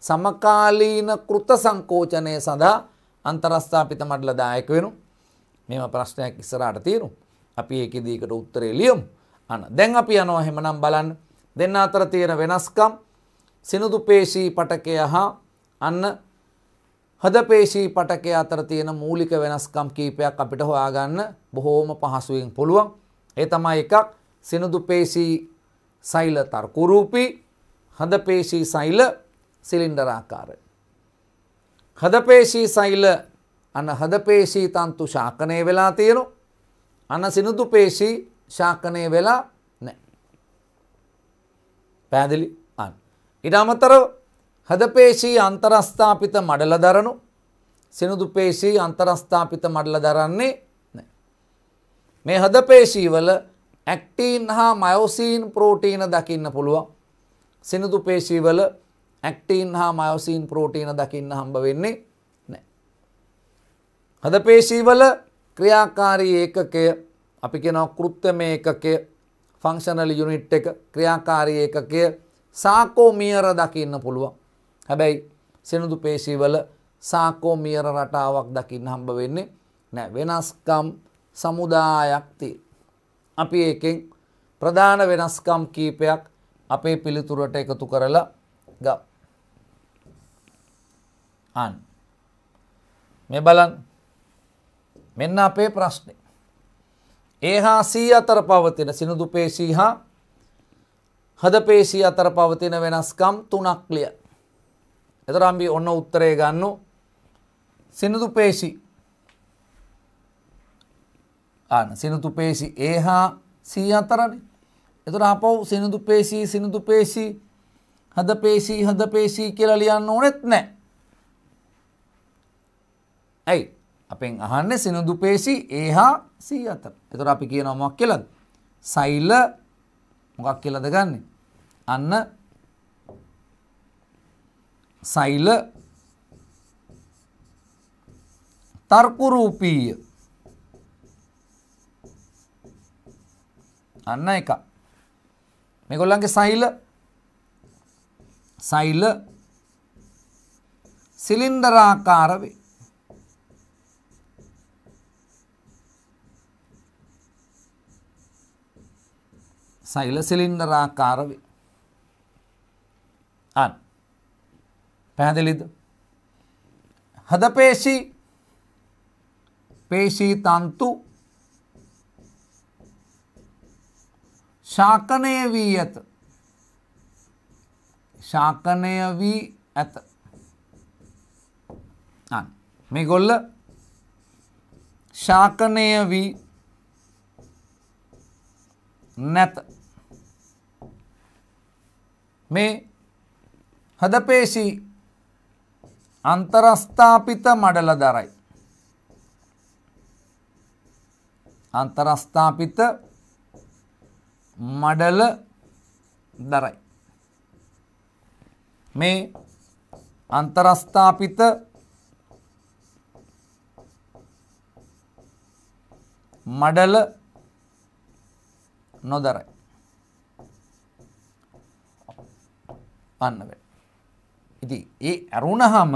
සමකාලීන කෘත සංකෝචනය සඳහා අන්තරස්ථාපිත මඩල දායක වෙනු. මේව ප්‍රශ්නයක් ඉස්සරහට තියෙනු. අපි ඒකෙදී එකට උත්තරේ ලියමු. අන්න දැන් අපි යනවා එහෙමනම් බලන්න දෙන්න අතර තියෙන වෙනස්කම් සිනුදු පේශී පටකය හා අන්න හද පේශී පටකය අතර තියෙන මූලික වෙනස්කම් කීපයක් අපිට හොයාගන්න බොහෝම පහසුවෙන් පුළුවන්. ඒ තමයි එකක් සිනුදු පේශී සෛල තර්කුරූපී හද පේශී සෛල සිලින්ඩරාකාරය. හදපේශී සෛල අන හදපේශී තන්තු ශාකනය වෙලා තියෙනු අන සිනුදු පේශී ශාකනය වෙලා නෑ. පැදිලි අන්. ඉඩ අමතරව හදපේශී අන්තරස්ථාපිත මඩල දරනු සිනුදු පේශී අන්තරස්ථාපිත මඩල දරන්නේ මේ හදපේශීවල ඇක්ටීන් හා මයෝසීන් ප්‍රෝටීන දකින්න පුළුවන් සිනදු පේශීවල ඇක්ටීන් හා මයෝසීන් ප්‍රෝටීන දකින්න හම්බ වෙන්නේ නෑ. හදපේශීවල ක්‍රියාකාරී ඒකකය අපි කියනවා කෘත්‍යම ඒකකය ෆංක්ෂනල් යුනිට් එක ක්‍රියාකාරී ඒකකය සාකෝමියර දකින්න පුළුවන්. හැබැයි සෙනුදු පේශීවල සාකෝමියර රටාවක් දකින්න හම්බ වෙන්නේ නෑ වෙනස්කම් සමුදායක් තියෙන. අපි ඒකෙන් ප්‍රධාන වෙනස්කම් කීපයක් අපේ පිළිතුරට එකතු කරලා ගම්. අන් මේ බලන් මෙන්න අපේ ප්‍රශ්නේ ඒ හා සී අතර පවතින සිනුදු පේශී හා හද පේශී අතර පවතින වෙනස්කම් තුනක් ලිය. එතරම්බි ඔන්න උත්තරේ ගන්නු සිනුදු පේශී ආන සිනුතු පේශී ඒ හා සී අතරනේ එතුර අපව් සිනුදු පේශී සිනුදු පේශී හද පේශී හද පේශී කියලා ලියන්න ඕනෙත් නෑ. ඇයි අපෙන් අහන්න සිනුදු පේශි ඒහා සී අතර එතුර අපි කියන මොක් කියලද සෛල්ල මොකක් කියලද ගන්නේ අන්න සෛල තර්කුරූපීය අන්න එක මේගොල්ලන්ගේ සෛල සෛල සිලින්දරාකාර වේ සෛල සිලින්ඩරාකාර වේ. අන් පැහැදිලිද? හදපේශී පේශී තන්තු ශාකණය වී ඇත. ශාකණය වී ඇත. අන් මේ ගොල්ල ශාකණය වී නැත මේ හදපේශි අන්තරස්ථාපිත මඩල දරයි. අන්තරස්ථාපිත මඩල දරයි. මේ අන්තරස්ථාපිත මඩල නොදරයි. අන්න බෑ. ඉතින් ඒ ඇරුණාම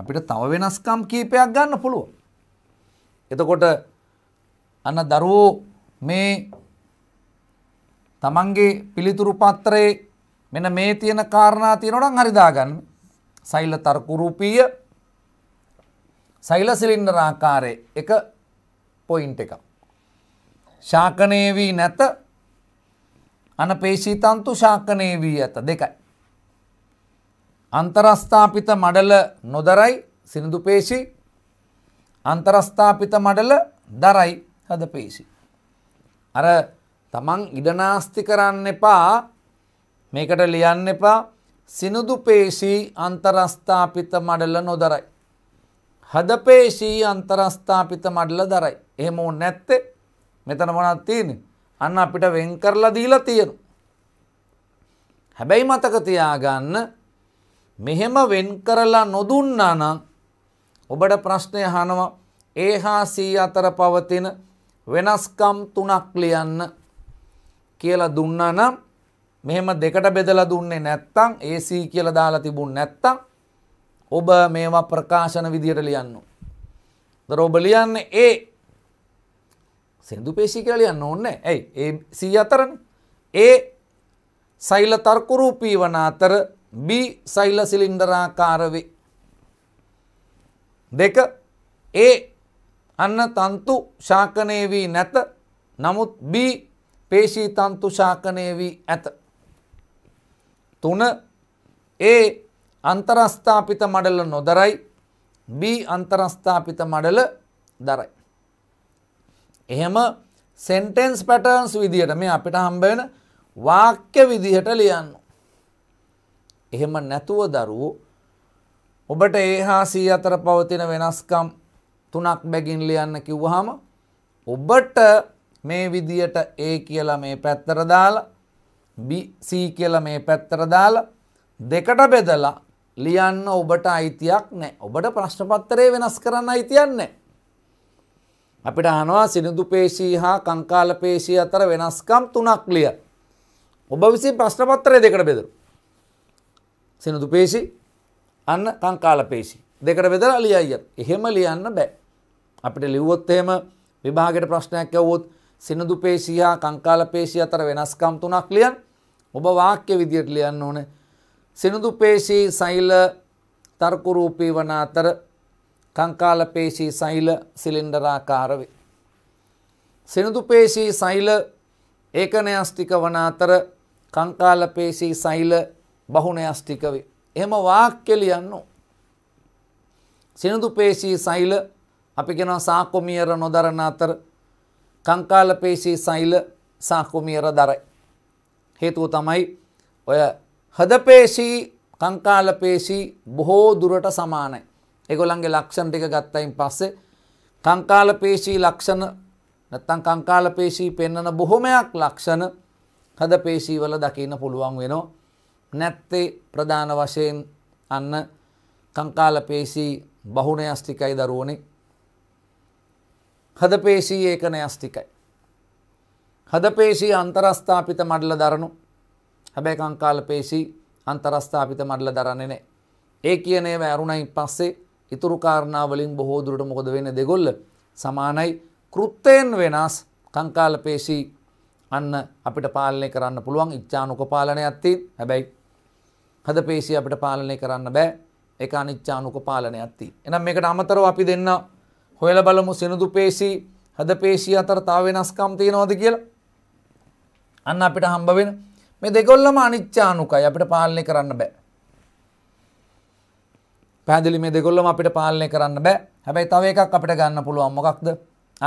අපිට තව වෙනස්කම් කීපයක් ගන්න පුළුවන්. එතකොට අන්න දරුවෝ මේ තමන්ගේ පිළිතුරු පත්‍රයේ මෙන්න මේ තියෙන කාරණා තියෙනවනම් හරි දාගන්න. සෛල තර්කුරූපීය සෛල සිලින්ඩර ආකාරයේ එක පොයින්ට් එකක්. ශාකණේ වී නැත අනපේශී තන්තු ශාකනය වී ඇත දෙකයි. අන්තරස්ථාපිත මඩල නොදරයි සිනිදු පේශී අන්තරස්ථාපිත මඩල දරයි හද පේශී. අර තමන් ඉඩනාස්ති කරන්න එපා මේකට ලියන්න එපා සිනුදු පේශී අන්තරස්ථාපිත මඩල නොදරයි. හදපේශී අන්තරස්ථාපිත මඩල දරයි. එහෙම ඕ නැත්තේ මෙතන මොනත් තියන්නේ අන්න අපිට වෙන් කරලා දීලා තියෙන. හැබැයි මතක තියාගන්න මෙහෙම වෙන් කරලා නොදුන්නා නම් ඔබට ප්‍රශ්නය අහනවා ඒ හා සී අතර පවතින වෙනස්කම් තුනක් ලියන්න කියලා දුන්නා නම් මෙහෙම දෙකට බෙදලා දුන්නේ නැත්තම් AC කියලා දාලා තිබුණ නැත්තම් ඔබ මේවා ප්‍රකාශන විදියට ලියන්න. දර ඔබ ලියන්නේ A සෙන්දුපේශී කියලා ලියන්න ඕනේ ඇයි ඒ සී අතරන ඒ සෛල තර්කුරූපී වන අතර B සෛල සිලින්ඩරාකාර වේ දෙක ඒ අන්න තන්තු ශාකනය වී නැත නමුත් B පේශී තන්තු ශාකනය වී ඇත තුන ඒ අන්තරස්ථාපිත මඩල නොදරයි B අන්තරස්ථාපිත මඩල දරයි එහෙම සෙන්ටෙන්ස් පැටර්න්ස් විදිහට මේ අපිට හම්බවෙන වාක්‍ය විදිහට ලියන්න. එහෙම නැතුව දරුවෝ ඔබට ඒ හා සී අතර පවතින වෙනස්කම් තුනක් බැගින් ලියන්න කිව්වහම ඔබට මේ විදියට ඒ කියලා මේ පැත්තර දාලා BC කියලා මේ පැත්තර දාලා දෙකට බෙදලා ලියන්න ඔබට අයිතියක් නෑ ඔබට ප්‍රශ්නපත්තරය වෙනස් කරන්න අයිතියන්නේ අපිට අහනවා සිනිදු පේශී හා කංකාල පේශී අතර වෙනස්කම් තුනක් ලිය. ඔබ විසින් ප්‍රශ්නපත්තරය දෙකට බෙදරු. සිනිදු පේශී අන්න කංකාල පේශී දෙකට බෙදර ලිය අය එහෙම ලියන්න බෑ. අපිට ලිව්වොත් එහෙම විභාගයට ප්‍රශ්නයක් ඇවුවොත් සිනිදු පේශී හා කංකාල පේශී අතර වෙනස්කම් තුනක් ලියන් ඔබ වාක්‍ය විදියට ලියන්න ඕනේ. සිනිදු පේශී සෛල තර්කරූපී වන අතර ಕಂಕಾಲ ಪೇಶಿ ಸೈಲ ಸಿಲಿಂಡರಾಕಾರವೇ ಸೆಣದುಪೇಶಿ ಸೈಲ ඒකනයස්ටිකවනාතර කංකාලපේශී සෛල බහුණයස්ටිකවේ. එහෙම වාක්කෙලියන්නු. සිනදුපේශී සෛල අපිගෙන සාකොමියර නොදරන අතර කංකාලපේශී සෛල සාකොමියර දරයි. හේතුව තමයි ඔය හදපේශී කංකාලපේශී බොහෝ දුරට සමානයි. ඒගොල්ලන්ගේ ලක්ෂණ ටික ගත්තයින් පස්සේ කංකාල පේශී ලක්ෂණ නැත්තම් කංකාල පේශී පෙන්වන බොහොමයක් ලක්ෂණ හද පේශී වල දකින්න පුළුවන් වෙනවා. නැත්තේ ප්‍රධාන වශයෙන් අන්න කංකාල පේශී බහුණයස්තිකයි දරුවනේ. හද පේශී ඒකනයස්තිකයි. හද පේශී අන්තරස්ථාපිත මඩල දරනු. හැබැයි කංකාල පේශී අන්තරස්ථාපිත මඩල දරන්නේ නැහැ. ඒ කියන ඒවා ඇරුණයින් පස්සේ ඉතුරු කාරණාවලින් බොහෝ දුරට මොකද වෙන දෙගොල්ල සමානයි කෘත්තයෙන් වෙනස් කංකාලපේශී අන්න අපිට පාලනය කරන්න පුළුවන් ඉච්ඡානුක පාලනයක් තියෙන. හැබැයි හදපේශී අපිට පාලනය කරන්න බෑ. ඒක අනිච්ඡානුක පාලනයක් තියෙන. එහෙනම් මේකට අමතරව අපි දෙන්න හොයලා බලමු සිනුදු පේශී හදපේශී අතර තව වෙනස්කම් තියෙනවද කියලා. අන්න අපිට හම්බ වෙන මේ දෙකොල්ලම අනිච්ඡානුකයි අපිට පාලනය කරන්න බෑ. පැදිලි මේ දෙගොල්ලම අපිට පාලනය කරන්න බෑ හැබැයි තව එකක් අපිට ගන්න පුළුවන් මොකක්ද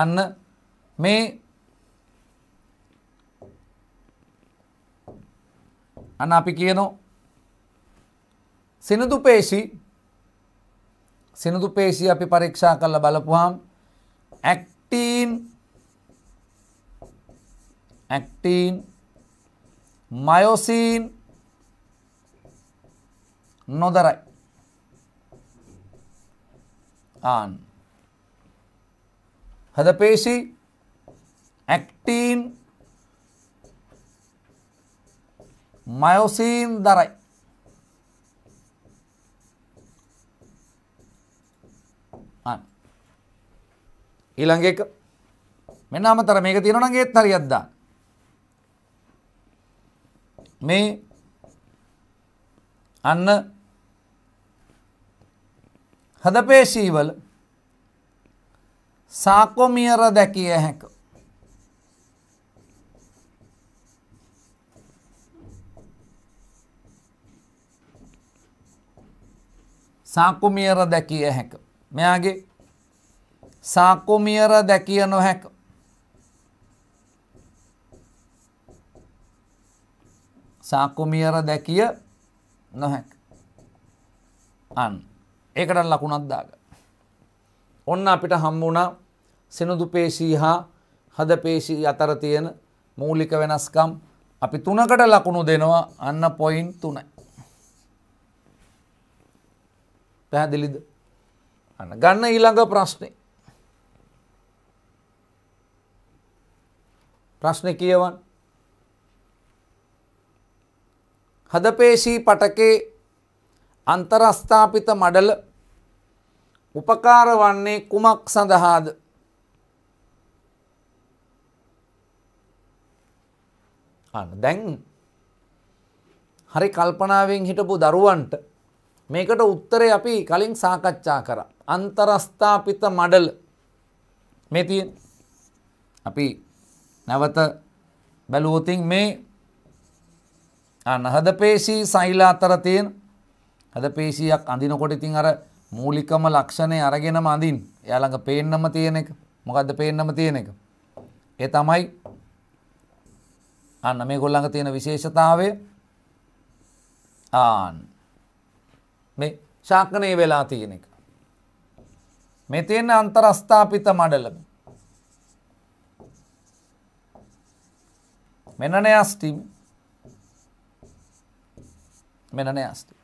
අන්න මේ අන්න අපි කියනෝ සිනදු පේශි සිනදු පේශී අපි පරීක්ෂා කරලා බලපුහම් ඇක්ටීන් ඇක්ටීන් මයෝසීන් නොදරයි on. හද පේශි ඇක්ටීන් මයෝසීන් දරයි. ඊළඟ එක මෙන්න අමතර මේක තියෙනවා නම් ඒත් හරියක් දාන්න. මේ අන්න හදපේශීවල සාකොමියර දැකිය හැක. සාකුමියර දැකිය හැක. මෙයාගේ සාකුමියර දැකිය නොහැක. සාකුමියර දැකිය නොහැක. අන්න. ඒකට ලකුණක් දාග. ඔන්න අපිට හම්බුණා සෙනුදු පේශී හා හද පේශී අතර තියෙන මූලික වෙනස්කම් අපි තුනකට ලකුණු දෙනවා අන්න පොයින් තුනයි. පැහැදිලිද අන්න ගන්න ඊළඟ ප්‍රශ්නය. ප්‍රශ්න කියවන් හදපේශී පටකේ අන්තරස්ථාපිත මඩල උපකාර වන්නේ කුමක් සඳහාද? අන්න දැන් හරි කල්පනාවෙන් හිටපු දරුවන්ට මේකට උත්තරේ අපි කලින් සාකච්ඡා කරා. අන්තරස්ථාපිත මඩල මේ තියෙන. අපි නැවත බැලුවොත් මේ අන්න හදපේශී සෛල අතර තියෙන හදපේශියක් අඳිනකොට ඉතින් අර මූලිකම ලක්ෂණය අරගෙනම අඳින් එයාළඟ පේන්නම තියෙන එක මොකක්ද පේන්නම තියෙන එක. ඒ තමයි අන්න මේ ගොල්ලඟ තියෙන විශේෂතාවය ආන් මේ ශාකනය වෙලා තියෙන එක. මේ තියෙන අන්තරස්ථාපිත මඩලම. මෙනනය අස්ටිම් මෙනනය අස්ටිම්.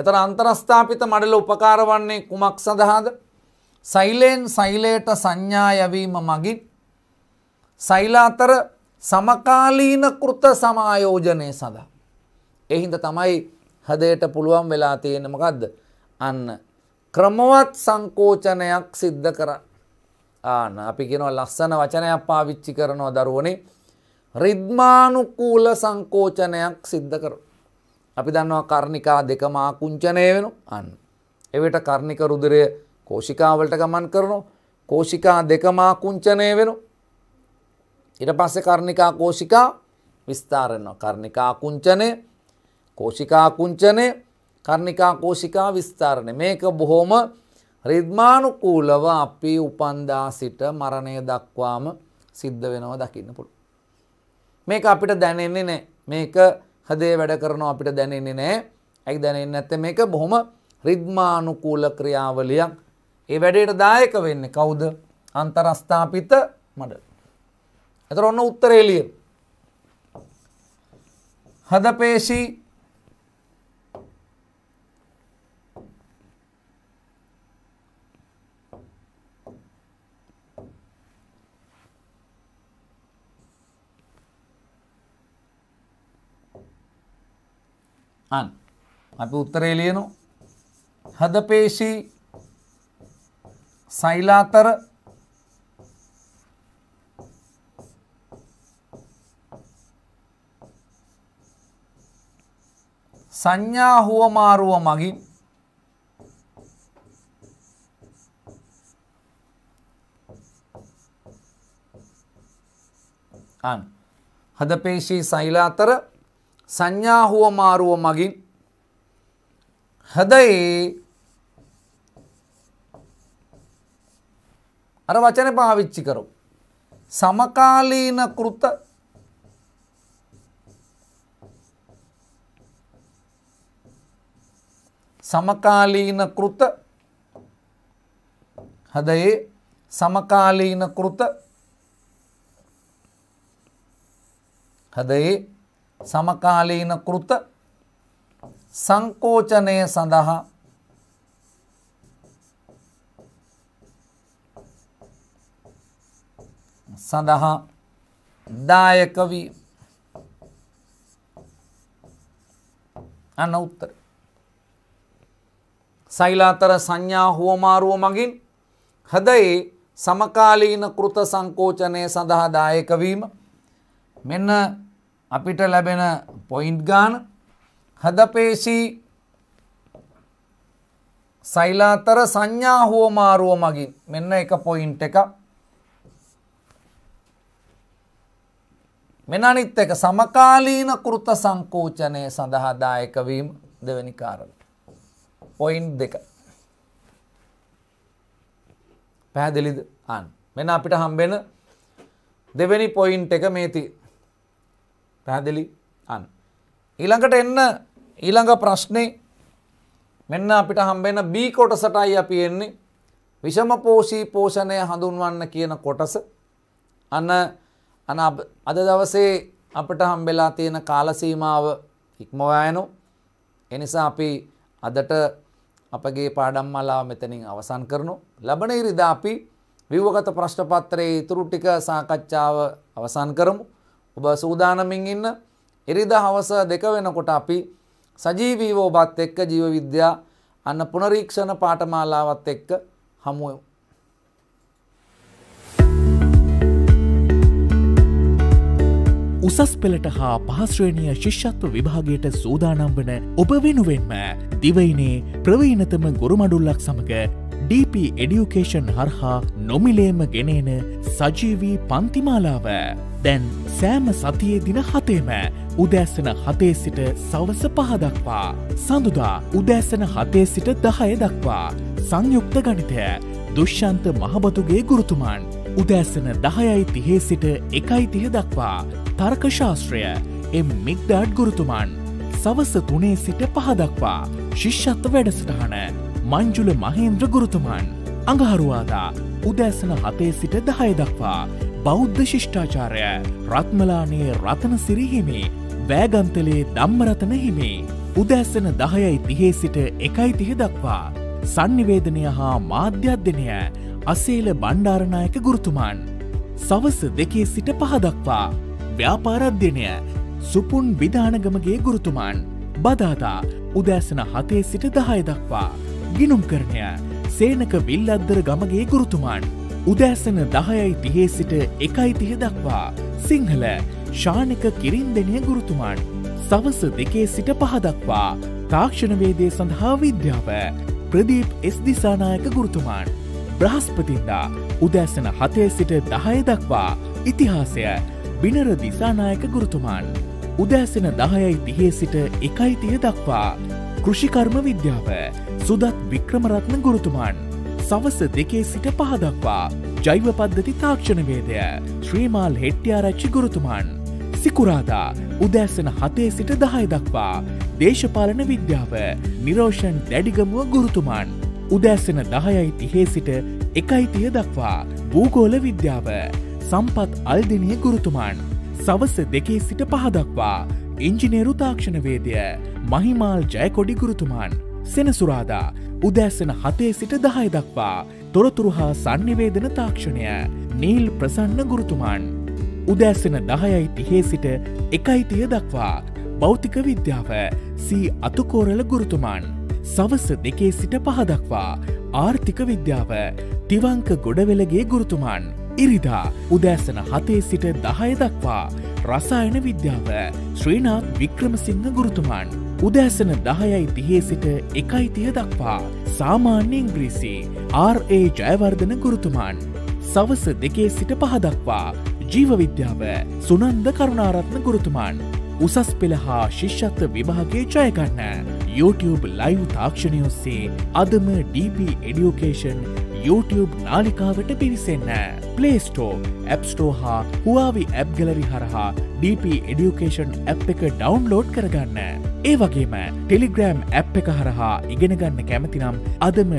එතන අන්තරස්ථාපිත මඩල උපකාර වන්නේ කුමක් සඳහාද? සෛලෙන් සෛලයට සංඥා යැවීම මගින් සෛල අතර සමකාලීන කෘත සමායෝජනය සඳහා. ඒ හින්දා තමයි හදයට පුළුවන් වෙලා තියෙන්නේ මොකද්ද? අන්න ක්‍රමවත් සංකෝචනයක් සිද්ධ කරන්න. ආන්න අපි කියනවා ලස්සන වචනයක් පාවිච්චි කරනවා දරුවනේ. රිද්මානුකූල සංකෝචනයක් සිද්ධ කරනවා. අපි දන්නවා කර්ණිකා දෙකම ආකුංචනය වෙන අන්න. එවිට කර්ණික රුධිරය කෝෂිකාවලට ගමන් කරනවා. කෝෂිකා දෙකම ආකුංචනය වෙන. ඊට පස්සේ කර්ණිකා කෝෂිකා විස්තර වෙනවා. කර්ණිකා ආකුංචනය, කෝෂිකා ආකුංචනය, කර්ණිකා කෝෂිකා විස්තරණය. මේක බොහොම රිද්මානුකූලව අපි උපන්දා සිට මරණය දක්වාම සිද්ධ වෙනවා දකින්න පුළුවන්. මේක අපිට දැනෙන්නේ නැහැ. මේක හදේ වැඩ කරනවා අපිට දැනෙන්නේ නෑ ඇයි දැනෙන්නේ නැත්තේ මේක බොහොම රිද්මානුකූල ක්‍රියාවලියක්. ඒ වැඩේට දායක වෙන්නේ කවුද? අන්තරස්ථාපිත මඩ. එතකොට ඔන්න උත්තරේ එළිය. හද පේශී අන් අපි උත්තරේ ලියනු හදපේශී සෛලාතර සංඥා හුවමාරුව මගින් අන් හදපේශී සෛලාතර සංඥා හුවමාරුව මගින් හදයේ අර වචන පාවිච්චි කරු. සමකාලීන කෘත සමකාලීන කෘත හදයේ සමකාලීන කෘත හදයේ සමකාලීන කෘත සංකෝචනය සඳහා සඳහා දායක වී අන්න උත්තර සෛලාතර සංඥා හුවමාරුව මගින් හදයේ සමකාලීන කෘත සංකෝචනය සඳහා දායක වීම මෙන්න අපිට ලැබෙන පොයින්ට් ගාන හදපේශී සෛලාතර සංඥා හෝමාරුව මගින් මෙන්න එක පොයින්ට් එක මෙන අනිත් එක සමකාලීන කෘත සංකෝචනය සඳහා දායක වීම දෙවෙනි කාරණය. පොයින්ට් දෙක. පැහැදිලිද? අන්න. මෙන්න අපිට හම්බෙන දෙවෙනි පොයින්ට් එක මේ තියෙන්නේ. පැහැදිලි අන්න. ඊළඟට එන්න ඊළඟ ප්‍රශ්නේ මෙන්න අපිට හම්බෙන B කොටසටයි අපි එන්නේ. විෂම පෝෂී පෝෂණය හඳුන්වන්න කියන කොටස. අන්න අන අද දවසේ අපිට හම්බෙලා තියෙන කාල සීමාව ඉක්මවා යනවා. ඒ නිසා අපි අදට අපගේ පාඩම් මාලාව මෙතනින් අවසන් කරනවා. ලබන ඉරිදා අපි ව්‍යුහගත ප්‍රශ්න පත්‍රයේ ඊතුරු ටික සාකච්ඡාව අවසන් කරමු. ඔබ සූදානමින් ඉන්න එරිදා හවස දෙක වෙනකොට අපි සජීවීව ඔබත් එක්ක ජීව විද්‍යා අන්න පුනරීක්ෂණ පාඨමාලාවත් එක්ක හමුවෙමු. උසස් පෙළට හා පහස්ශ්‍රේණිය ශිෂ්‍යත්ව විභාගයට සූදානම් වන ඔබ වෙනුවෙන්ම දිවයිනේ ප්‍රවීනතම ගොරුමඩුල්ලක් සමඟ DP එඩියුකේෂන් හරහා නොමිලේම ගෙනේන සජීවී පන්තිමාලාව දැන් සෑම සතියේ දින හතේම උදෑසන හතේ සිට සවස පහදක්වා සඳුදා උදෑසන හතේ සිට දහය දක්වා සංයුක්ත ගණිතය දුෂ්‍යන්ත මහබතුගේ ගුරුතුමන් උදෑසන දහයයි තිහේ සිට එකයි තිය දක්වා තර්කශාස්ත්‍රය එම් මික්ඩාඩ් ගුරුතුමන් සවස තුනේ සිට පහදක්වා ශිෂ්ෂත්ව වැඩසටහන මංජුල මහේන්ද්‍ර ගුරුතුමන් අඟහරුවාදා උදෑසන හතේ සිට දහය දක්වා බෞද්ධ ශිෂ්ඨාචාරය රත්මලානයේ රතන සිරිහිමේ වෑගන්තලේ දම්මරතන හිමේ උදැස්සන දහයයි තිහේ සිට එකයි තිහෙ දක්වා සංනිවේදනය හා මාධ්‍යධ්‍යනය අසේල බණ්ඩාරණයක ගුරුතුමන් සවස දෙකේ සිට පහදක්වා ව්‍යාපාරධ්‍යනය සුපුන් විධානගමගේ ගුරුතුමන් බදාදා උදෑසන හතේ සිට දහය දක්වා ගිනුම් කරණය සේනක විල්ලද්දර ගමගේ ගුරුතුමාන් උදෑසන දහයයි තිහේ සිට එකයි තිහ දක්වා සිංහල ශානක කිරින් දෙනය ගුරුතුමාන් සවස දෙකේ සිට පහදක්වා තාක්ෂණවේදය සඳහා විද්‍යාව ප්‍රදීප් එස් දිසානායක ගුරුතුමාන් බ්‍රහස්පතින්දා උදෑසන හතේ සිට දහය දක්වා ඉතිහාසය බිනර දිසානායක ගුරුතුමාන් උදෑසන දහයයි තිහේ සිට එකයි තිය දක්වා කෘෂිකර්ම විද්‍යාව සුදත් වික්‍රමරත්න ගුරුතුමන් සවස දෙකේ සිට පහදක්වා ජෛව පද්ධති තාක්ෂණවේදය ශ්‍රීමාල් හෙට්ටියාරච්චි ගුරුතුමන් සිකුරාදා උදෑසන හතේ සිට දහය දක්වා දේශපාලන විද්‍යාව නිරෝෂන් දැඩිගමුව ගුරුතුමන් උදෑසන දහයයි තිහේ සිට එකයිතිය දක්වා භූගෝල විද්‍යාව සම්පත් අල්දිනය ගුරුතුමන් සවස දෙකේ සිට පහදක්වා ඉංජිනේරු තාක්ෂණවේදය මහිමාල් ජයකොඩි ගුරුතුමන් සෙනසුරාදා උදෑසන හතේ සිට දහය දක්වා තොරතුරු හා සංනිවේදන තාක්ෂණය නීල් ප්‍රසන්න ගුරුතුමන්. උදෑසන දහයයි තිහේ සිට එකයිතිය දක්වා භෞතික විද්‍යාව සී අතුකෝරල ගුරුතුමන්. සවස දෙකේ සිට පහදක්වා ආර්ථික විද්‍යාව තිවංක ගොඩවෙලගේ ගුරුතුමන්. ඉරිදා උදෑසන හතේ සිට දහය දක්වා රසායන විද්‍යාව ශ්‍රීනාත් වික්‍රමසිංහ ගුරුතුමන්. උදෑසන දහයයි තිහේ සිට එකයි තිය දක්වා සාමාන්‍ය ඉංග්‍රීසි RA ජයවර්ධන ගුරුතුමාන් සවස දෙකේ සිට පහදක්වා ජීවවිද්‍යාව සුනන්ද කරුණාරත්න ගුරුතුමාන් උසස් පෙළ හා ශිෂ්‍යත්ව විභාගේ ජයගන්න YouTube ලයිව් තාක්ෂණයොස්සේ අදම DP එඩියෝකේෂන් YouTube නාලිකාවට පිවිසන්න පලේස්ටෝ ඇප්ස්ටෝ හා හවාවි ඇබ් ගලරි හරහා DP එඩියුකේෂන් ඇප් එක ඩවන්ලෝඩ් කරගන්න ඒ වගේම ටෙලිග්‍රෑම් ඇප් එක හරහා ඉගෙනගන්න කැමතිනම් අදම